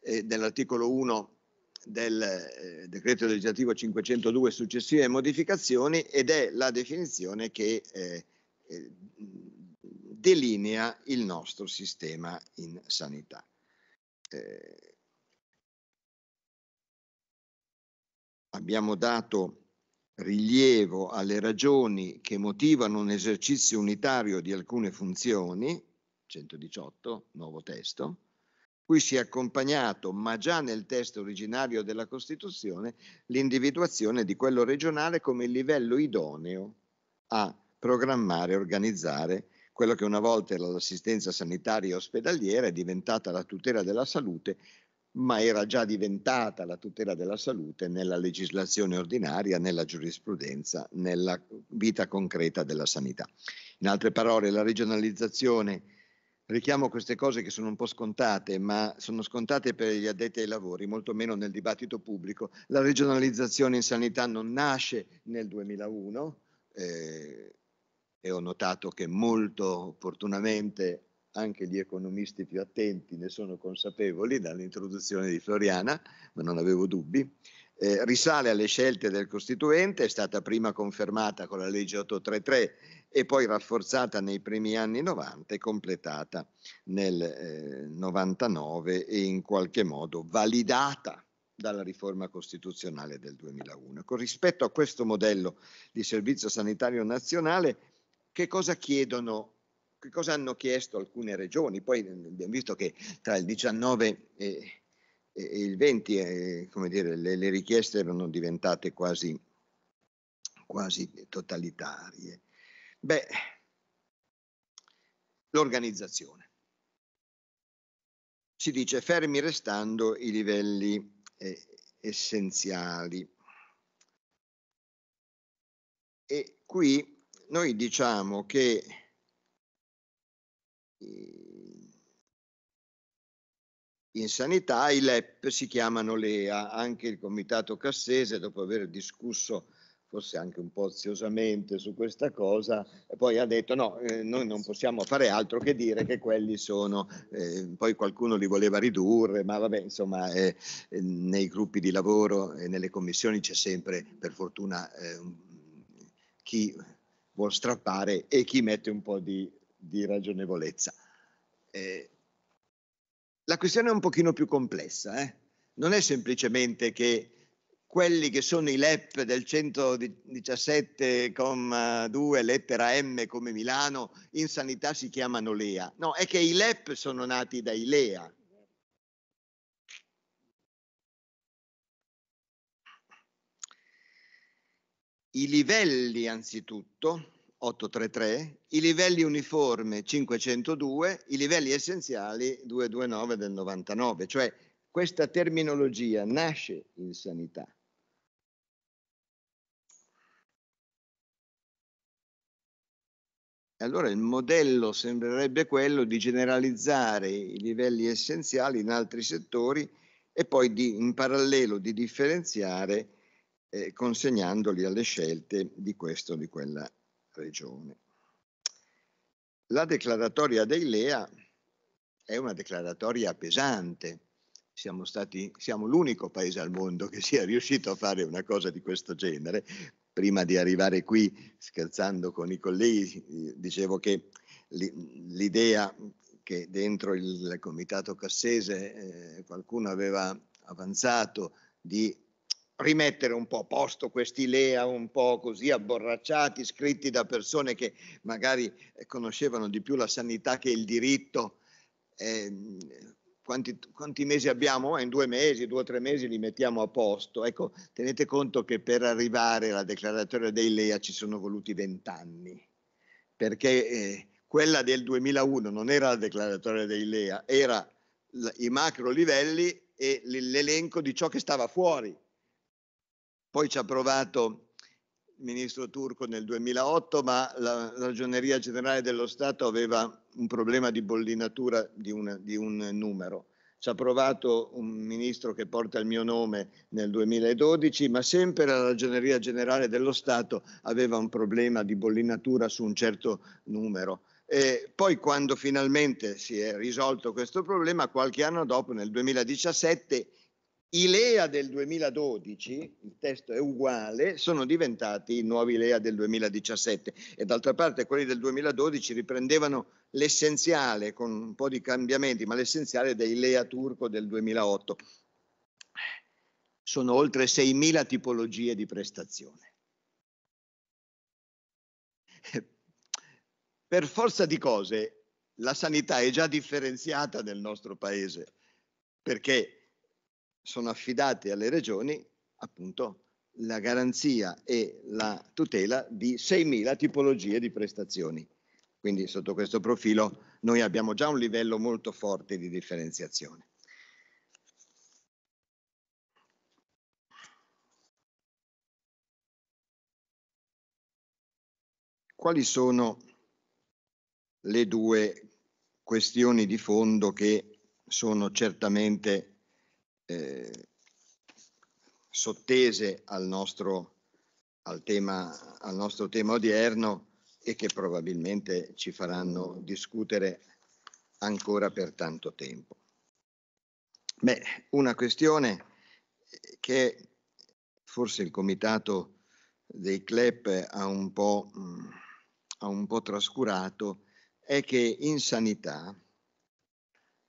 eh, dell'articolo 1 del eh, decreto legislativo 502 successive modificazioni ed è la definizione che eh, eh delinea il nostro sistema in sanità. Eh, abbiamo dato rilievo alle ragioni che motivano un esercizio unitario di alcune funzioni, 118, nuovo testo, cui si è accompagnato, ma già nel testo originario della Costituzione, l'individuazione di quello regionale come il livello idoneo a programmare e organizzare quello che una volta era l'assistenza sanitaria e ospedaliera è diventata la tutela della salute, ma era già diventata la tutela della salute nella legislazione ordinaria, nella giurisprudenza, nella vita concreta della sanità. In altre parole, la regionalizzazione, richiamo queste cose che sono un po' scontate, ma sono scontate per gli addetti ai lavori, molto meno nel dibattito pubblico, la regionalizzazione in sanità non nasce nel 2001. Eh, e ho notato che molto opportunamente anche gli economisti più attenti ne sono consapevoli dall'introduzione di Floriana, ma non avevo dubbi, eh, risale alle scelte del Costituente, è stata prima confermata con la legge 833 e poi rafforzata nei primi anni 90 e completata nel eh, 99 e in qualche modo validata dalla riforma costituzionale del 2001. Con rispetto a questo modello di servizio sanitario nazionale, che cosa chiedono che cosa hanno chiesto alcune regioni? Poi mm, abbiamo visto che tra il 19 e, e il 20 eh, dire, le, le, richieste erano diventate quasi, quasi totalitarie. Beh, l'organizzazione. Si dice fermi restando i livelli eh, essenziali. E qui noi diciamo che Ehm, in sanità i LEP si chiamano LEA, anche il Comitato Cassese dopo aver discusso forse anche un po' oziosamente su questa cosa, poi ha detto no, eh, noi non possiamo fare altro che dire che quelli sono, eh, poi qualcuno li voleva ridurre, ma vabbè, insomma, eh, nei gruppi di lavoro e nelle commissioni c'è sempre, per fortuna, eh, chi vuol strappare e chi mette un po' di di ragionevolezza. Eh, la questione è un pochino più complessa, eh? non è semplicemente che quelli che sono i LEP del 117,2 lettera M come Milano in sanità si chiamano LEA. No, è che i LEP sono nati dai LEA. I livelli anzitutto 833, i livelli uniformi 502, i livelli essenziali 229 del 99, cioè questa terminologia nasce in sanità. E Allora il modello sembrerebbe quello di generalizzare i livelli essenziali in altri settori e poi di, in parallelo di differenziare eh, consegnandoli alle scelte di questo o di quella regione. La declaratoria dei Lea è una declaratoria pesante. Siamo, stati, siamo l'unico paese al mondo che sia riuscito a fare una cosa di questo genere. Prima di arrivare qui, scherzando con i colleghi, dicevo che l'idea che dentro il comitato cassese eh, qualcuno aveva avanzato di rimettere un po' a posto questi lea un po' così abborracciati, scritti da persone che magari eh, conoscevano di più la sanità che il diritto. Eh, quanti, quanti, mesi abbiamo? Eh, in due mesi, due o tre mesi li mettiamo a posto. Ecco, tenete conto che per arrivare alla declaratoria dei LEA ci sono voluti vent'anni, perché eh, quella del 2001 non era la declaratoria dei LEA, era i macro livelli e l'elenco di ciò che stava fuori poi ci ha provato il ministro turco nel 2008, ma la ragioneria generale dello Stato aveva un problema di bollinatura di, una, di un numero. Ci ha provato un ministro che porta il mio nome nel 2012, ma sempre la ragioneria generale dello Stato aveva un problema di bollinatura su un certo numero. E poi quando finalmente si è risolto questo problema, qualche anno dopo, nel 2017, i LEA del 2012, il testo è uguale, sono diventati i nuovi LEA del 2017 e d'altra parte quelli del 2012 riprendevano l'essenziale con un po' di cambiamenti, ma l'essenziale dei LEA turco del 2008. Sono oltre 6.000 tipologie di prestazione. Per forza di cose la sanità è già differenziata nel nostro paese perché sono affidate alle regioni appunto la garanzia e la tutela di 6.000 tipologie di prestazioni. Quindi sotto questo profilo noi abbiamo già un livello molto forte di differenziazione. Quali sono le due questioni di fondo che sono certamente eh, sottese al nostro, al, tema, al nostro tema odierno e che probabilmente ci faranno discutere ancora per tanto tempo. Beh, una questione che forse il comitato dei CLEP ha un po', mm, ha un po trascurato è che in sanità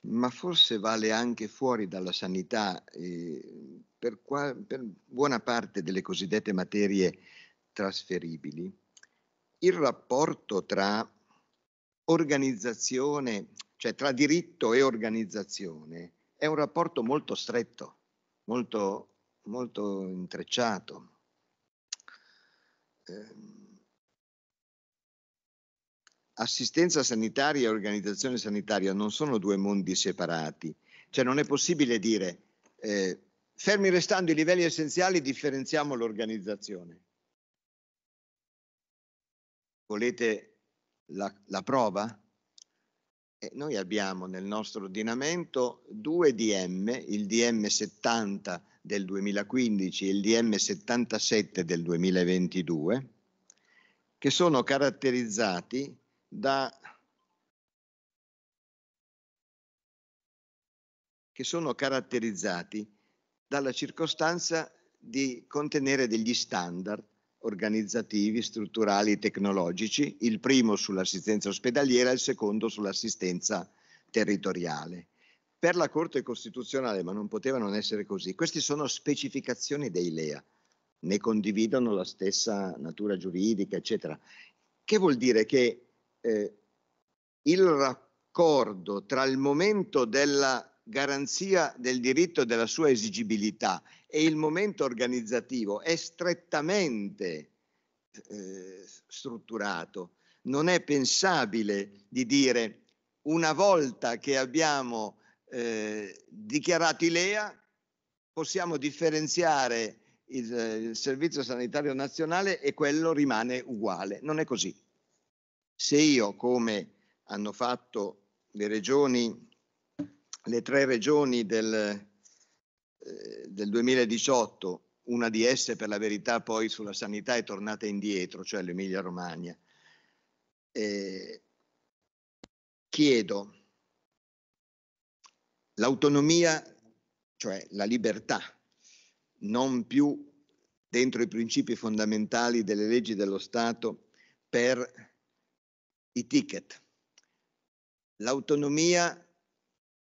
ma forse vale anche fuori dalla sanità eh, per, qua, per buona parte delle cosiddette materie trasferibili. Il rapporto tra organizzazione, cioè tra diritto e organizzazione, è un rapporto molto stretto, molto, molto intrecciato. Eh, assistenza sanitaria e organizzazione sanitaria non sono due mondi separati, cioè non è possibile dire eh, fermi restando i livelli essenziali differenziamo l'organizzazione. Volete la, la prova? Eh, noi abbiamo nel nostro ordinamento due DM, il DM 70 del 2015 e il DM 77 del 2022, che sono caratterizzati da che sono caratterizzati dalla circostanza di contenere degli standard organizzativi, strutturali tecnologici, il primo sull'assistenza ospedaliera, il secondo sull'assistenza territoriale. Per la Corte Costituzionale, ma non poteva non essere così, queste sono specificazioni dei LEA, ne condividono la stessa natura giuridica, eccetera, che vuol dire che eh, il raccordo tra il momento della garanzia del diritto e della sua esigibilità e il momento organizzativo è strettamente eh, strutturato. Non è pensabile di dire una volta che abbiamo eh, dichiarato i LEA possiamo differenziare il, il Servizio Sanitario Nazionale e quello rimane uguale. Non è così. Se io, come hanno fatto le regioni, le tre regioni del, eh, del 2018, una di esse per la verità poi sulla sanità è tornata indietro, cioè l'Emilia Romagna, eh, chiedo l'autonomia, cioè la libertà, non più dentro i principi fondamentali delle leggi dello Stato per i ticket, l'autonomia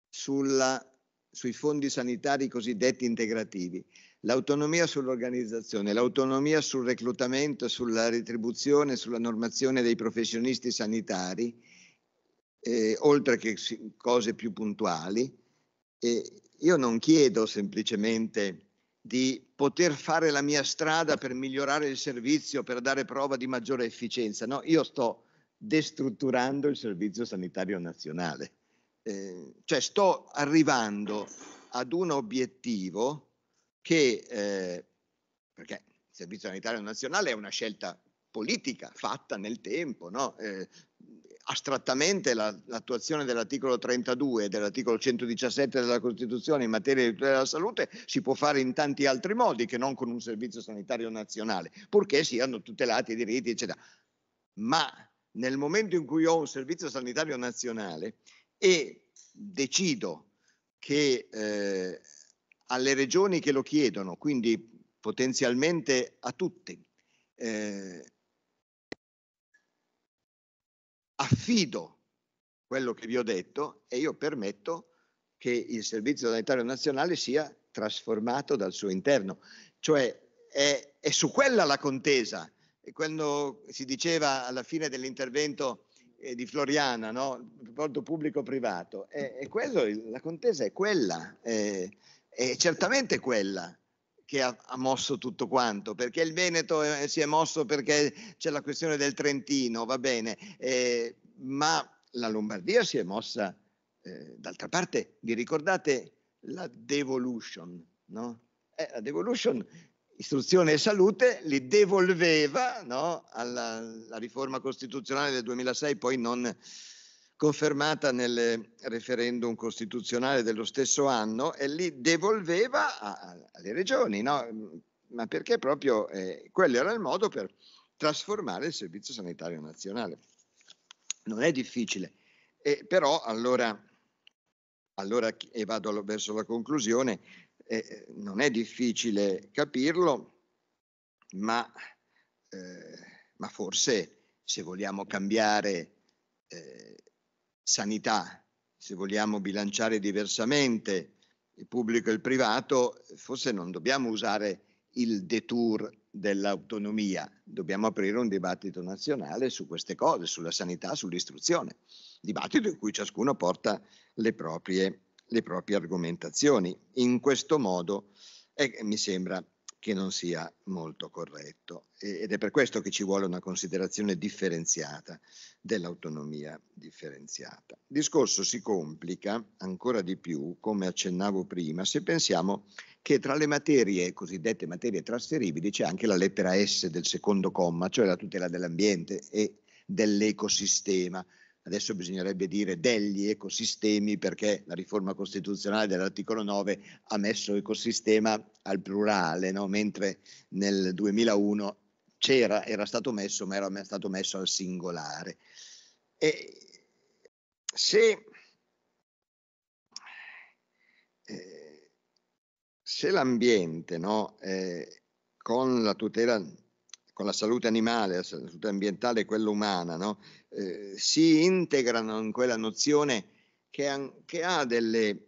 sui fondi sanitari cosiddetti integrativi, l'autonomia sull'organizzazione, l'autonomia sul reclutamento, sulla retribuzione, sulla normazione dei professionisti sanitari, eh, oltre che cose più puntuali. Eh, io non chiedo semplicemente di poter fare la mia strada per migliorare il servizio, per dare prova di maggiore efficienza. No, io sto destrutturando il Servizio Sanitario Nazionale. Eh, cioè sto arrivando ad un obiettivo che, eh, perché il Servizio Sanitario Nazionale è una scelta politica fatta nel tempo, no? eh, astrattamente la, l'attuazione dell'articolo 32 e dell'articolo 117 della Costituzione in materia di tutela della salute si può fare in tanti altri modi che non con un servizio sanitario nazionale, purché siano tutelati i diritti, eccetera. Ma nel momento in cui ho un servizio sanitario nazionale e decido che eh, alle regioni che lo chiedono, quindi potenzialmente a tutte, eh, affido quello che vi ho detto e io permetto che il Servizio Sanitario Nazionale sia trasformato dal suo interno. Cioè è, è su quella la contesa quando si diceva alla fine dell'intervento eh, di Floriana, no? il rapporto pubblico-privato, è, è quello, la contesa è quella, è, eh, è certamente quella che ha, ha, mosso tutto quanto, perché il Veneto eh, si è mosso perché c'è la questione del Trentino, va bene, eh, ma la Lombardia si è mossa, eh, d'altra parte, vi ricordate la devolution, no? Eh, la devolution istruzione e salute, li devolveva no, alla, alla, riforma costituzionale del 2006, poi non confermata nel referendum costituzionale dello stesso anno, e li devolveva a, a, alle regioni, no? ma perché proprio eh, quello era il modo per trasformare il Servizio Sanitario Nazionale. Non è difficile, e però allora, allora e vado verso la conclusione, eh, non è difficile capirlo, ma, eh, ma, forse se vogliamo cambiare eh, sanità, se vogliamo bilanciare diversamente il pubblico e il privato, forse non dobbiamo usare il detour dell'autonomia, dobbiamo aprire un dibattito nazionale su queste cose, sulla sanità, sull'istruzione, dibattito in cui ciascuno porta le proprie le proprie argomentazioni. In questo modo eh, mi sembra che non sia molto corretto ed è per questo che ci vuole una considerazione differenziata dell'autonomia differenziata. Il discorso si complica ancora di più, come accennavo prima, se pensiamo che tra le materie cosiddette materie trasferibili c'è anche la lettera S del secondo comma, cioè la tutela dell'ambiente e dell'ecosistema, adesso bisognerebbe dire degli ecosistemi perché la riforma costituzionale dell'articolo 9 ha messo ecosistema al plurale, no? mentre nel 2001 c'era, era stato messo, ma era stato messo al singolare. E se, eh, se l'ambiente no, eh, con la tutela con la salute animale, la salute ambientale e quella umana, no? eh, si integrano in quella nozione che, an- che ha delle,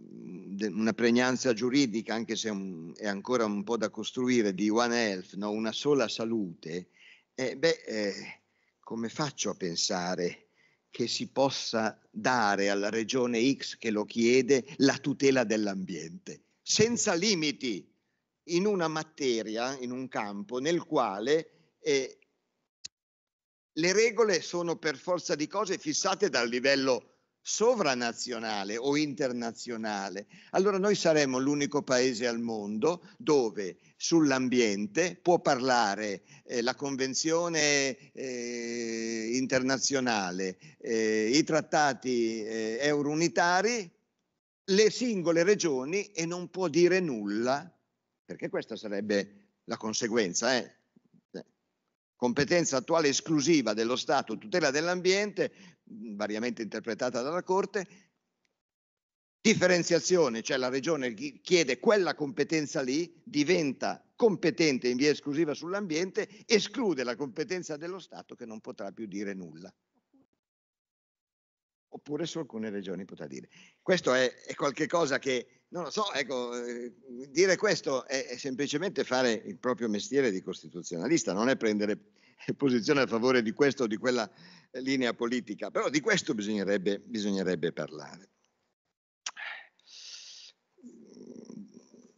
mm, de- una pregnanza giuridica, anche se un- è ancora un po' da costruire, di One Health, no? una sola salute, eh, beh, eh, come faccio a pensare che si possa dare alla regione X che lo chiede la tutela dell'ambiente? Senza limiti, in una materia, in un campo nel quale eh, le regole sono per forza di cose fissate dal livello sovranazionale o internazionale. Allora noi saremo l'unico paese al mondo dove sull'ambiente può parlare eh, la Convenzione eh, internazionale, eh, i trattati eh, eurounitari, le singole regioni e non può dire nulla perché questa sarebbe la conseguenza. Eh? Cioè, competenza attuale esclusiva dello Stato, tutela dell'ambiente, variamente interpretata dalla Corte, differenziazione, cioè la regione chiede quella competenza lì, diventa competente in via esclusiva sull'ambiente, esclude la competenza dello Stato che non potrà più dire nulla. Oppure su alcune regioni potrà dire. Questo è, è qualcosa che non lo so, ecco, eh, dire questo è, è semplicemente fare il proprio mestiere di costituzionalista, non è prendere posizione a favore di questa o di quella linea politica, però di questo bisognerebbe, bisognerebbe parlare.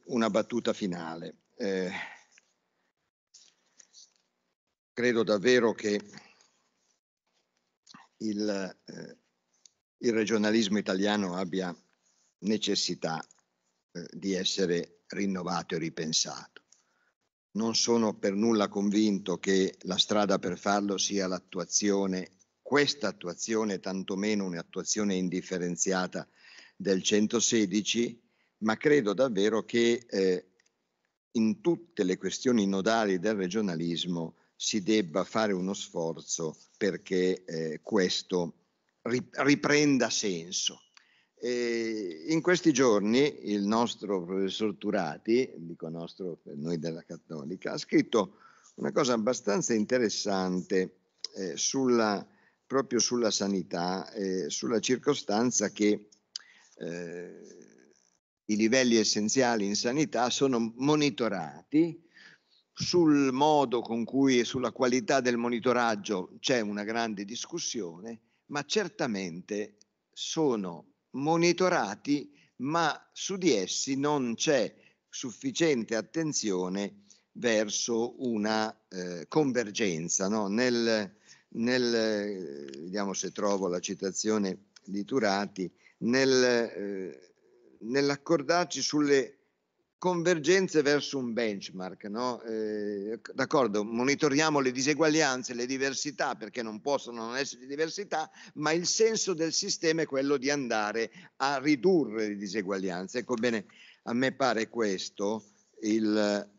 Una battuta finale. Eh, credo davvero che il, eh, il regionalismo italiano abbia necessità eh, di essere rinnovato e ripensato. Non sono per nulla convinto che la strada per farlo sia l'attuazione, questa attuazione, tantomeno un'attuazione indifferenziata del 116, ma credo davvero che eh, in tutte le questioni nodali del regionalismo si debba fare uno sforzo perché eh, questo riprenda senso. E in questi giorni il nostro professor Turati, dico nostro per noi della Cattolica, ha scritto una cosa abbastanza interessante eh, sulla, proprio sulla sanità, eh, sulla circostanza che eh, i livelli essenziali in sanità sono monitorati sul modo con cui e sulla qualità del monitoraggio c'è una grande discussione, ma certamente sono monitorati, ma su di essi non c'è sufficiente attenzione verso una eh, convergenza. No? Nel, nel, vediamo se trovo la citazione di Turati, nel, eh, nell'accordarci sulle convergenze verso un benchmark, no? eh, d'accordo, monitoriamo le diseguaglianze, le diversità, perché non possono non essere diversità, ma il senso del sistema è quello di andare a ridurre le diseguaglianze. Ecco bene, a me pare questo il,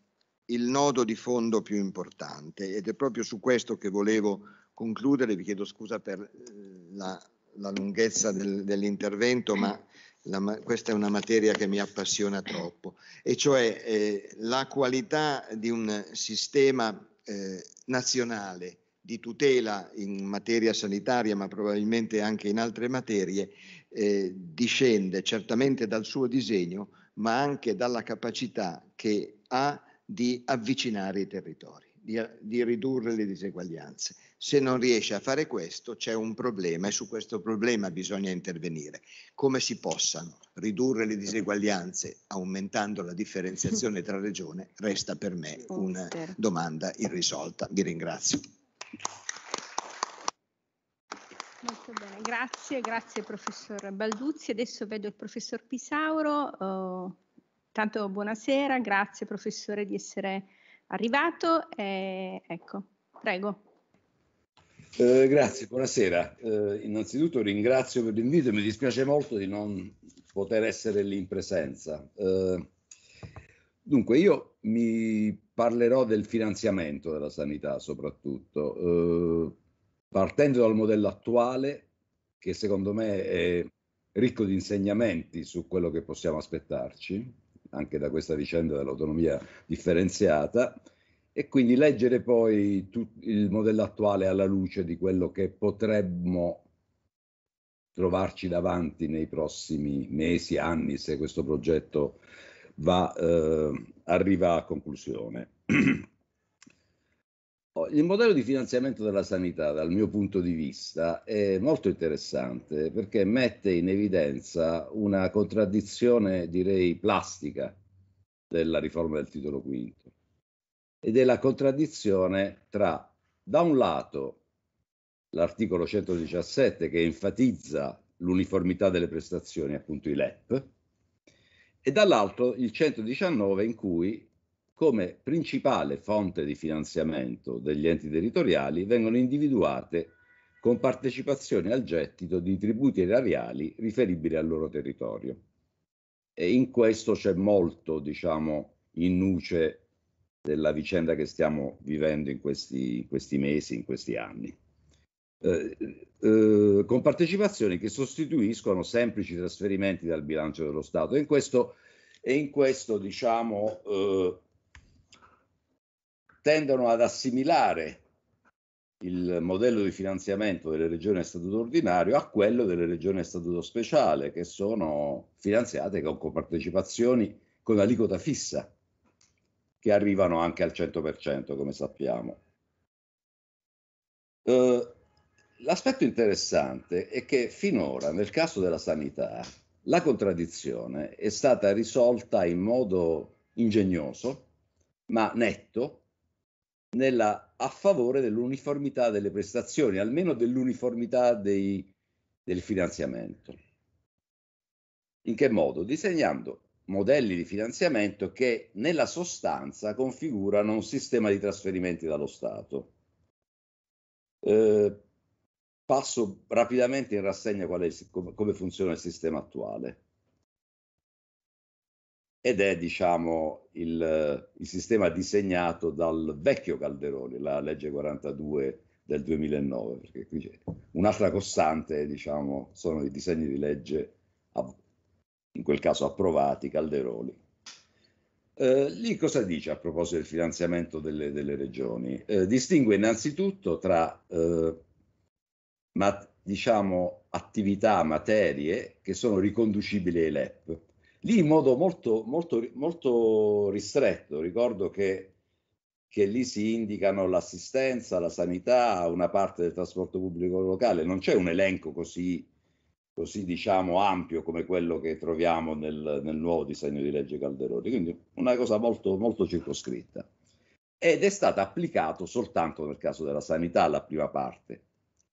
il nodo di fondo più importante ed è proprio su questo che volevo concludere, vi chiedo scusa per eh, la, la, lunghezza del, dell'intervento, ma la, questa è una materia che mi appassiona troppo, e cioè eh, la qualità di un sistema eh, nazionale di tutela in materia sanitaria, ma probabilmente anche in altre materie, eh, discende certamente dal suo disegno, ma anche dalla capacità che ha di avvicinare i territori, di, di ridurre le diseguaglianze, se non riesce a fare questo c'è un problema e su questo problema bisogna intervenire. Come si possano ridurre le diseguaglianze aumentando la differenziazione tra regioni resta per me una domanda irrisolta. Vi ringrazio. Molto bene, grazie, grazie professor Balduzzi. Adesso vedo il professor Pisauro. Uh, tanto buonasera, grazie professore di essere arrivato. E, ecco, prego. Eh, grazie, buonasera. Eh, innanzitutto ringrazio per l'invito e mi dispiace molto di non poter essere lì in presenza. Eh, dunque, io mi parlerò del finanziamento della sanità soprattutto, eh, partendo dal modello attuale che secondo me è ricco di insegnamenti su quello che possiamo aspettarci, anche da questa vicenda dell'autonomia differenziata e quindi leggere poi il modello attuale alla luce di quello che potremmo trovarci davanti nei prossimi mesi, anni, se questo progetto va, eh, arriva a conclusione. Oh, il modello di finanziamento della sanità, dal mio punto di vista, è molto interessante perché mette in evidenza una contraddizione, direi, plastica della riforma del titolo V ed è la contraddizione tra, da un lato, l'articolo 117 che enfatizza l'uniformità delle prestazioni, appunto i LEP, e dall'altro il 119 in cui come principale fonte di finanziamento degli enti territoriali vengono individuate con partecipazioni al gettito di tributi erariali riferibili al loro territorio. E in questo c'è molto, diciamo, in nuce della vicenda che stiamo vivendo in questi, in questi mesi, in questi anni. Eh, eh, con partecipazioni che sostituiscono semplici trasferimenti dal bilancio dello Stato. E in questo, e in questo diciamo, eh, tendono ad assimilare il modello di finanziamento delle regioni a statuto ordinario a quello delle regioni a statuto speciale, che sono finanziate con partecipazioni con aliquota fissa che arrivano anche al 100%, come sappiamo. Eh, l'aspetto interessante è che finora, nel caso della sanità, la contraddizione è stata risolta in modo ingegnoso, ma netto, nella, a favore dell'uniformità delle prestazioni, almeno dell'uniformità dei, del finanziamento. In che modo? Disegnando modelli di finanziamento che nella sostanza configurano un sistema di trasferimenti dallo Stato. Eh, passo rapidamente in rassegna il, com, come funziona il sistema attuale. Ed è, diciamo, il, il sistema disegnato dal vecchio Calderoni, la legge 42 del 2009, perché qui c'è un'altra costante, diciamo, sono i disegni di legge a, in quel caso approvati, Calderoli. Eh, lì cosa dice a proposito del finanziamento delle, delle regioni? Eh, distingue innanzitutto tra eh, ma, diciamo, attività, materie che sono riconducibili ai LEP. Lì in modo molto, molto, molto ristretto, ricordo che che lì si indicano l'assistenza, la sanità, una parte del trasporto pubblico locale, non c'è un elenco così così diciamo ampio come quello che troviamo nel, nel nuovo disegno di legge Calderoni, quindi una cosa molto, molto circoscritta. Ed è stato applicato soltanto nel caso della sanità la prima parte,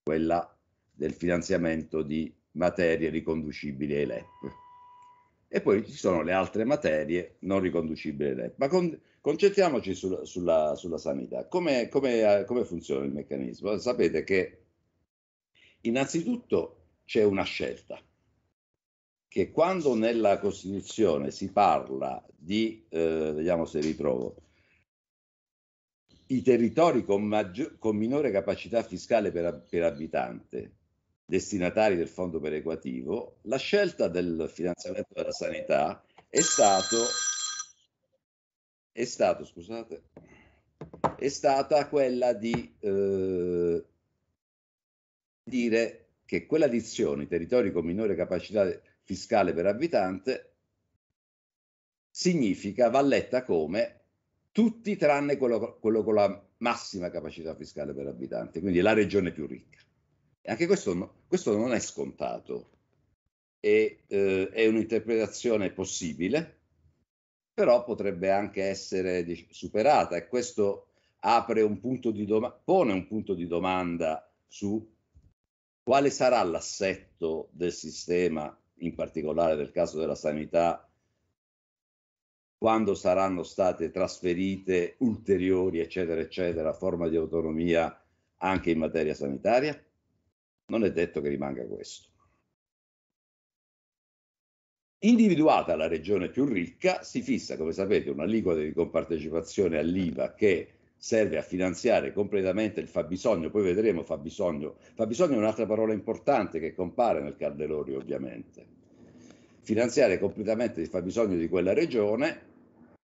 quella del finanziamento di materie riconducibili ai LEP. E poi ci sono le altre materie non riconducibili ai LEP. Ma con, concentriamoci sul, sulla, sulla, sanità. Come, come, come funziona il meccanismo? Sapete che innanzitutto c'è una scelta, che quando nella Costituzione si parla di, eh, vediamo se ritrovo, i territori con, maggior, con minore capacità fiscale per, per abitante, destinatari del fondo perequativo, la scelta del finanziamento della sanità è stato è stato, scusate, è stata quella di eh, dire che quella dizione, territori con minore capacità fiscale per abitante, significa, va letta come tutti tranne quello, quello con la massima capacità fiscale per abitante, quindi la regione più ricca. E anche questo, no, questo, non è scontato, è, eh, è un'interpretazione possibile, però potrebbe anche essere superata e questo apre un punto di doma- pone un punto di domanda su quale sarà l'assetto del sistema, in particolare del caso della sanità, quando saranno state trasferite ulteriori, eccetera, eccetera, forma di autonomia anche in materia sanitaria? Non è detto che rimanga questo. Individuata la regione più ricca, si fissa, come sapete, un'aliquota di compartecipazione all'IVA che serve a finanziare completamente il fabbisogno, poi vedremo fabbisogno. Fabbisogno è un'altra parola importante che compare nel Candelorio ovviamente. Finanziare completamente il fabbisogno di quella regione.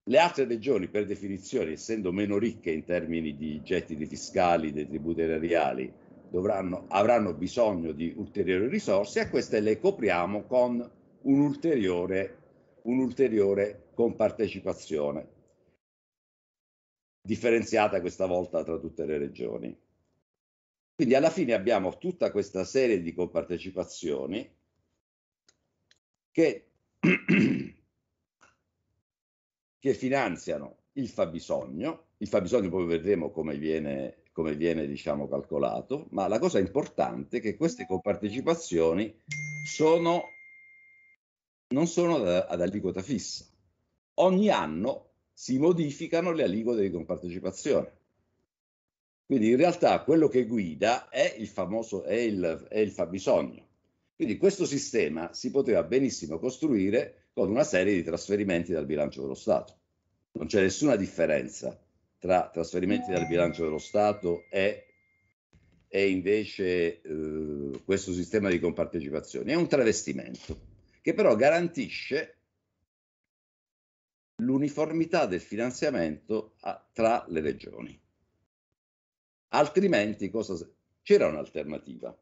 Le altre regioni, per definizione, essendo meno ricche in termini di gettiti fiscali, dei tributi erariali, dovranno, avranno bisogno di ulteriori risorse e queste le copriamo con un'ulteriore, un'ulteriore compartecipazione differenziata questa volta tra tutte le regioni. Quindi alla fine abbiamo tutta questa serie di compartecipazioni che, che finanziano il fabbisogno, il fabbisogno poi vedremo come viene, come viene diciamo, calcolato, ma la cosa importante è che queste compartecipazioni sono, non sono ad, ad aliquota fissa. Ogni anno si modificano le aliquote di compartecipazione. Quindi in realtà quello che guida è il famoso è il, è il fabbisogno. Quindi questo sistema si poteva benissimo costruire con una serie di trasferimenti dal bilancio dello Stato. Non c'è nessuna differenza tra trasferimenti dal bilancio dello Stato e, e invece eh, questo sistema di compartecipazione. È un travestimento che però garantisce l'uniformità del finanziamento a, tra le regioni. Altrimenti c'era un'alternativa.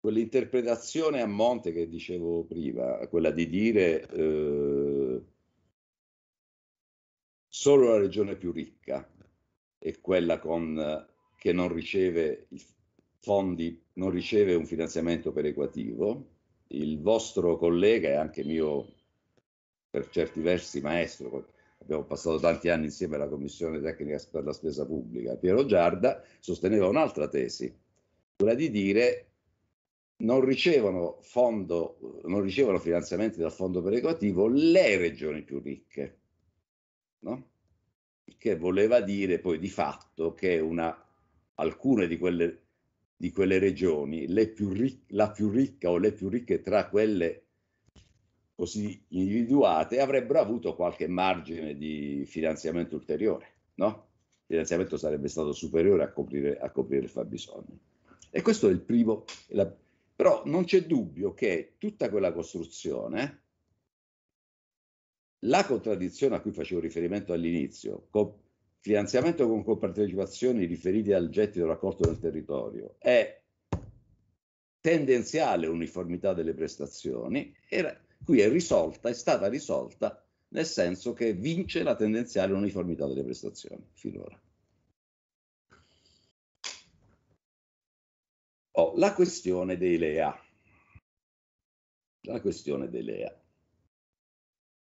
Quell'interpretazione a monte che dicevo prima, quella di dire eh, solo la regione più ricca è quella con, che non riceve i fondi, non riceve un finanziamento perequativo. Il vostro collega e anche mio per certi versi maestro, abbiamo passato tanti anni insieme alla Commissione Tecnica per la Spesa Pubblica, Piero Giarda, sosteneva un'altra tesi, quella di dire non ricevono, fondo, non ricevono finanziamenti dal fondo perequativo le regioni più ricche, no? che voleva dire poi di fatto che una, alcune di quelle, di quelle regioni, più ric- la più ricca o le più ricche tra quelle così individuate avrebbero avuto qualche margine di finanziamento ulteriore, no? Il finanziamento sarebbe stato superiore a coprire, a coprire il fabbisogno. E questo è il primo. La, però non c'è dubbio che tutta quella costruzione, la contraddizione a cui facevo riferimento all'inizio, con finanziamento con compartecipazioni riferiti al gettito raccolto del territorio, è tendenziale uniformità delle prestazioni, era, qui è risolta, è stata risolta nel senso che vince la tendenziale uniformità delle prestazioni finora. Oh, la questione dei LEA. La questione dei LEA.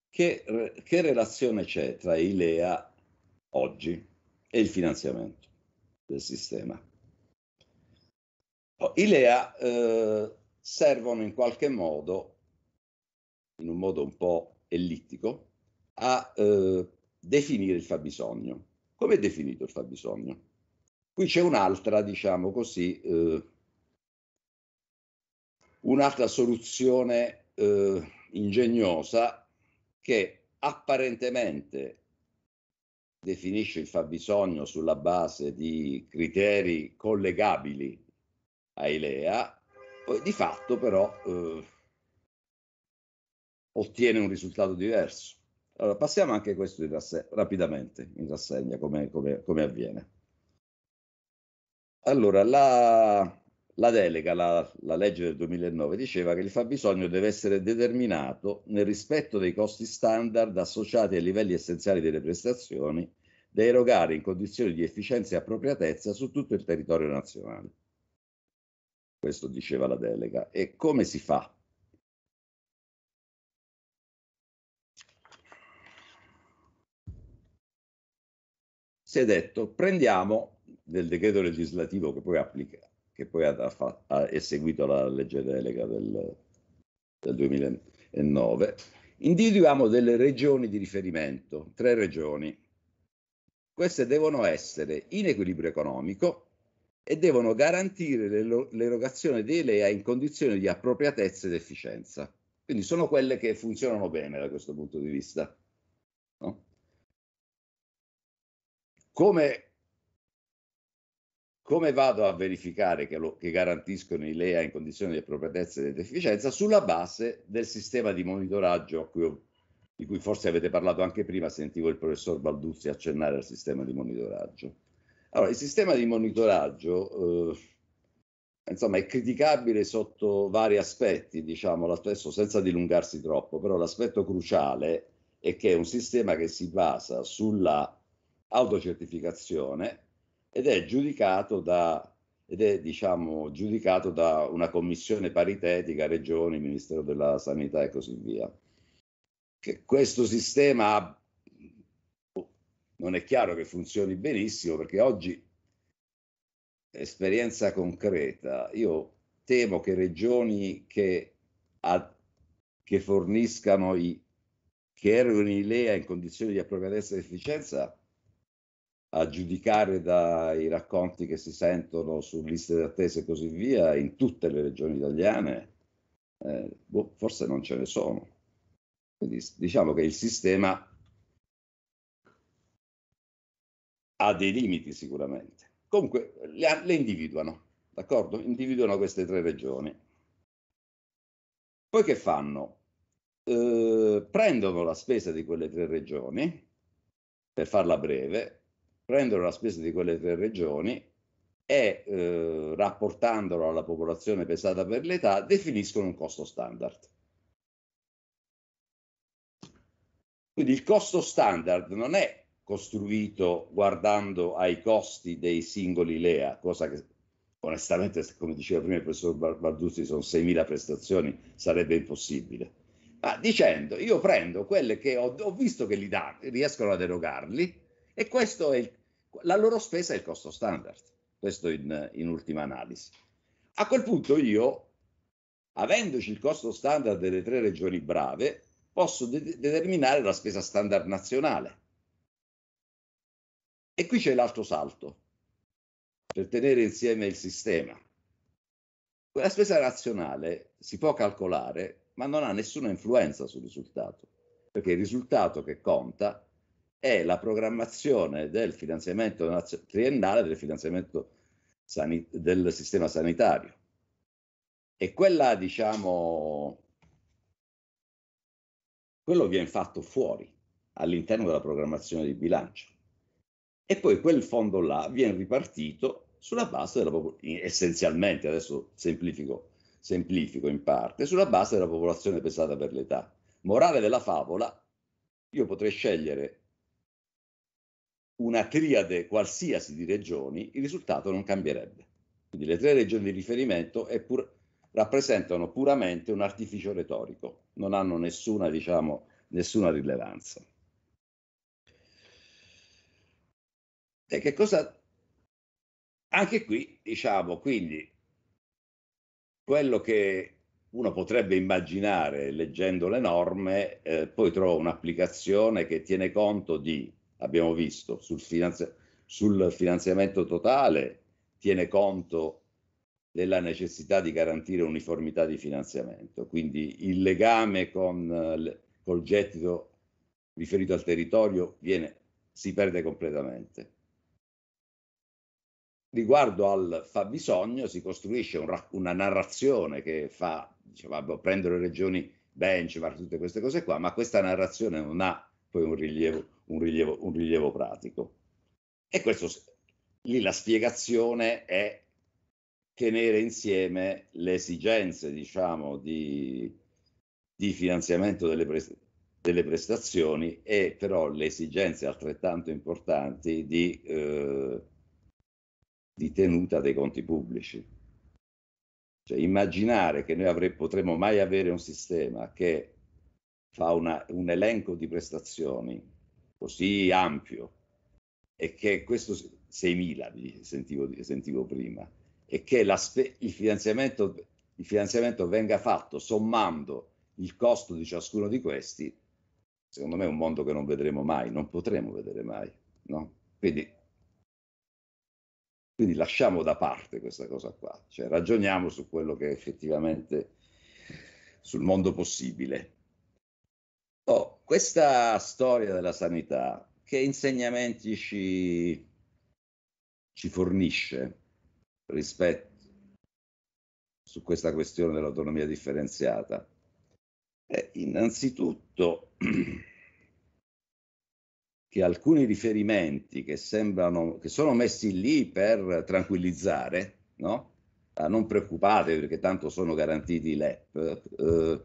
Che, che relazione c'è tra i LEA oggi e il finanziamento del sistema? Oh, I LEA eh, servono in qualche modo in un modo un po' ellittico, a eh, definire il fabbisogno. Come è definito il fabbisogno? Qui c'è un'altra, diciamo così, eh, un'altra soluzione eh, ingegnosa che apparentemente definisce il fabbisogno sulla base di criteri collegabili a Ilea, poi di fatto però eh, ottiene un risultato diverso. Allora, passiamo anche questo in rassegna, rapidamente in rassegna come, come, come avviene. Allora, la, la delega, la, la, legge del 2009 diceva che il fabbisogno deve essere determinato nel rispetto dei costi standard associati ai livelli essenziali delle prestazioni da erogare in condizioni di efficienza e appropriatezza su tutto il territorio nazionale. Questo diceva la delega. E come si fa si è detto prendiamo nel decreto legislativo che poi applica, che poi ha, fatto, ha eseguito la legge delega del, del 2009, individuiamo delle regioni di riferimento, tre regioni. Queste devono essere in equilibrio economico e devono garantire l'erogazione dei LEA in condizioni di appropriatezza ed efficienza. Quindi sono quelle che funzionano bene da questo punto di vista. No? Come, come vado a verificare che, lo, che garantiscono i LEA in condizioni di appropriatezza ed efficienza? Sulla base del sistema di monitoraggio cui ho, di cui forse avete parlato anche prima, sentivo il professor Balduzzi accennare al sistema di monitoraggio. Allora, il sistema di monitoraggio... Eh, insomma, è criticabile sotto vari aspetti, diciamo, adesso senza dilungarsi troppo, però l'aspetto cruciale è che è un sistema che si basa sulla autocertificazione ed è giudicato da, ed è, diciamo, giudicato da una commissione paritetica, regioni, Ministero della Sanità e così via. Che questo sistema non è chiaro che funzioni benissimo perché oggi, esperienza concreta, io temo che regioni che, a, che forniscano i che erano in LEA in condizioni di appropriatezza e efficienza a giudicare dai racconti che si sentono su liste d'attesa e così via, in tutte le regioni italiane, eh, boh, forse non ce ne sono. Quindi diciamo che il sistema ha dei limiti sicuramente. Comunque le, le individuano, d'accordo? Individuano queste tre regioni. Poi che fanno? Eh, prendono la spesa di quelle tre regioni, per farla breve, prendono la spesa di quelle tre regioni e eh, rapportandolo alla popolazione pesata per l'età definiscono un costo standard. Quindi il costo standard non è costruito guardando ai costi dei singoli LEA, cosa che onestamente, come diceva prima il professor Barduzzi, sono 6.000 prestazioni, sarebbe impossibile. Ma dicendo, io prendo quelle che ho, ho visto che li danno, riescono ad erogarli, e questo è il, la loro spesa è il costo standard, questo in, in ultima analisi. A quel punto io, avendoci il costo standard delle tre regioni brave, posso de- determinare la spesa standard nazionale. E qui c'è l'altro salto per tenere insieme il sistema. La spesa nazionale si può calcolare, ma non ha nessuna influenza sul risultato, perché il risultato che conta è la programmazione del finanziamento nazio- triennale del finanziamento sani- del sistema sanitario. E quella, diciamo, quello viene fatto fuori all'interno della programmazione di bilancio. E poi quel fondo là viene ripartito sulla base della popolazione, essenzialmente, adesso semplifico, semplifico in parte, sulla base della popolazione pesata per l'età. Morale della favola, io potrei scegliere una triade qualsiasi di regioni, il risultato non cambierebbe. Quindi le tre regioni di riferimento pur, rappresentano puramente un artificio retorico, non hanno nessuna, diciamo, nessuna rilevanza. E che cosa? Anche qui, diciamo, quindi, quello che uno potrebbe immaginare leggendo le norme, eh, poi trova un'applicazione che tiene conto di abbiamo visto, sul, finanzi- sul finanziamento totale tiene conto della necessità di garantire uniformità di finanziamento, quindi il legame con, il gettito riferito al territorio viene, si perde completamente. Riguardo al fabbisogno si costruisce un, una narrazione che fa, diciamo, prendo le regioni benchmark, tutte queste cose qua, ma questa narrazione non ha poi un rilievo un rilievo, un rilievo pratico. E questo, lì la spiegazione è tenere insieme le esigenze, diciamo, di, di finanziamento delle, pre, delle, prestazioni e però le esigenze altrettanto importanti di, eh, di tenuta dei conti pubblici. Cioè, immaginare che noi avre- potremmo mai avere un sistema che fa una, un elenco di prestazioni così ampio e che questo 6.000 sentivo, sentivo prima e che la, il, finanziamento, il finanziamento venga fatto sommando il costo di ciascuno di questi secondo me è un mondo che non vedremo mai non potremo vedere mai no? quindi quindi lasciamo da parte questa cosa qua, cioè ragioniamo su quello che effettivamente, sul mondo possibile. Oh, questa storia della sanità, che insegnamenti ci, ci fornisce rispetto su questa questione dell'autonomia differenziata? Eh, innanzitutto che alcuni riferimenti che sembrano che sono messi lì per tranquillizzare, no? Ah, non preoccupatevi perché tanto sono garantiti i LEP, eh,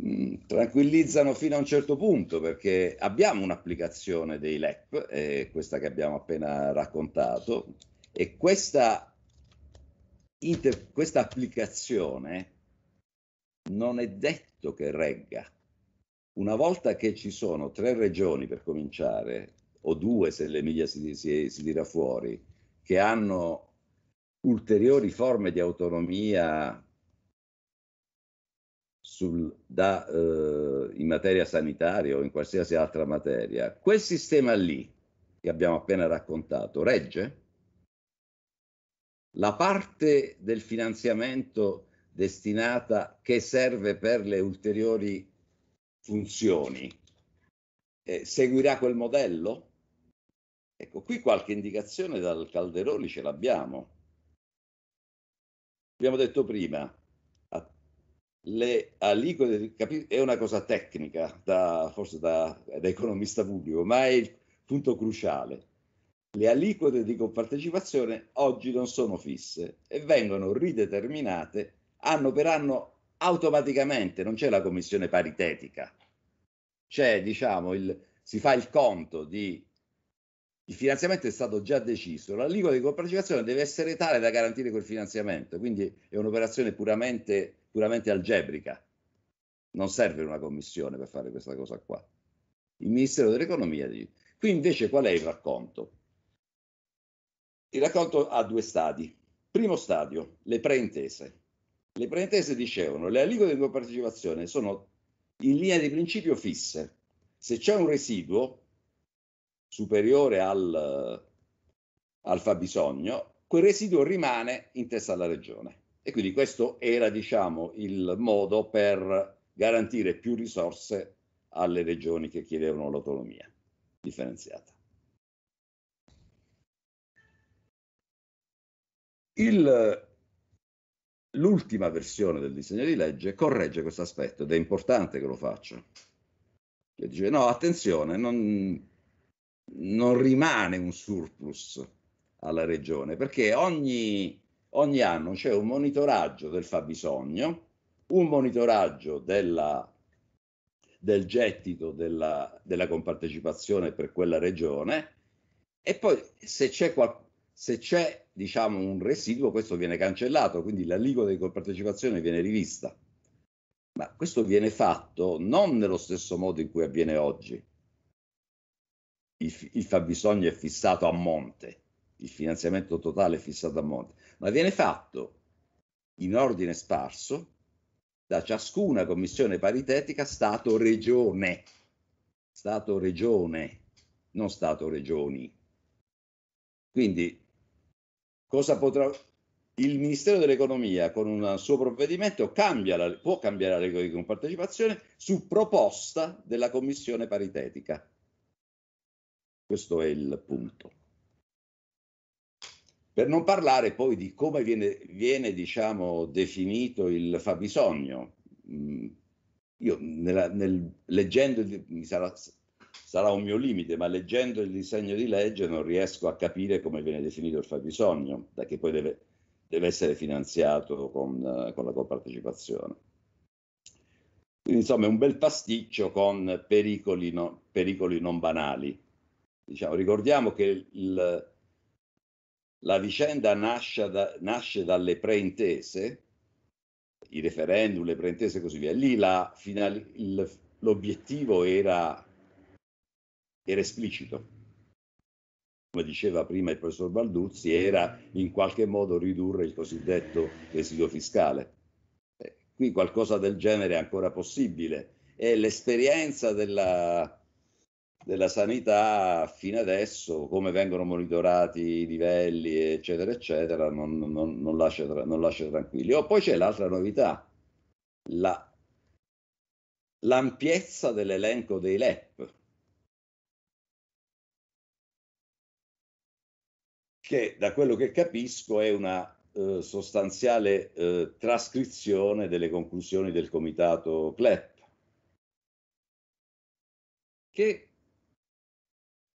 Mm, tranquillizzano fino a un certo punto perché abbiamo un'applicazione dei LEP, eh, questa che abbiamo appena raccontato, e questa, inter- questa applicazione non è detto che regga. Una volta che ci sono tre regioni per cominciare, o due se l'Emilia si, si, si tira fuori, che hanno ulteriori forme di autonomia sul, da, eh, in materia sanitaria o in qualsiasi altra materia, quel sistema lì che abbiamo appena raccontato regge? La parte del finanziamento destinata che serve per le ulteriori funzioni eh, seguirà quel modello? Ecco, qui qualche indicazione dal Calderoni ce l'abbiamo. Abbiamo detto prima, le aliquote di è una cosa tecnica, da, forse da, da, economista pubblico, ma è il punto cruciale. Le aliquote di compartecipazione oggi non sono fisse e vengono rideterminate anno per anno automaticamente, non c'è la commissione paritetica. C'è, diciamo, il, si fa il conto di il finanziamento è stato già deciso, l'aliquota di compartecipazione deve essere tale da garantire quel finanziamento, quindi è un'operazione puramente puramente algebrica. Non serve una commissione per fare questa cosa qua. Il Ministero dell'Economia dice. Qui invece qual è il racconto? Il racconto ha due stadi. Primo stadio, le preintese. Le preintese dicevano le aliquote di copartecipazione sono in linea di principio fisse. Se c'è un residuo superiore al, al fabbisogno, quel residuo rimane in testa alla regione. E quindi questo era, diciamo, il modo per garantire più risorse alle regioni che chiedevano l'autonomia differenziata. Il, l'ultima versione del disegno di legge corregge questo aspetto ed è importante che lo faccia. Che dice no, attenzione, non, non rimane un surplus alla regione perché ogni ogni anno c'è un monitoraggio del fabbisogno, un monitoraggio della, del gettito della, della, compartecipazione per quella regione e poi se c'è, qual, se c'è diciamo, un residuo questo viene cancellato, quindi l'aliquota di compartecipazione viene rivista. Ma questo viene fatto non nello stesso modo in cui avviene oggi. Il, il fabbisogno è fissato a monte, il finanziamento totale è fissato a monte ma viene fatto in ordine sparso da ciascuna commissione paritetica Stato-Regione, Stato-Regione, non Stato-Regioni. Quindi cosa potrà... Il Ministero dell'Economia con un suo provvedimento cambia la, può cambiare la regola di compartecipazione su proposta della commissione paritetica. Questo è il punto. Per non parlare poi di come viene, viene diciamo, definito il fabbisogno. Mm, io nella, nel, leggendo, sarà, sarà un mio limite, ma leggendo il disegno di legge non riesco a capire come viene definito il fabbisogno, da che poi deve, deve essere finanziato con, con la compartecipazione. Quindi, insomma, è un bel pasticcio con pericoli, no, pericoli non banali. Diciamo, ricordiamo che il, la vicenda nasce, da, nasce dalle preintese, i referendum, le preintese e così via. Lì finale, il, l'obiettivo era, era esplicito. Come diceva prima il professor Balduzzi, era in qualche modo ridurre il cosiddetto residuo fiscale. Eh, qui qualcosa del genere è ancora possibile. E l'esperienza della, della sanità fino adesso, come vengono monitorati i livelli, eccetera, eccetera, non, non, non, lascia, non lascia, tranquilli. O oh, poi c'è l'altra novità, la, l'ampiezza dell'elenco dei LEP. che da quello che capisco è una eh, sostanziale eh, trascrizione delle conclusioni del comitato CLEP, che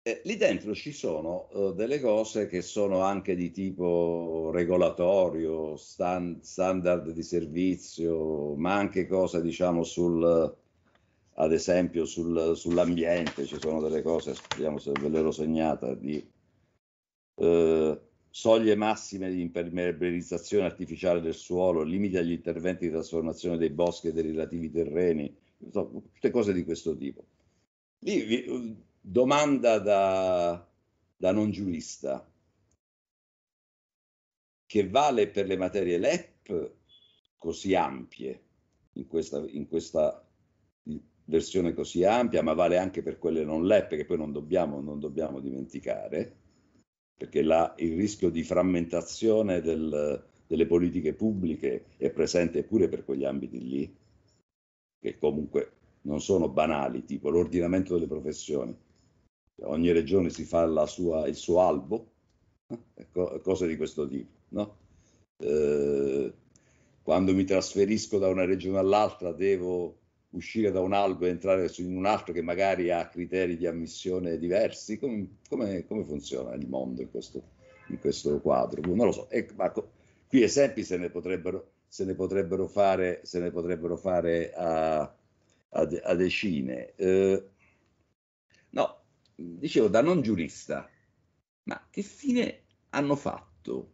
eh, lì dentro ci sono eh, delle cose che sono anche di tipo regolatorio, stand, standard di servizio, ma anche cose diciamo sul, ad esempio sul, sull'ambiente, ci sono delle cose, vediamo se ve l'ero segnata, di eh, soglie massime di impermeabilizzazione artificiale del suolo, limiti agli interventi di trasformazione dei boschi e dei relativi terreni, tutte cose di questo tipo. Lì, Domanda da, da non giurista che vale per le materie LEP così ampie, in questa, in questa, versione così ampia, ma vale anche per quelle non LEP, che poi non dobbiamo, non dobbiamo dimenticare, perché la, il rischio di frammentazione del, delle politiche pubbliche è presente pure per quegli ambiti lì, che comunque non sono banali, tipo l'ordinamento delle professioni ogni regione si fa sua, il suo albo, eh, cose di questo tipo. No? Eh, quando mi trasferisco da una regione all'altra devo uscire da un albo e entrare in un altro che magari ha criteri di ammissione diversi? Com- come, come, funziona il mondo in questo, in questo quadro? Boh, non lo so, e, ecco, ma co- qui esempi se ne potrebbero, se ne potrebbero fare, se ne potrebbero fare a, a, a decine. Eh, no, dicevo, da non giurista, ma che fine hanno fatto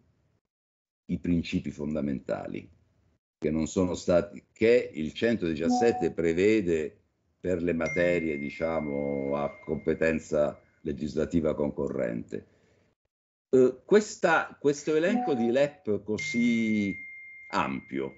i principi fondamentali che non sono stati, che il 117 prevede per le materie, diciamo, a competenza legislativa concorrente. Eh, questa, questo elenco di LEP così ampio,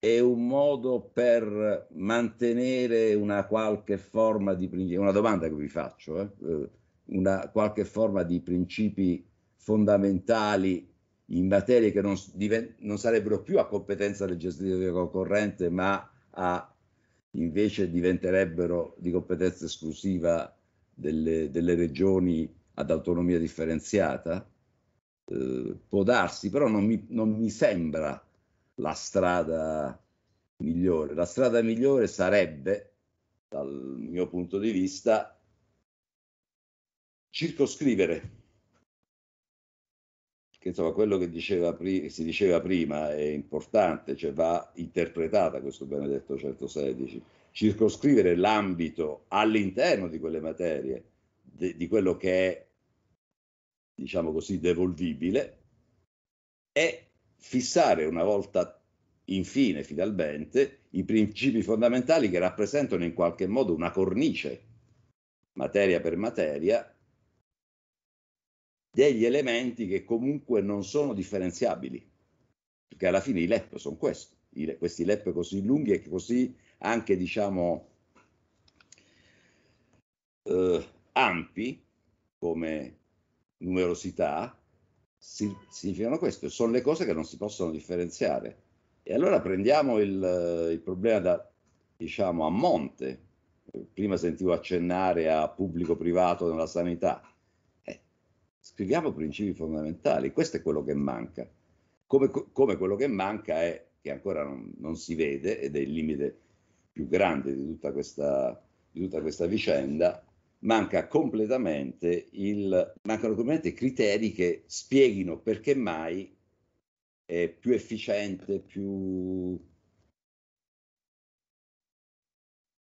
è un modo per mantenere una qualche forma di principio, una domanda che vi faccio, eh, eh? una qualche forma di principi fondamentali in materie che non, divent- non sarebbero più a competenza del gestore concorrente, ma a, invece diventerebbero di competenza esclusiva delle, delle regioni ad autonomia differenziata? Eh, può darsi, però non mi, non mi sembra la strada migliore. La strada migliore sarebbe, dal mio punto di vista, circoscrivere. Che, insomma, quello che, diceva, che si diceva prima è importante, cioè va interpretata questo benedetto 116, circoscrivere l'ambito all'interno di quelle materie, de, di quello che è, diciamo così, devolvibile e fissare una volta infine, finalmente, i principi fondamentali che rappresentano in qualche modo una cornice, materia per materia, degli elementi che comunque non sono differenziabili, perché alla fine i LEP sono questi, i, questi LEP così lunghi e così anche, diciamo, eh, ampi come numerosità, significano questo, sono le cose che non si possono differenziare. E allora prendiamo il, eh, il problema da, diciamo, a monte. Prima sentivo accennare a pubblico-privato nella sanità. Eh, scriviamo principi fondamentali, questo è quello che manca. Come, come quello che manca è, che ancora non, non, si vede, ed è il limite più grande di tutta questa, di tutta questa vicenda, manca completamente il, mancano completamente criteri che spieghino perché mai è più efficiente, più,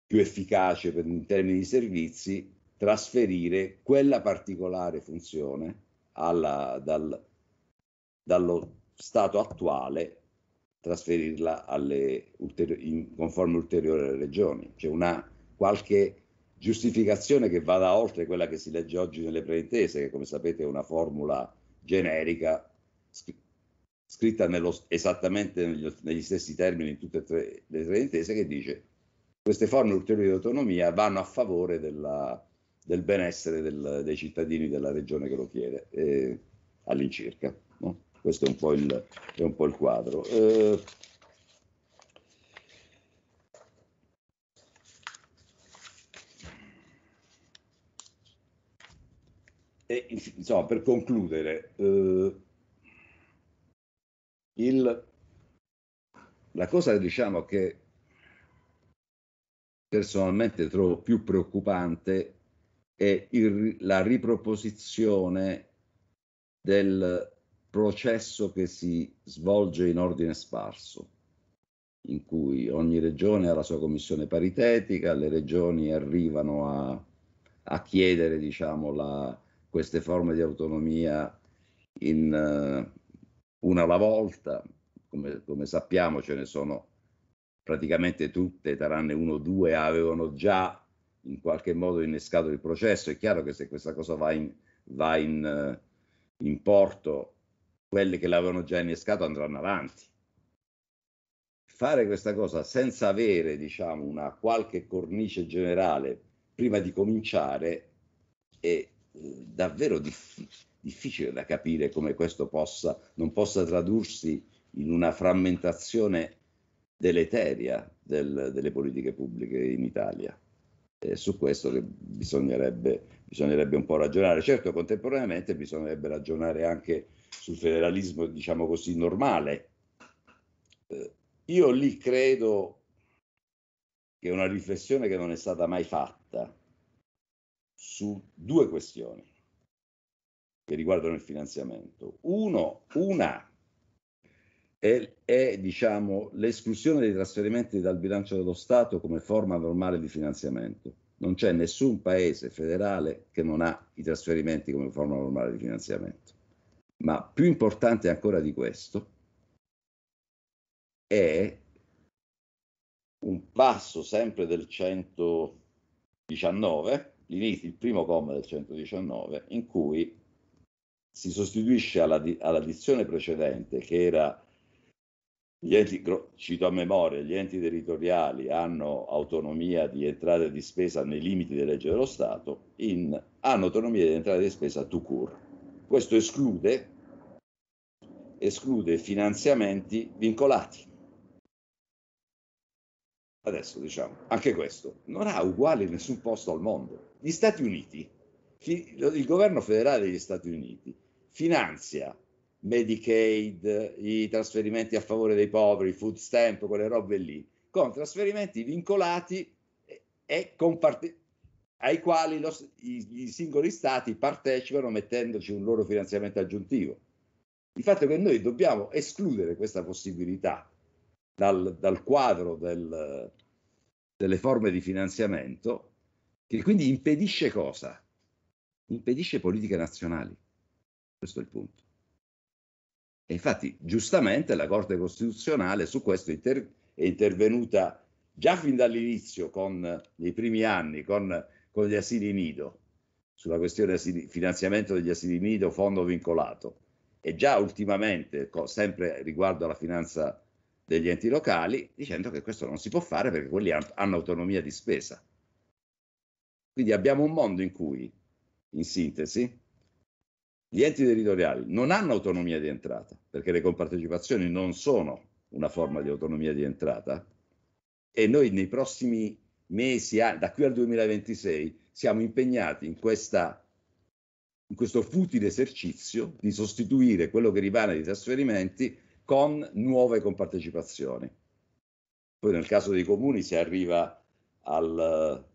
più efficace per, in termini di servizi trasferire quella particolare funzione alla, dal, dallo stato attuale trasferirla alle ulteri- in, conforme ulteriore alle regioni. C'è una qualche giustificazione che vada oltre quella che si legge oggi nelle preintese, che come sapete è una formula generica scritta nello, esattamente negli, negli, stessi termini in tutte e tre le preintese, che dice queste forme ulteriori di autonomia vanno a favore della, del benessere del, dei cittadini della regione che lo chiede, eh, all'incirca. No? Questo è un po' il, un po il quadro. Eh, E, insomma, per concludere, eh, il, la cosa diciamo, che personalmente trovo più preoccupante è il, la riproposizione del processo che si svolge in ordine sparso, in cui ogni regione ha la sua commissione paritetica, le regioni arrivano a, a chiedere diciamo, la, queste forme di autonomia in, uh, una alla volta, come, come, sappiamo ce ne sono praticamente tutte, tranne uno o due, avevano già in qualche modo innescato il processo. È chiaro che se questa cosa va in, va in, uh, in porto, quelle che l'avevano già innescato andranno avanti fare questa cosa senza avere, diciamo, una qualche cornice generale prima di cominciare è davvero diffi- difficile da capire come questo possa, non possa tradursi in una frammentazione deleteria del, delle politiche pubbliche in Italia. È su questo che bisognerebbe, bisognerebbe, un po' ragionare. Certo, contemporaneamente bisognerebbe ragionare anche sul federalismo, diciamo così, normale. Eh, io lì credo che una riflessione che non è stata mai fatta, su due questioni che riguardano il finanziamento. Uno, una è, è diciamo, l'esclusione dei trasferimenti dal bilancio dello Stato come forma normale di finanziamento. Non c'è nessun paese federale che non ha i trasferimenti come forma normale di finanziamento. Ma più importante ancora di questo è un passo sempre del 119 l'inizio, il primo comma del 119, in cui si sostituisce alla, alla dizione precedente che era gli enti, cito a memoria, gli enti territoriali hanno autonomia di entrata e di spesa nei limiti delle legge dello Stato, in, hanno autonomia di entrata e di spesa to cure. Questo esclude, esclude finanziamenti vincolati, adesso diciamo, anche questo, non ha uguali in nessun posto al mondo. Gli Stati Uniti, il governo federale degli Stati Uniti finanzia Medicaid, i trasferimenti a favore dei poveri, food stamp, quelle robe lì, con trasferimenti vincolati e comparte- ai quali lo, i, i, singoli stati partecipano mettendoci un loro finanziamento aggiuntivo. Il fatto è che noi dobbiamo escludere questa possibilità dal, dal quadro del, delle forme di finanziamento, che quindi impedisce cosa? Impedisce politiche nazionali. Questo è il punto. E infatti, giustamente, la Corte Costituzionale su questo inter- è intervenuta già fin dall'inizio, con, nei primi anni, con, con gli asili nido, sulla questione asili, finanziamento degli asili nido, fondo vincolato, e già ultimamente, co- sempre riguardo alla finanza degli enti locali dicendo che questo non si può fare perché quelli hanno autonomia di spesa. Quindi abbiamo un mondo in cui, in sintesi, gli enti territoriali non hanno autonomia di entrata, perché le compartecipazioni non sono una forma di autonomia di entrata, e noi nei prossimi mesi, da qui al 2026, siamo impegnati in, questa, in questo futile esercizio di sostituire quello che rimane di trasferimenti con nuove compartecipazioni. Poi nel caso dei comuni si arriva al,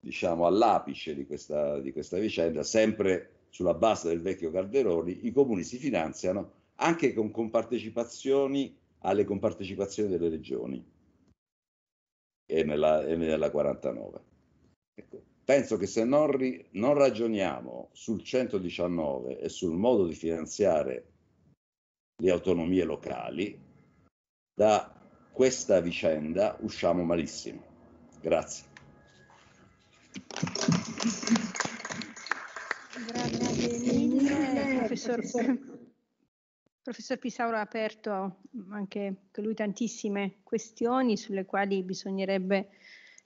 diciamo, all'apice di questa, di questa vicenda, sempre sulla base del vecchio Calderoni, i comuni si finanziano anche con compartecipazioni alle compartecipazioni delle regioni e nella, e nella 49. Ecco, penso che se non, ri, non ragioniamo sul 119 e sul modo di finanziare le autonomie locali, da questa vicenda usciamo malissimo. Grazie. Grazie mille, professor, Pisauro ha aperto anche lui tantissime questioni sulle quali bisognerebbe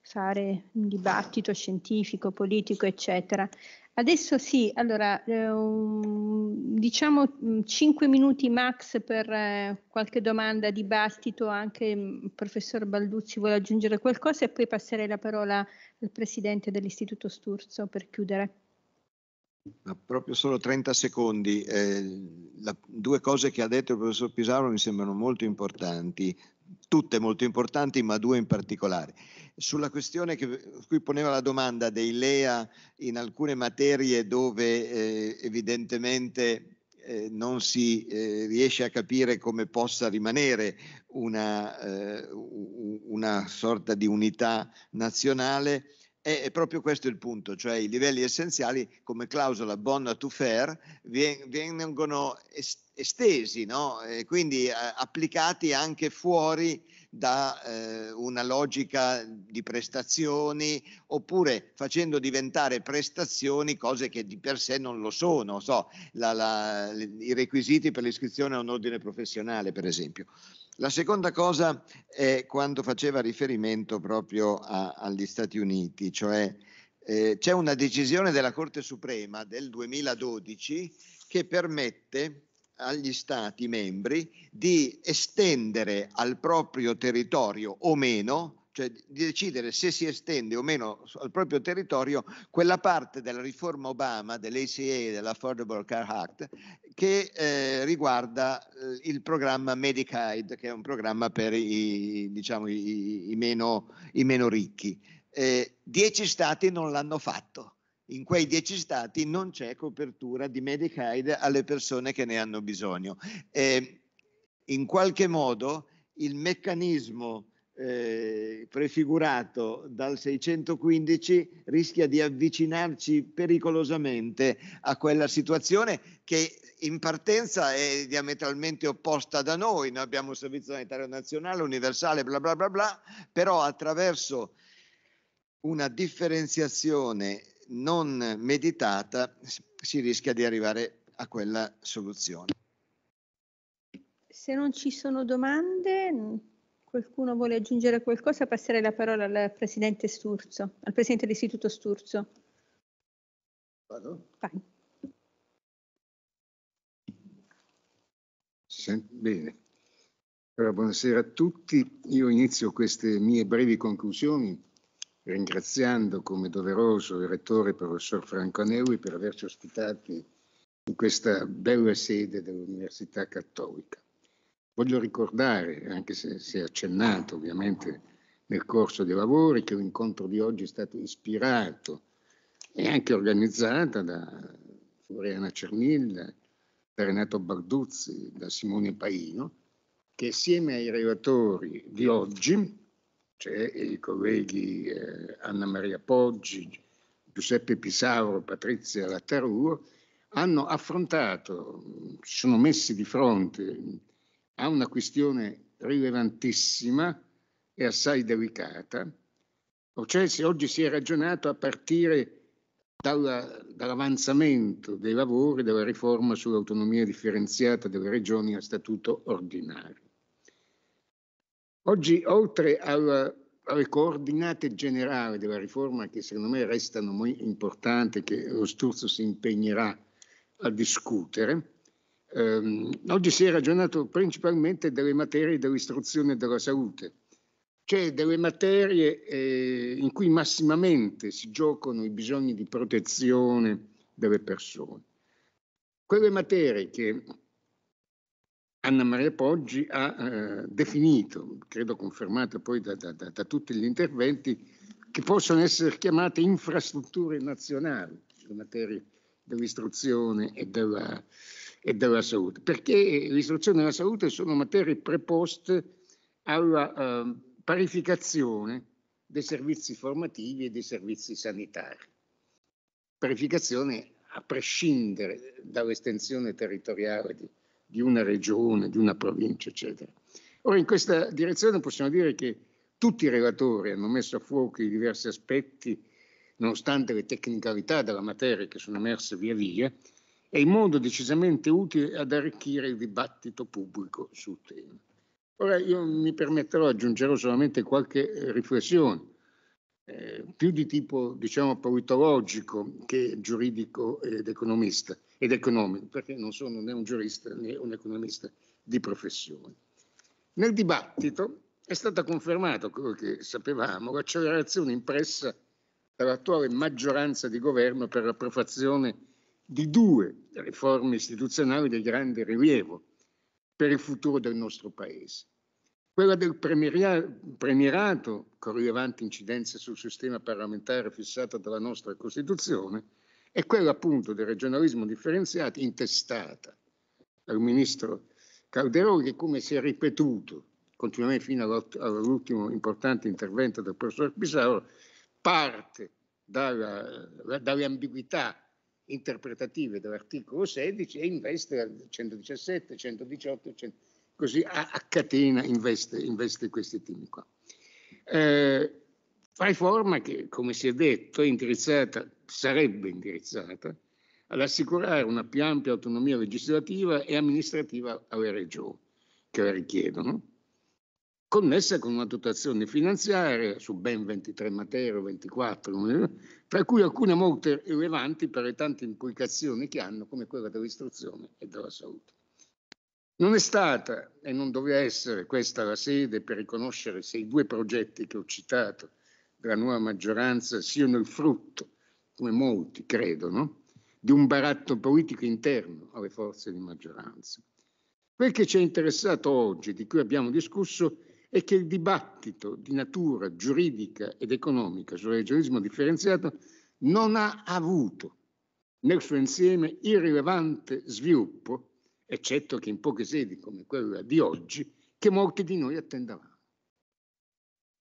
fare un dibattito scientifico, politico, eccetera. Adesso sì, allora eh, diciamo 5 mm, minuti max per eh, qualche domanda, dibattito, anche il mm, professor Balduzzi vuole aggiungere qualcosa e poi passerei la parola al presidente dell'Istituto Sturzo per chiudere. Ma proprio solo 30 secondi, eh, la, due cose che ha detto il professor Pisaro mi sembrano molto importanti, tutte molto importanti ma due in particolare sulla questione che qui eh, poneva la domanda dei LEA in alcune materie dove eh, evidentemente eh, non si eh, riesce a capire come possa rimanere una, eh, una sorta di unità nazionale, e proprio questo è il punto, cioè i livelli essenziali come clausola bonna to fair vengono estesi, no? e quindi eh, applicati anche fuori da eh, una logica di prestazioni oppure facendo diventare prestazioni cose che di per sé non lo sono, so, la, la, i requisiti per l'iscrizione a un ordine professionale per esempio. La seconda cosa è quando faceva riferimento proprio a, agli Stati Uniti, cioè eh, c'è una decisione della Corte Suprema del 2012 che permette agli Stati membri di estendere al proprio territorio o meno, cioè di decidere se si estende o meno al proprio territorio quella parte della riforma Obama dell'ACA, dell'Affordable Care Act, che eh, riguarda eh, il programma Medicaid, che è un programma per i, diciamo, i, i, meno, i meno, ricchi. Eh, dieci stati non l'hanno fatto. In quei dieci stati non c'è copertura di Medicaid alle persone che ne hanno bisogno. Eh, in qualche modo il meccanismo eh, prefigurato dal 615 rischia di avvicinarci pericolosamente a quella situazione che in partenza è diametralmente opposta da noi. Noi abbiamo un servizio sanitario nazionale, universale, bla bla bla bla, però attraverso una differenziazione non meditata si rischia di arrivare a quella soluzione. Se non ci sono domande, Qualcuno vuole aggiungere qualcosa? Passerei la parola al Presidente Sturzo, al Presidente dell'Istituto Sturzo. Vado? Vai. Bene. Allora, buonasera a tutti. Io inizio queste mie brevi conclusioni ringraziando come doveroso il rettore professor Franco Neui per averci ospitati in questa bella sede dell'Università Cattolica. Voglio ricordare, anche se si è accennato ovviamente nel corso dei lavori, che l'incontro di oggi è stato ispirato e anche organizzato da Floriana Cernilla, da Renato Barduzzi, da Simone Paino, che insieme ai relatori di oggi, cioè i colleghi eh, Anna Maria Poggi, Giuseppe Pisauro, Patrizia Lattarur, hanno affrontato, si sono messi di fronte a una questione rilevantissima e assai delicata. cioè se oggi si è ragionato a partire dalla, dall'avanzamento dei lavori della riforma sull'autonomia differenziata delle regioni a statuto ordinario. Oggi, oltre alla, alle coordinate generali della riforma, che secondo me restano molto importanti, che lo Sturzo si impegnerà a discutere, ehm, oggi si è ragionato principalmente delle materie dell'istruzione e della salute, cioè delle materie eh, in cui massimamente si giocano i bisogni di protezione delle persone. Quelle materie che Anna Maria Poggi ha eh, definito, credo confermata poi da, da, da, da, tutti gli interventi, che possono essere chiamate infrastrutture nazionali, le materie dell'istruzione e della, e della salute, perché l'istruzione e la salute sono materie preposte alla eh, parificazione dei servizi formativi e dei servizi sanitari. Parificazione a prescindere dall'estensione territoriale di, di una regione, di una provincia, eccetera. Ora, in questa direzione possiamo dire che tutti i relatori hanno messo a fuoco i diversi aspetti, nonostante le tecnicalità della materia che sono emerse via via, è in modo decisamente utile ad arricchire il dibattito pubblico sul tema. Ora io mi permetterò, aggiungerò solamente qualche eh, riflessione, eh, più di tipo diciamo politologico che giuridico ed economista, ed economico, perché non sono né un giurista né un economista di professione. Nel dibattito è stata confermata quello che sapevamo, l'accelerazione impressa dall'attuale maggioranza di governo per l'approvazione di due riforme istituzionali di grande rilievo per il futuro del nostro Paese. Quella del premierato, con rilevanti incidenze sul sistema parlamentare fissata dalla nostra Costituzione, e quella appunto del regionalismo differenziato intestata dal ministro Calderoni, che come si è ripetuto continuamente fino all'ultimo importante intervento del professor Pisauro, parte dalla, dalle ambiguità interpretative dell'articolo 16 e investe 117, 118, 100, così a, a catena investe, investe, questi temi qua. Eh, fai forma che, come si è detto, è indirizzata, sarebbe indirizzata ad assicurare una più ampia autonomia legislativa e amministrativa alle regioni che la richiedono, connessa con una dotazione finanziaria su ben 23 materie, o 24, tra cui alcune molto rilevanti per le tante implicazioni che hanno, come quella dell'istruzione e della salute. Non è stata e non doveva essere questa la sede per riconoscere se i due progetti che ho citato della nuova maggioranza siano il frutto, come molti credono, di un baratto politico interno alle forze di maggioranza. Quel che ci è interessato oggi, di cui abbiamo discusso, è è che il dibattito di natura giuridica ed economica sul regionalismo differenziato non ha avuto nel suo insieme irrilevante sviluppo, eccetto che in poche sedi come quella di oggi, che molti di noi attendavano.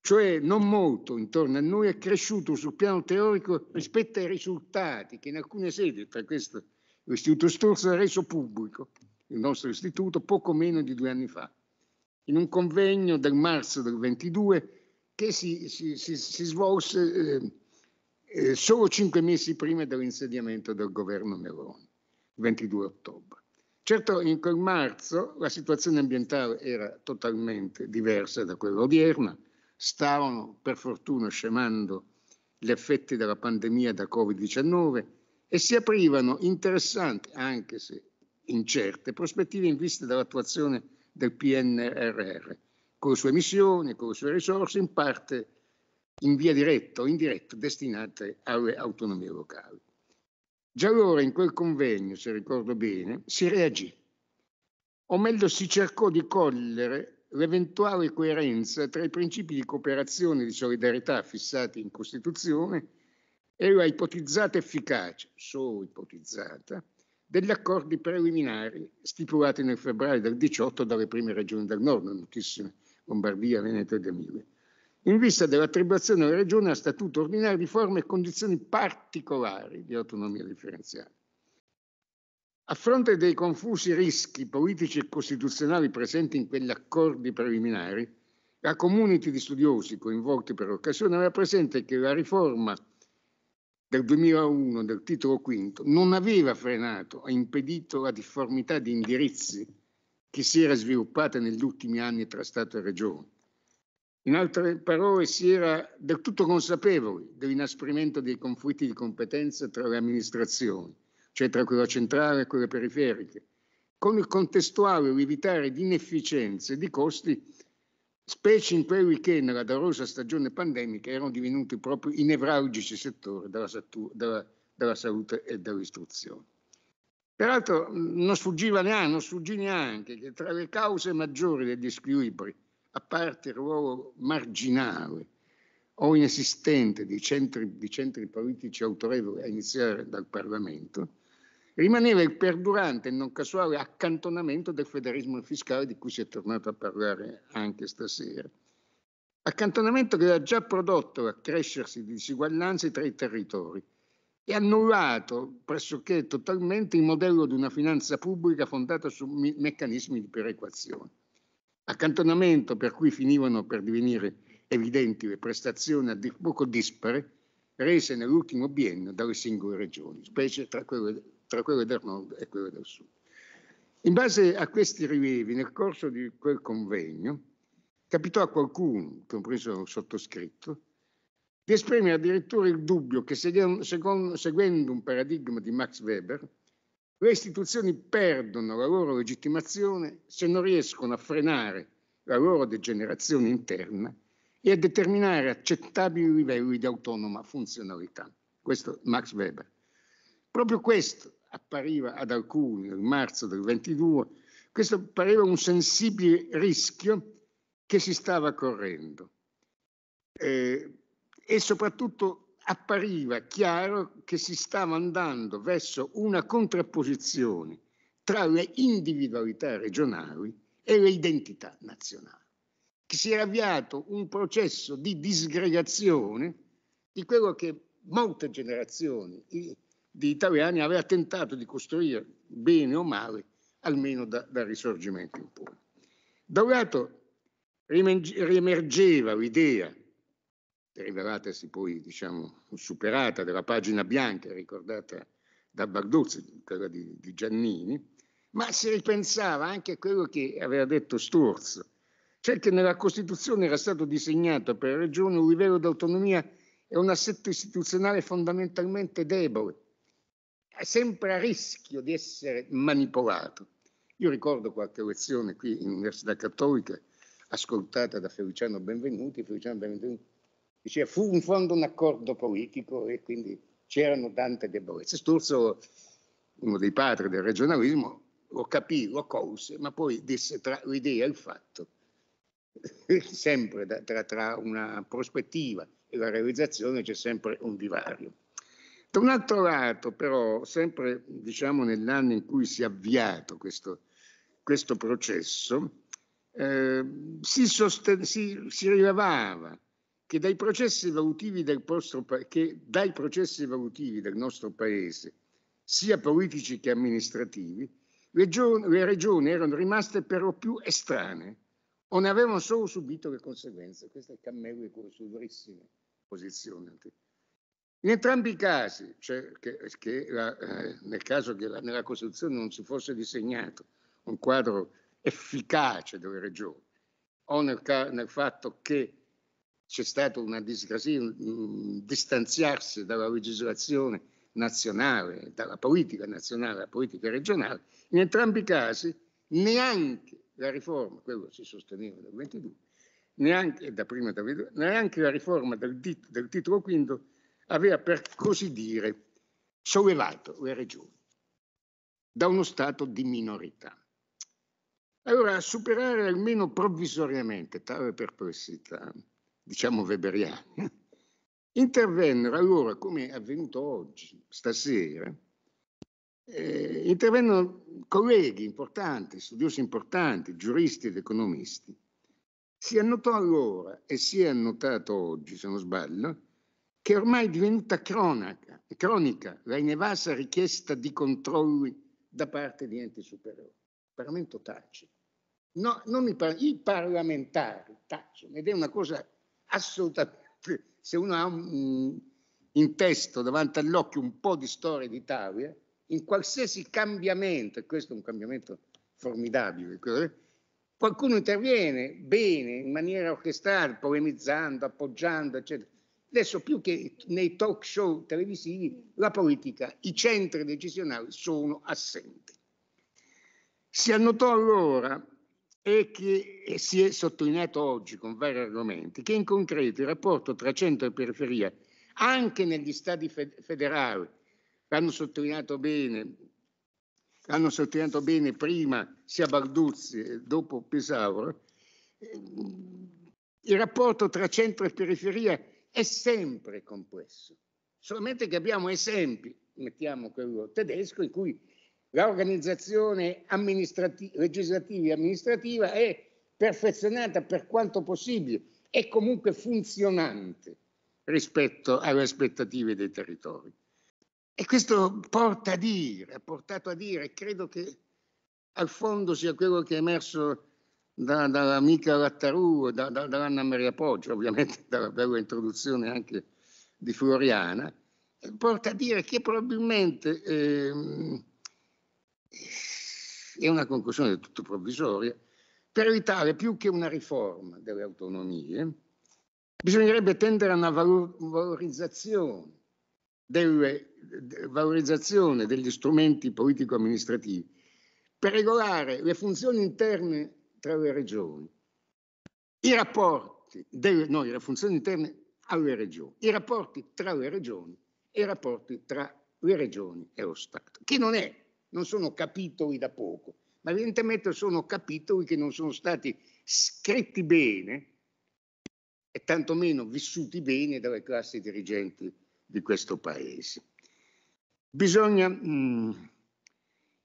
Cioè non molto intorno a noi è cresciuto sul piano teorico rispetto ai risultati che in alcune sedi, tra questo l'Istituto Sturzo, ha reso pubblico, il nostro istituto, poco meno di due anni fa in un convegno del marzo del 22 che si, si, si, si svolse eh, eh, solo cinque mesi prima dell'insediamento del governo Meloni, il 22 ottobre. Certo, in quel marzo la situazione ambientale era totalmente diversa da quella odierna, stavano per fortuna scemando gli effetti della pandemia da Covid-19 e si aprivano interessanti, anche se incerte, prospettive in vista dell'attuazione del PNRR, con le sue missioni, con le sue risorse, in parte in via diretta o indiretta destinate alle autonomie locali. Già allora in quel convegno, se ricordo bene, si reagì, o meglio si cercò di cogliere l'eventuale coerenza tra i principi di cooperazione e di solidarietà fissati in Costituzione e la ipotizzata efficacia, solo ipotizzata, degli accordi preliminari stipulati nel febbraio del 18 dalle prime regioni del nord, notissime Lombardia, Veneto ed Emilia, in vista dell'attribuzione alla regione a statuto ordinario di forme e condizioni particolari di autonomia differenziata. A fronte dei confusi rischi politici e costituzionali presenti in quegli accordi preliminari, la community di studiosi coinvolti per l'occasione aveva presente che la riforma del 2001 del titolo V non aveva frenato e impedito la difformità di indirizzi che si era sviluppata negli ultimi anni tra Stato e Regione. In altre parole, si era del tutto consapevoli dell'inasprimento dei conflitti di competenza tra le amministrazioni, cioè tra quella centrale e quella periferica, con il contestuale lievitare di inefficienze e di costi specie in quei weekend nella dolorosa stagione pandemica, erano divenuti proprio i nevralgici settori della, della, della salute e dell'istruzione. Peraltro non sfuggiva neanche, non sfuggì neanche che tra le cause maggiori degli squilibri, a parte il ruolo marginale o inesistente di centri, di centri politici autorevoli, a iniziare dal Parlamento, rimaneva il perdurante e non casuale accantonamento del federalismo fiscale di cui si è tornato a parlare anche stasera. Accantonamento che ha già prodotto l'accrescersi di disuguaglianze tra i territori e annullato pressoché totalmente il modello di una finanza pubblica fondata su meccanismi di perequazione. Accantonamento per cui finivano per divenire evidenti le prestazioni a dir poco dispare rese nell'ultimo biennio dalle singole regioni, specie tra quelle tra quello del nord e quello del sud. In base a questi rilievi, nel corso di quel convegno, capitò a qualcuno, compreso il sottoscritto, di esprimere addirittura il dubbio che seguendo un paradigma di Max Weber, le istituzioni perdono la loro legittimazione se non riescono a frenare la loro degenerazione interna e a determinare accettabili livelli di autonoma funzionalità. Questo Max Weber. Proprio questo appariva ad alcuni nel marzo del 22, questo pareva un sensibile rischio che si stava correndo. Eh, e soprattutto appariva chiaro che si stava andando verso una contrapposizione tra le individualità regionali e le identità nazionali, che si era avviato un processo di disgregazione di quello che molte generazioni, di italiani aveva tentato di costruire, bene o male, almeno da, dal risorgimento in poi. Da un lato riemergeva l'idea, rivelatasi poi diciamo, superata, della pagina bianca ricordata da Barduzzi, quella di, di Giannini, ma si ripensava anche a quello che aveva detto Sturzo, cioè che nella Costituzione era stato disegnato per le regioni un livello d'autonomia e un assetto istituzionale fondamentalmente debole, sempre a rischio di essere manipolato. Io ricordo qualche lezione qui in Università Cattolica, ascoltata da Feliciano Benvenuti. Feliciano Benvenuti diceva fu in fondo un accordo politico e quindi c'erano tante debolezze. Sturzo, uno dei padri del regionalismo, lo capì, lo colse, ma poi disse tra l'idea e il fatto, sempre da, tra, tra una prospettiva e la realizzazione c'è sempre un divario. Da certo, un altro lato, però, sempre diciamo, nell'anno in cui si è avviato questo, questo processo, eh, si, sosten- si, si, rilevava che dai processi valutivi del nostro, pa- processi valutivi del nostro paese, sia politici che amministrativi, le, gio- le regioni erano rimaste per lo più estranee o ne avevano solo subito le conseguenze. Questo è Cammello con la sua durissima posizione in entrambi i casi, cioè che, che la, eh, nel caso che la, nella Costituzione non si fosse disegnato un quadro efficace delle regioni, o nel, nel fatto che c'è stato una un distanziarsi dalla legislazione nazionale, dalla politica nazionale alla politica regionale, in entrambi i casi neanche la riforma, quello si sosteneva nel 22, neanche, da prima, neanche la riforma del, del titolo quinto aveva per così dire sollevato le regioni da uno stato di minorità. Allora, superare almeno provvisoriamente tale perplessità, diciamo weberiana, intervennero allora, come è avvenuto oggi, stasera, eh, intervennero colleghi importanti, studiosi importanti, giuristi ed economisti. Si annotò allora e si è annotato oggi, se non sbaglio, che ormai è divenuta cronaca, cronica la inevasa richiesta di controlli da parte di enti superiori. Il Parlamento tace. No, par- I parlamentari tacciono ed è una cosa assolutamente... Se uno ha un, in testo davanti all'occhio un po' di storia d'Italia, in qualsiasi cambiamento, e questo è un cambiamento formidabile, qualcuno interviene bene, in maniera orchestrale, polemizzando, appoggiando, eccetera. Adesso più che nei talk show televisivi, la politica, i centri decisionali sono assenti. Si annotò allora e che e si è sottolineato oggi con vari argomenti, che in concreto il rapporto tra centro e periferia, anche negli stati federali, l'hanno sottolineato bene, l'hanno sottolineato bene prima sia Barduzzi e dopo Pesauro, ehm, il rapporto tra centro e periferia è sempre complesso, solamente che abbiamo esempi, mettiamo quello tedesco, in cui l'organizzazione amministrati- legislativa e amministrativa è perfezionata per quanto possibile, e comunque funzionante rispetto alle aspettative dei territori. E questo porta a dire, ha portato a dire, credo che al fondo sia quello che è emerso da, dall'amica Lattaru, da, da, dall'Anna Maria Poggio, ovviamente dalla bella introduzione anche di Floriana, porta a dire che probabilmente eh, è una conclusione del tutto provvisoria, per evitare più che una riforma delle autonomie, bisognerebbe tendere a una valorizzazione, delle, de, valorizzazione degli strumenti politico-amministrativi per regolare le funzioni interne tra le regioni, i rapporti delle, no, delle funzioni interne alle regioni, i rapporti tra le regioni e i rapporti tra le regioni e lo Stato, che non, è, non sono capitoli da poco, ma evidentemente sono capitoli che non sono stati scritti bene e tantomeno vissuti bene dalle classi dirigenti di questo paese. Bisogna, mm,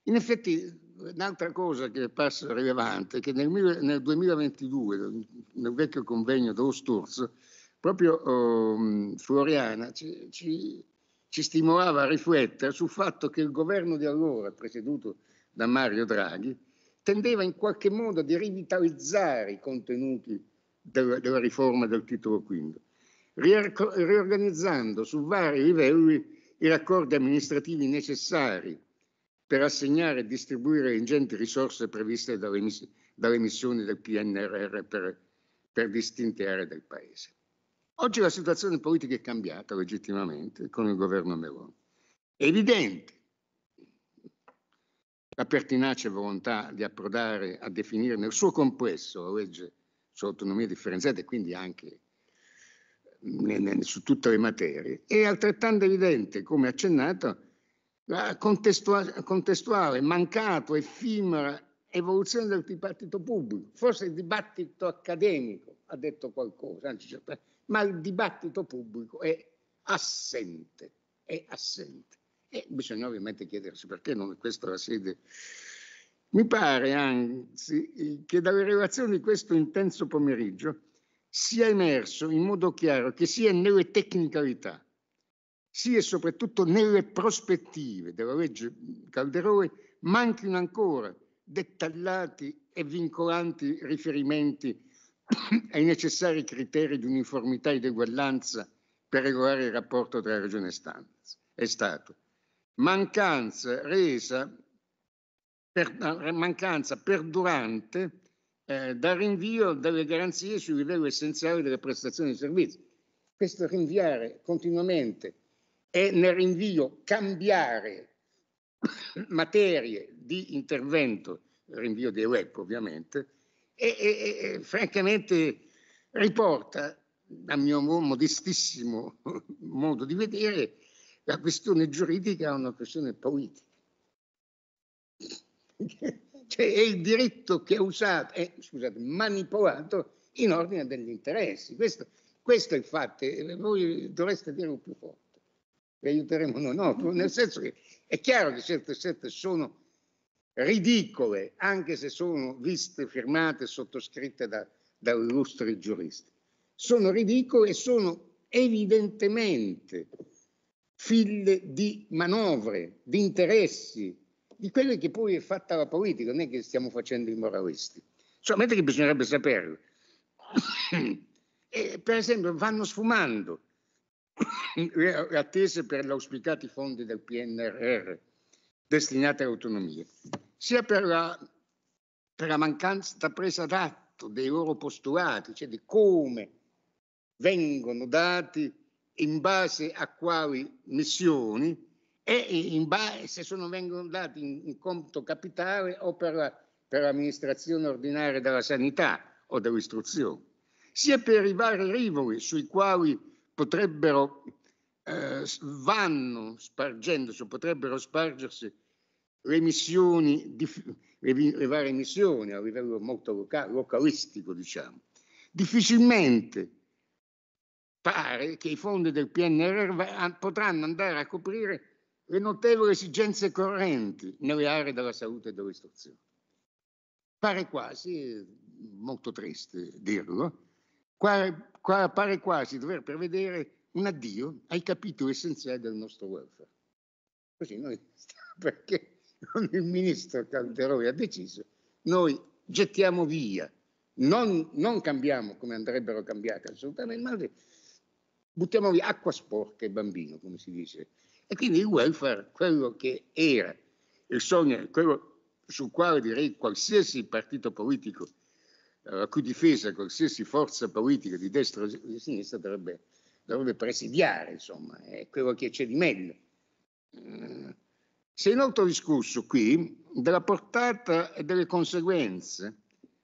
in effetti, Un'altra cosa che passa rilevante è che nel, nel 2022, nel vecchio convegno dello Sturzo, proprio um, Floriana ci, ci, ci, stimolava a riflettere sul fatto che il governo di allora, presieduto da Mario Draghi, tendeva in qualche modo a rivitalizzare i contenuti del, della riforma del titolo V, riorganizzando su vari livelli i raccordi amministrativi necessari per assegnare e distribuire ingenti risorse previste dalle, miss- dalle missioni del PNRR per, per distinte aree del Paese. Oggi la situazione politica è cambiata legittimamente con il governo Meloni. È evidente la pertinace volontà di approdare a definire nel suo complesso la legge sull'autonomia differenziata e quindi anche eh, su tutte le materie. È altrettanto evidente, come accennato, eh, contestuale, contestuale, mancato, effimera evoluzione del dibattito pubblico. Forse il dibattito accademico ha detto qualcosa, cioè, ma il dibattito pubblico è assente, è assente. E bisogna ovviamente chiedersi perché non è questa la sede. Mi pare anzi che dalle relazioni di questo intenso pomeriggio sia emerso in modo chiaro che sia nelle tecnicalità sia e soprattutto nelle prospettive della legge Calderone manchino ancora dettagliati e vincolanti riferimenti ai necessari criteri di uniformità ed eguaglianza per regolare il rapporto tra Regione e Stato. Mancanza resa per, eh, mancanza perdurante eh, dal rinvio delle garanzie sul livello essenziale delle prestazioni di servizi. Questo rinviare continuamente è nel rinvio cambiare materie di intervento, rinvio dei web ovviamente, e, e, e francamente riporta, a mio modestissimo modo di vedere, la questione giuridica a una questione politica. Cioè è il diritto che è usato, è, eh, scusate, manipolato in ordine degli interessi. Questo, questo è il fatto, eh, voi dovreste dirlo più forte vi aiuteremo noi. No, nel senso che è chiaro che certe sette sono ridicole, anche se sono viste, firmate, sottoscritte da, da illustri giuristi. Sono ridicole e sono evidentemente figlie di manovre, di interessi, di quello che poi è fatta la politica, non è che stiamo facendo i moralisti, solamente cioè, che bisognerebbe saperlo. e, eh, per esempio vanno sfumando le attese per gli auspicati fondi del PNRR destinati alle autonomie, sia per la, per la mancanza presa d'atto dei loro postulati, cioè di come vengono dati in base a quali missioni e in base, se sono, vengono dati in, in conto capitale o per, la, per l'amministrazione ordinaria della sanità o dell'istruzione, sia per i vari rivoli sui quali potrebbero, eh, vanno spargendosi, potrebbero spargersi le missioni, di, le, le, varie missioni a livello molto loca, localistico, diciamo. Difficilmente pare che i fondi del PNRR potranno andare a coprire le notevoli esigenze correnti nelle aree della salute e dell'istruzione. Pare quasi, eh, molto triste dirlo, Qua pare quasi dover prevedere un addio ai capitoli essenziali del nostro welfare. Così noi, perché il ministro Calderoni ha deciso, noi gettiamo via, non, non cambiamo come andrebbero cambiate assolutamente, ma buttiamo via acqua sporca e bambino, come si dice. E quindi il welfare, quello che era il sogno, quello sul quale direi qualsiasi partito politico la eh, cui difesa qualsiasi forza politica di destra o di sinistra dovrebbe, dovrebbe presidiare, insomma, è quello che c'è di meglio. Si eh, è inoltre discusso qui della portata e delle conseguenze,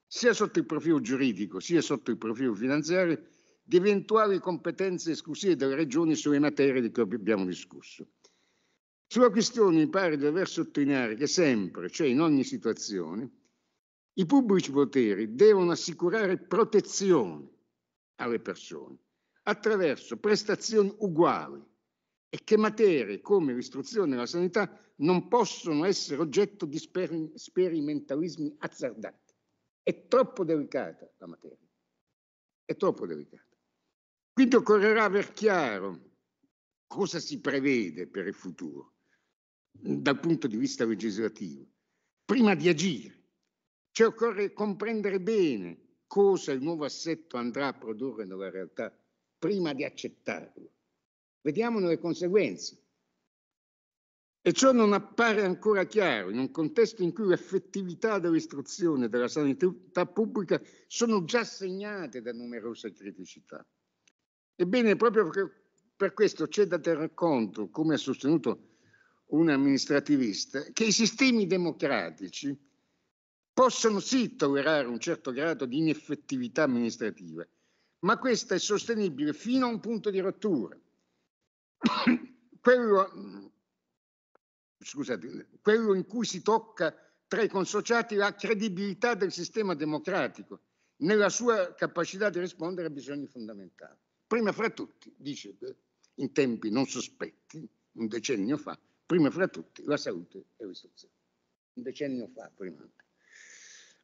sia sotto il profilo giuridico sia sotto il profilo finanziario, di eventuali competenze esclusive delle regioni sulle materie di cui abbiamo discusso. Sulla questione mi pare di dover sottolineare che sempre, cioè in ogni situazione, i pubblici poteri devono assicurare protezione alle persone attraverso prestazioni uguali e che materie come l'istruzione e la sanità non possono essere oggetto di sper- sperimentalismi azzardati. È troppo delicata la materia, è troppo delicata. Quindi occorrerà aver chiaro cosa si prevede per il futuro dal punto di vista legislativo, prima di agire ci occorre comprendere bene cosa il nuovo assetto andrà a produrre nella realtà prima di accettarlo. Vediamone le conseguenze. E ciò non appare ancora chiaro in un contesto in cui l'effettività dell'istruzione e della sanità pubblica sono già segnate da numerose criticità. Ebbene, proprio per questo c'è da tener conto, come ha sostenuto un amministrativista, che i sistemi democratici possono sì tollerare un certo grado di ineffettività amministrativa, ma questa è sostenibile fino a un punto di rottura. quello, scusate, quello in cui si tocca tra i consociati la credibilità del sistema democratico nella sua capacità di rispondere a bisogni fondamentali. Prima fra tutti, dice in tempi non sospetti, un decennio fa, prima fra tutti la salute e l'istruzione. Un decennio fa, prima.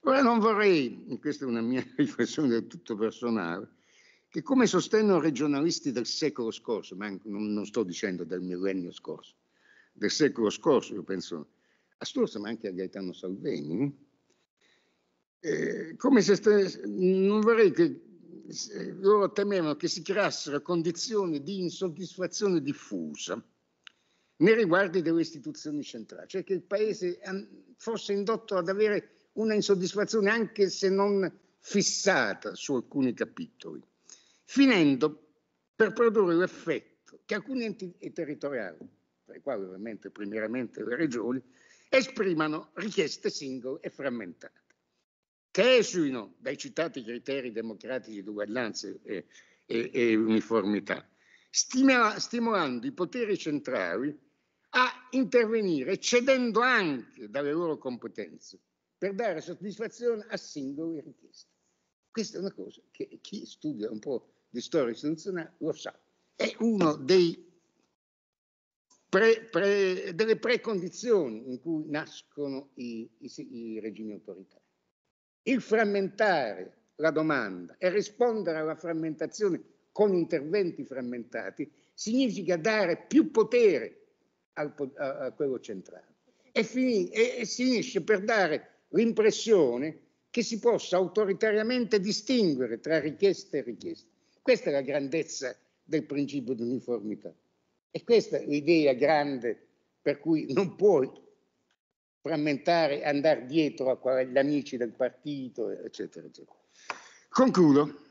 Ora non vorrei, questa è una mia riflessione del tutto personale, che come sostengono regionalisti del secolo scorso, ma non, non sto dicendo del millennio scorso, del secolo scorso, io penso a Sturzo ma anche a Gaetano Salvini, eh, come se st- non vorrei che eh, loro temevano che si creassero condizioni di insoddisfazione diffusa nei riguardi delle istituzioni centrali, cioè che il Paese fosse indotto ad avere una insoddisfazione anche se non fissata su alcuni capitoli, finendo per produrre l'effetto che alcuni enti territoriali, tra i quali ovviamente primariamente le regioni, esprimano richieste singole e frammentate, che esuino dai citati criteri democratici di uguaglianza e, e, e uniformità, stima, stimolando i poteri centrali a intervenire cedendo anche dalle loro competenze per dare soddisfazione a singole richieste. Questa è una cosa che chi studia un po' di storia istituzionale lo sa. È uno dei pre, delle precondizioni in cui nascono i, i, i regimi autoritari. Il frammentare la domanda e rispondere alla frammentazione con interventi frammentati significa dare più potere al, a, a, quello centrale e, fin, e, e si finisce per dare l'impressione che si possa autoritariamente distinguere tra richieste e richieste. Questa è la grandezza del principio di uniformità. E questa è l'idea grande per cui non puoi frammentare, andare dietro agli amici del partito, eccetera, eccetera. Concludo.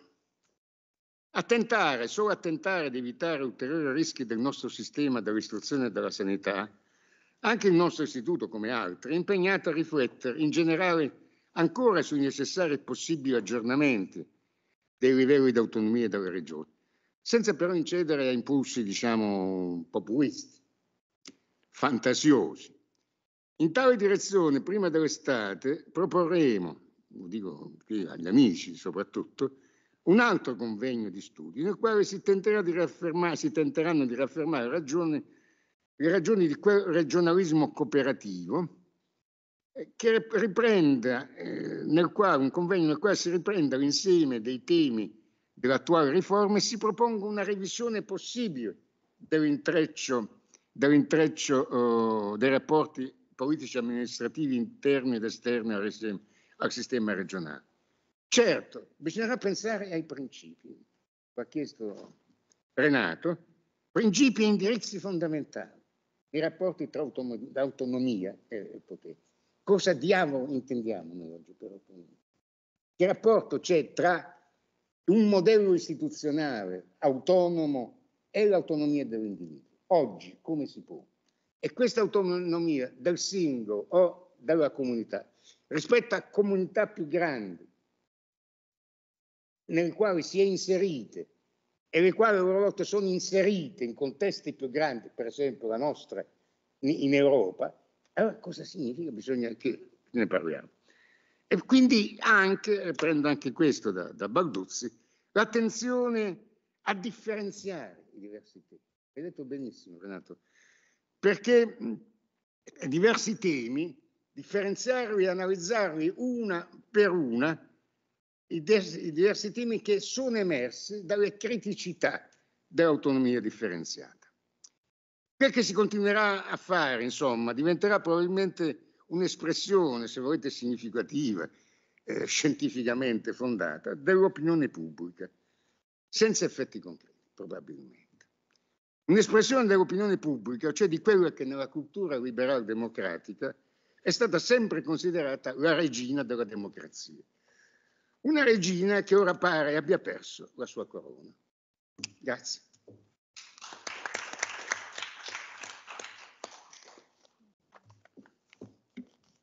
A tentare, solo a tentare di evitare ulteriori rischi del nostro sistema dell'istruzione e della sanità, anche il nostro istituto, come altri, è impegnato a riflettere in generale ancora sui necessari e possibili aggiornamenti dei livelli di autonomia delle regioni, senza però incedere a impulsi, diciamo, populisti, fantasiosi. In tale direzione, prima dell'estate, proporremo, lo dico qui agli amici soprattutto, un altro convegno di studi nel quale si, si tenteranno di raffermare ragioni le ragioni di quel regionalismo cooperativo eh, che riprenda, eh, nel quale, un convegno nel quale si riprenda l'insieme dei temi dell'attuale riforma e si proponga una revisione possibile dell'intreccio, dell'intreccio uh, dei rapporti politici amministrativi interni ed esterni al, sistema, al sistema regionale. Certo, bisognerà pensare ai principi, lo ha chiesto Renato, principi e indirizzi fondamentali i rapporti tra autonom- autonomia e potere. Cosa diavolo intendiamo noi oggi per autonomia? Che rapporto c'è tra un modello istituzionale autonomo e l'autonomia dell'individuo? Oggi come si può? E questa autonomia del singolo o della comunità rispetto a comunità più grandi nelle quali si è inserite e le quali a loro volta sono inserite in contesti più grandi, per esempio la nostra in Europa, allora cosa significa? Bisogna che ne parliamo. E quindi anche, prendo anche questo da, da Balduzzi, l'attenzione a differenziare i diversi temi. Hai detto benissimo, Renato, perché diversi temi, differenziarli e analizzarli una per una, i, diversi temi che sono emersi dalle criticità dell'autonomia differenziata. Quel che si continuerà a fare, insomma, diventerà probabilmente un'espressione, se volete, significativa, eh, scientificamente fondata, dell'opinione pubblica, senza effetti concreti, probabilmente. Un'espressione dell'opinione pubblica, cioè di quella che nella cultura liberal democratica è stata sempre considerata la regina della democrazia, una regina che ora pare abbia perso la sua corona. Grazie.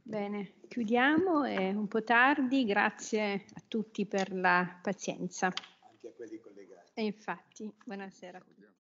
Bene, chiudiamo, è un po' tardi, grazie a tutti per la pazienza. Anche a quelli collegati. E infatti, buonasera a tutti.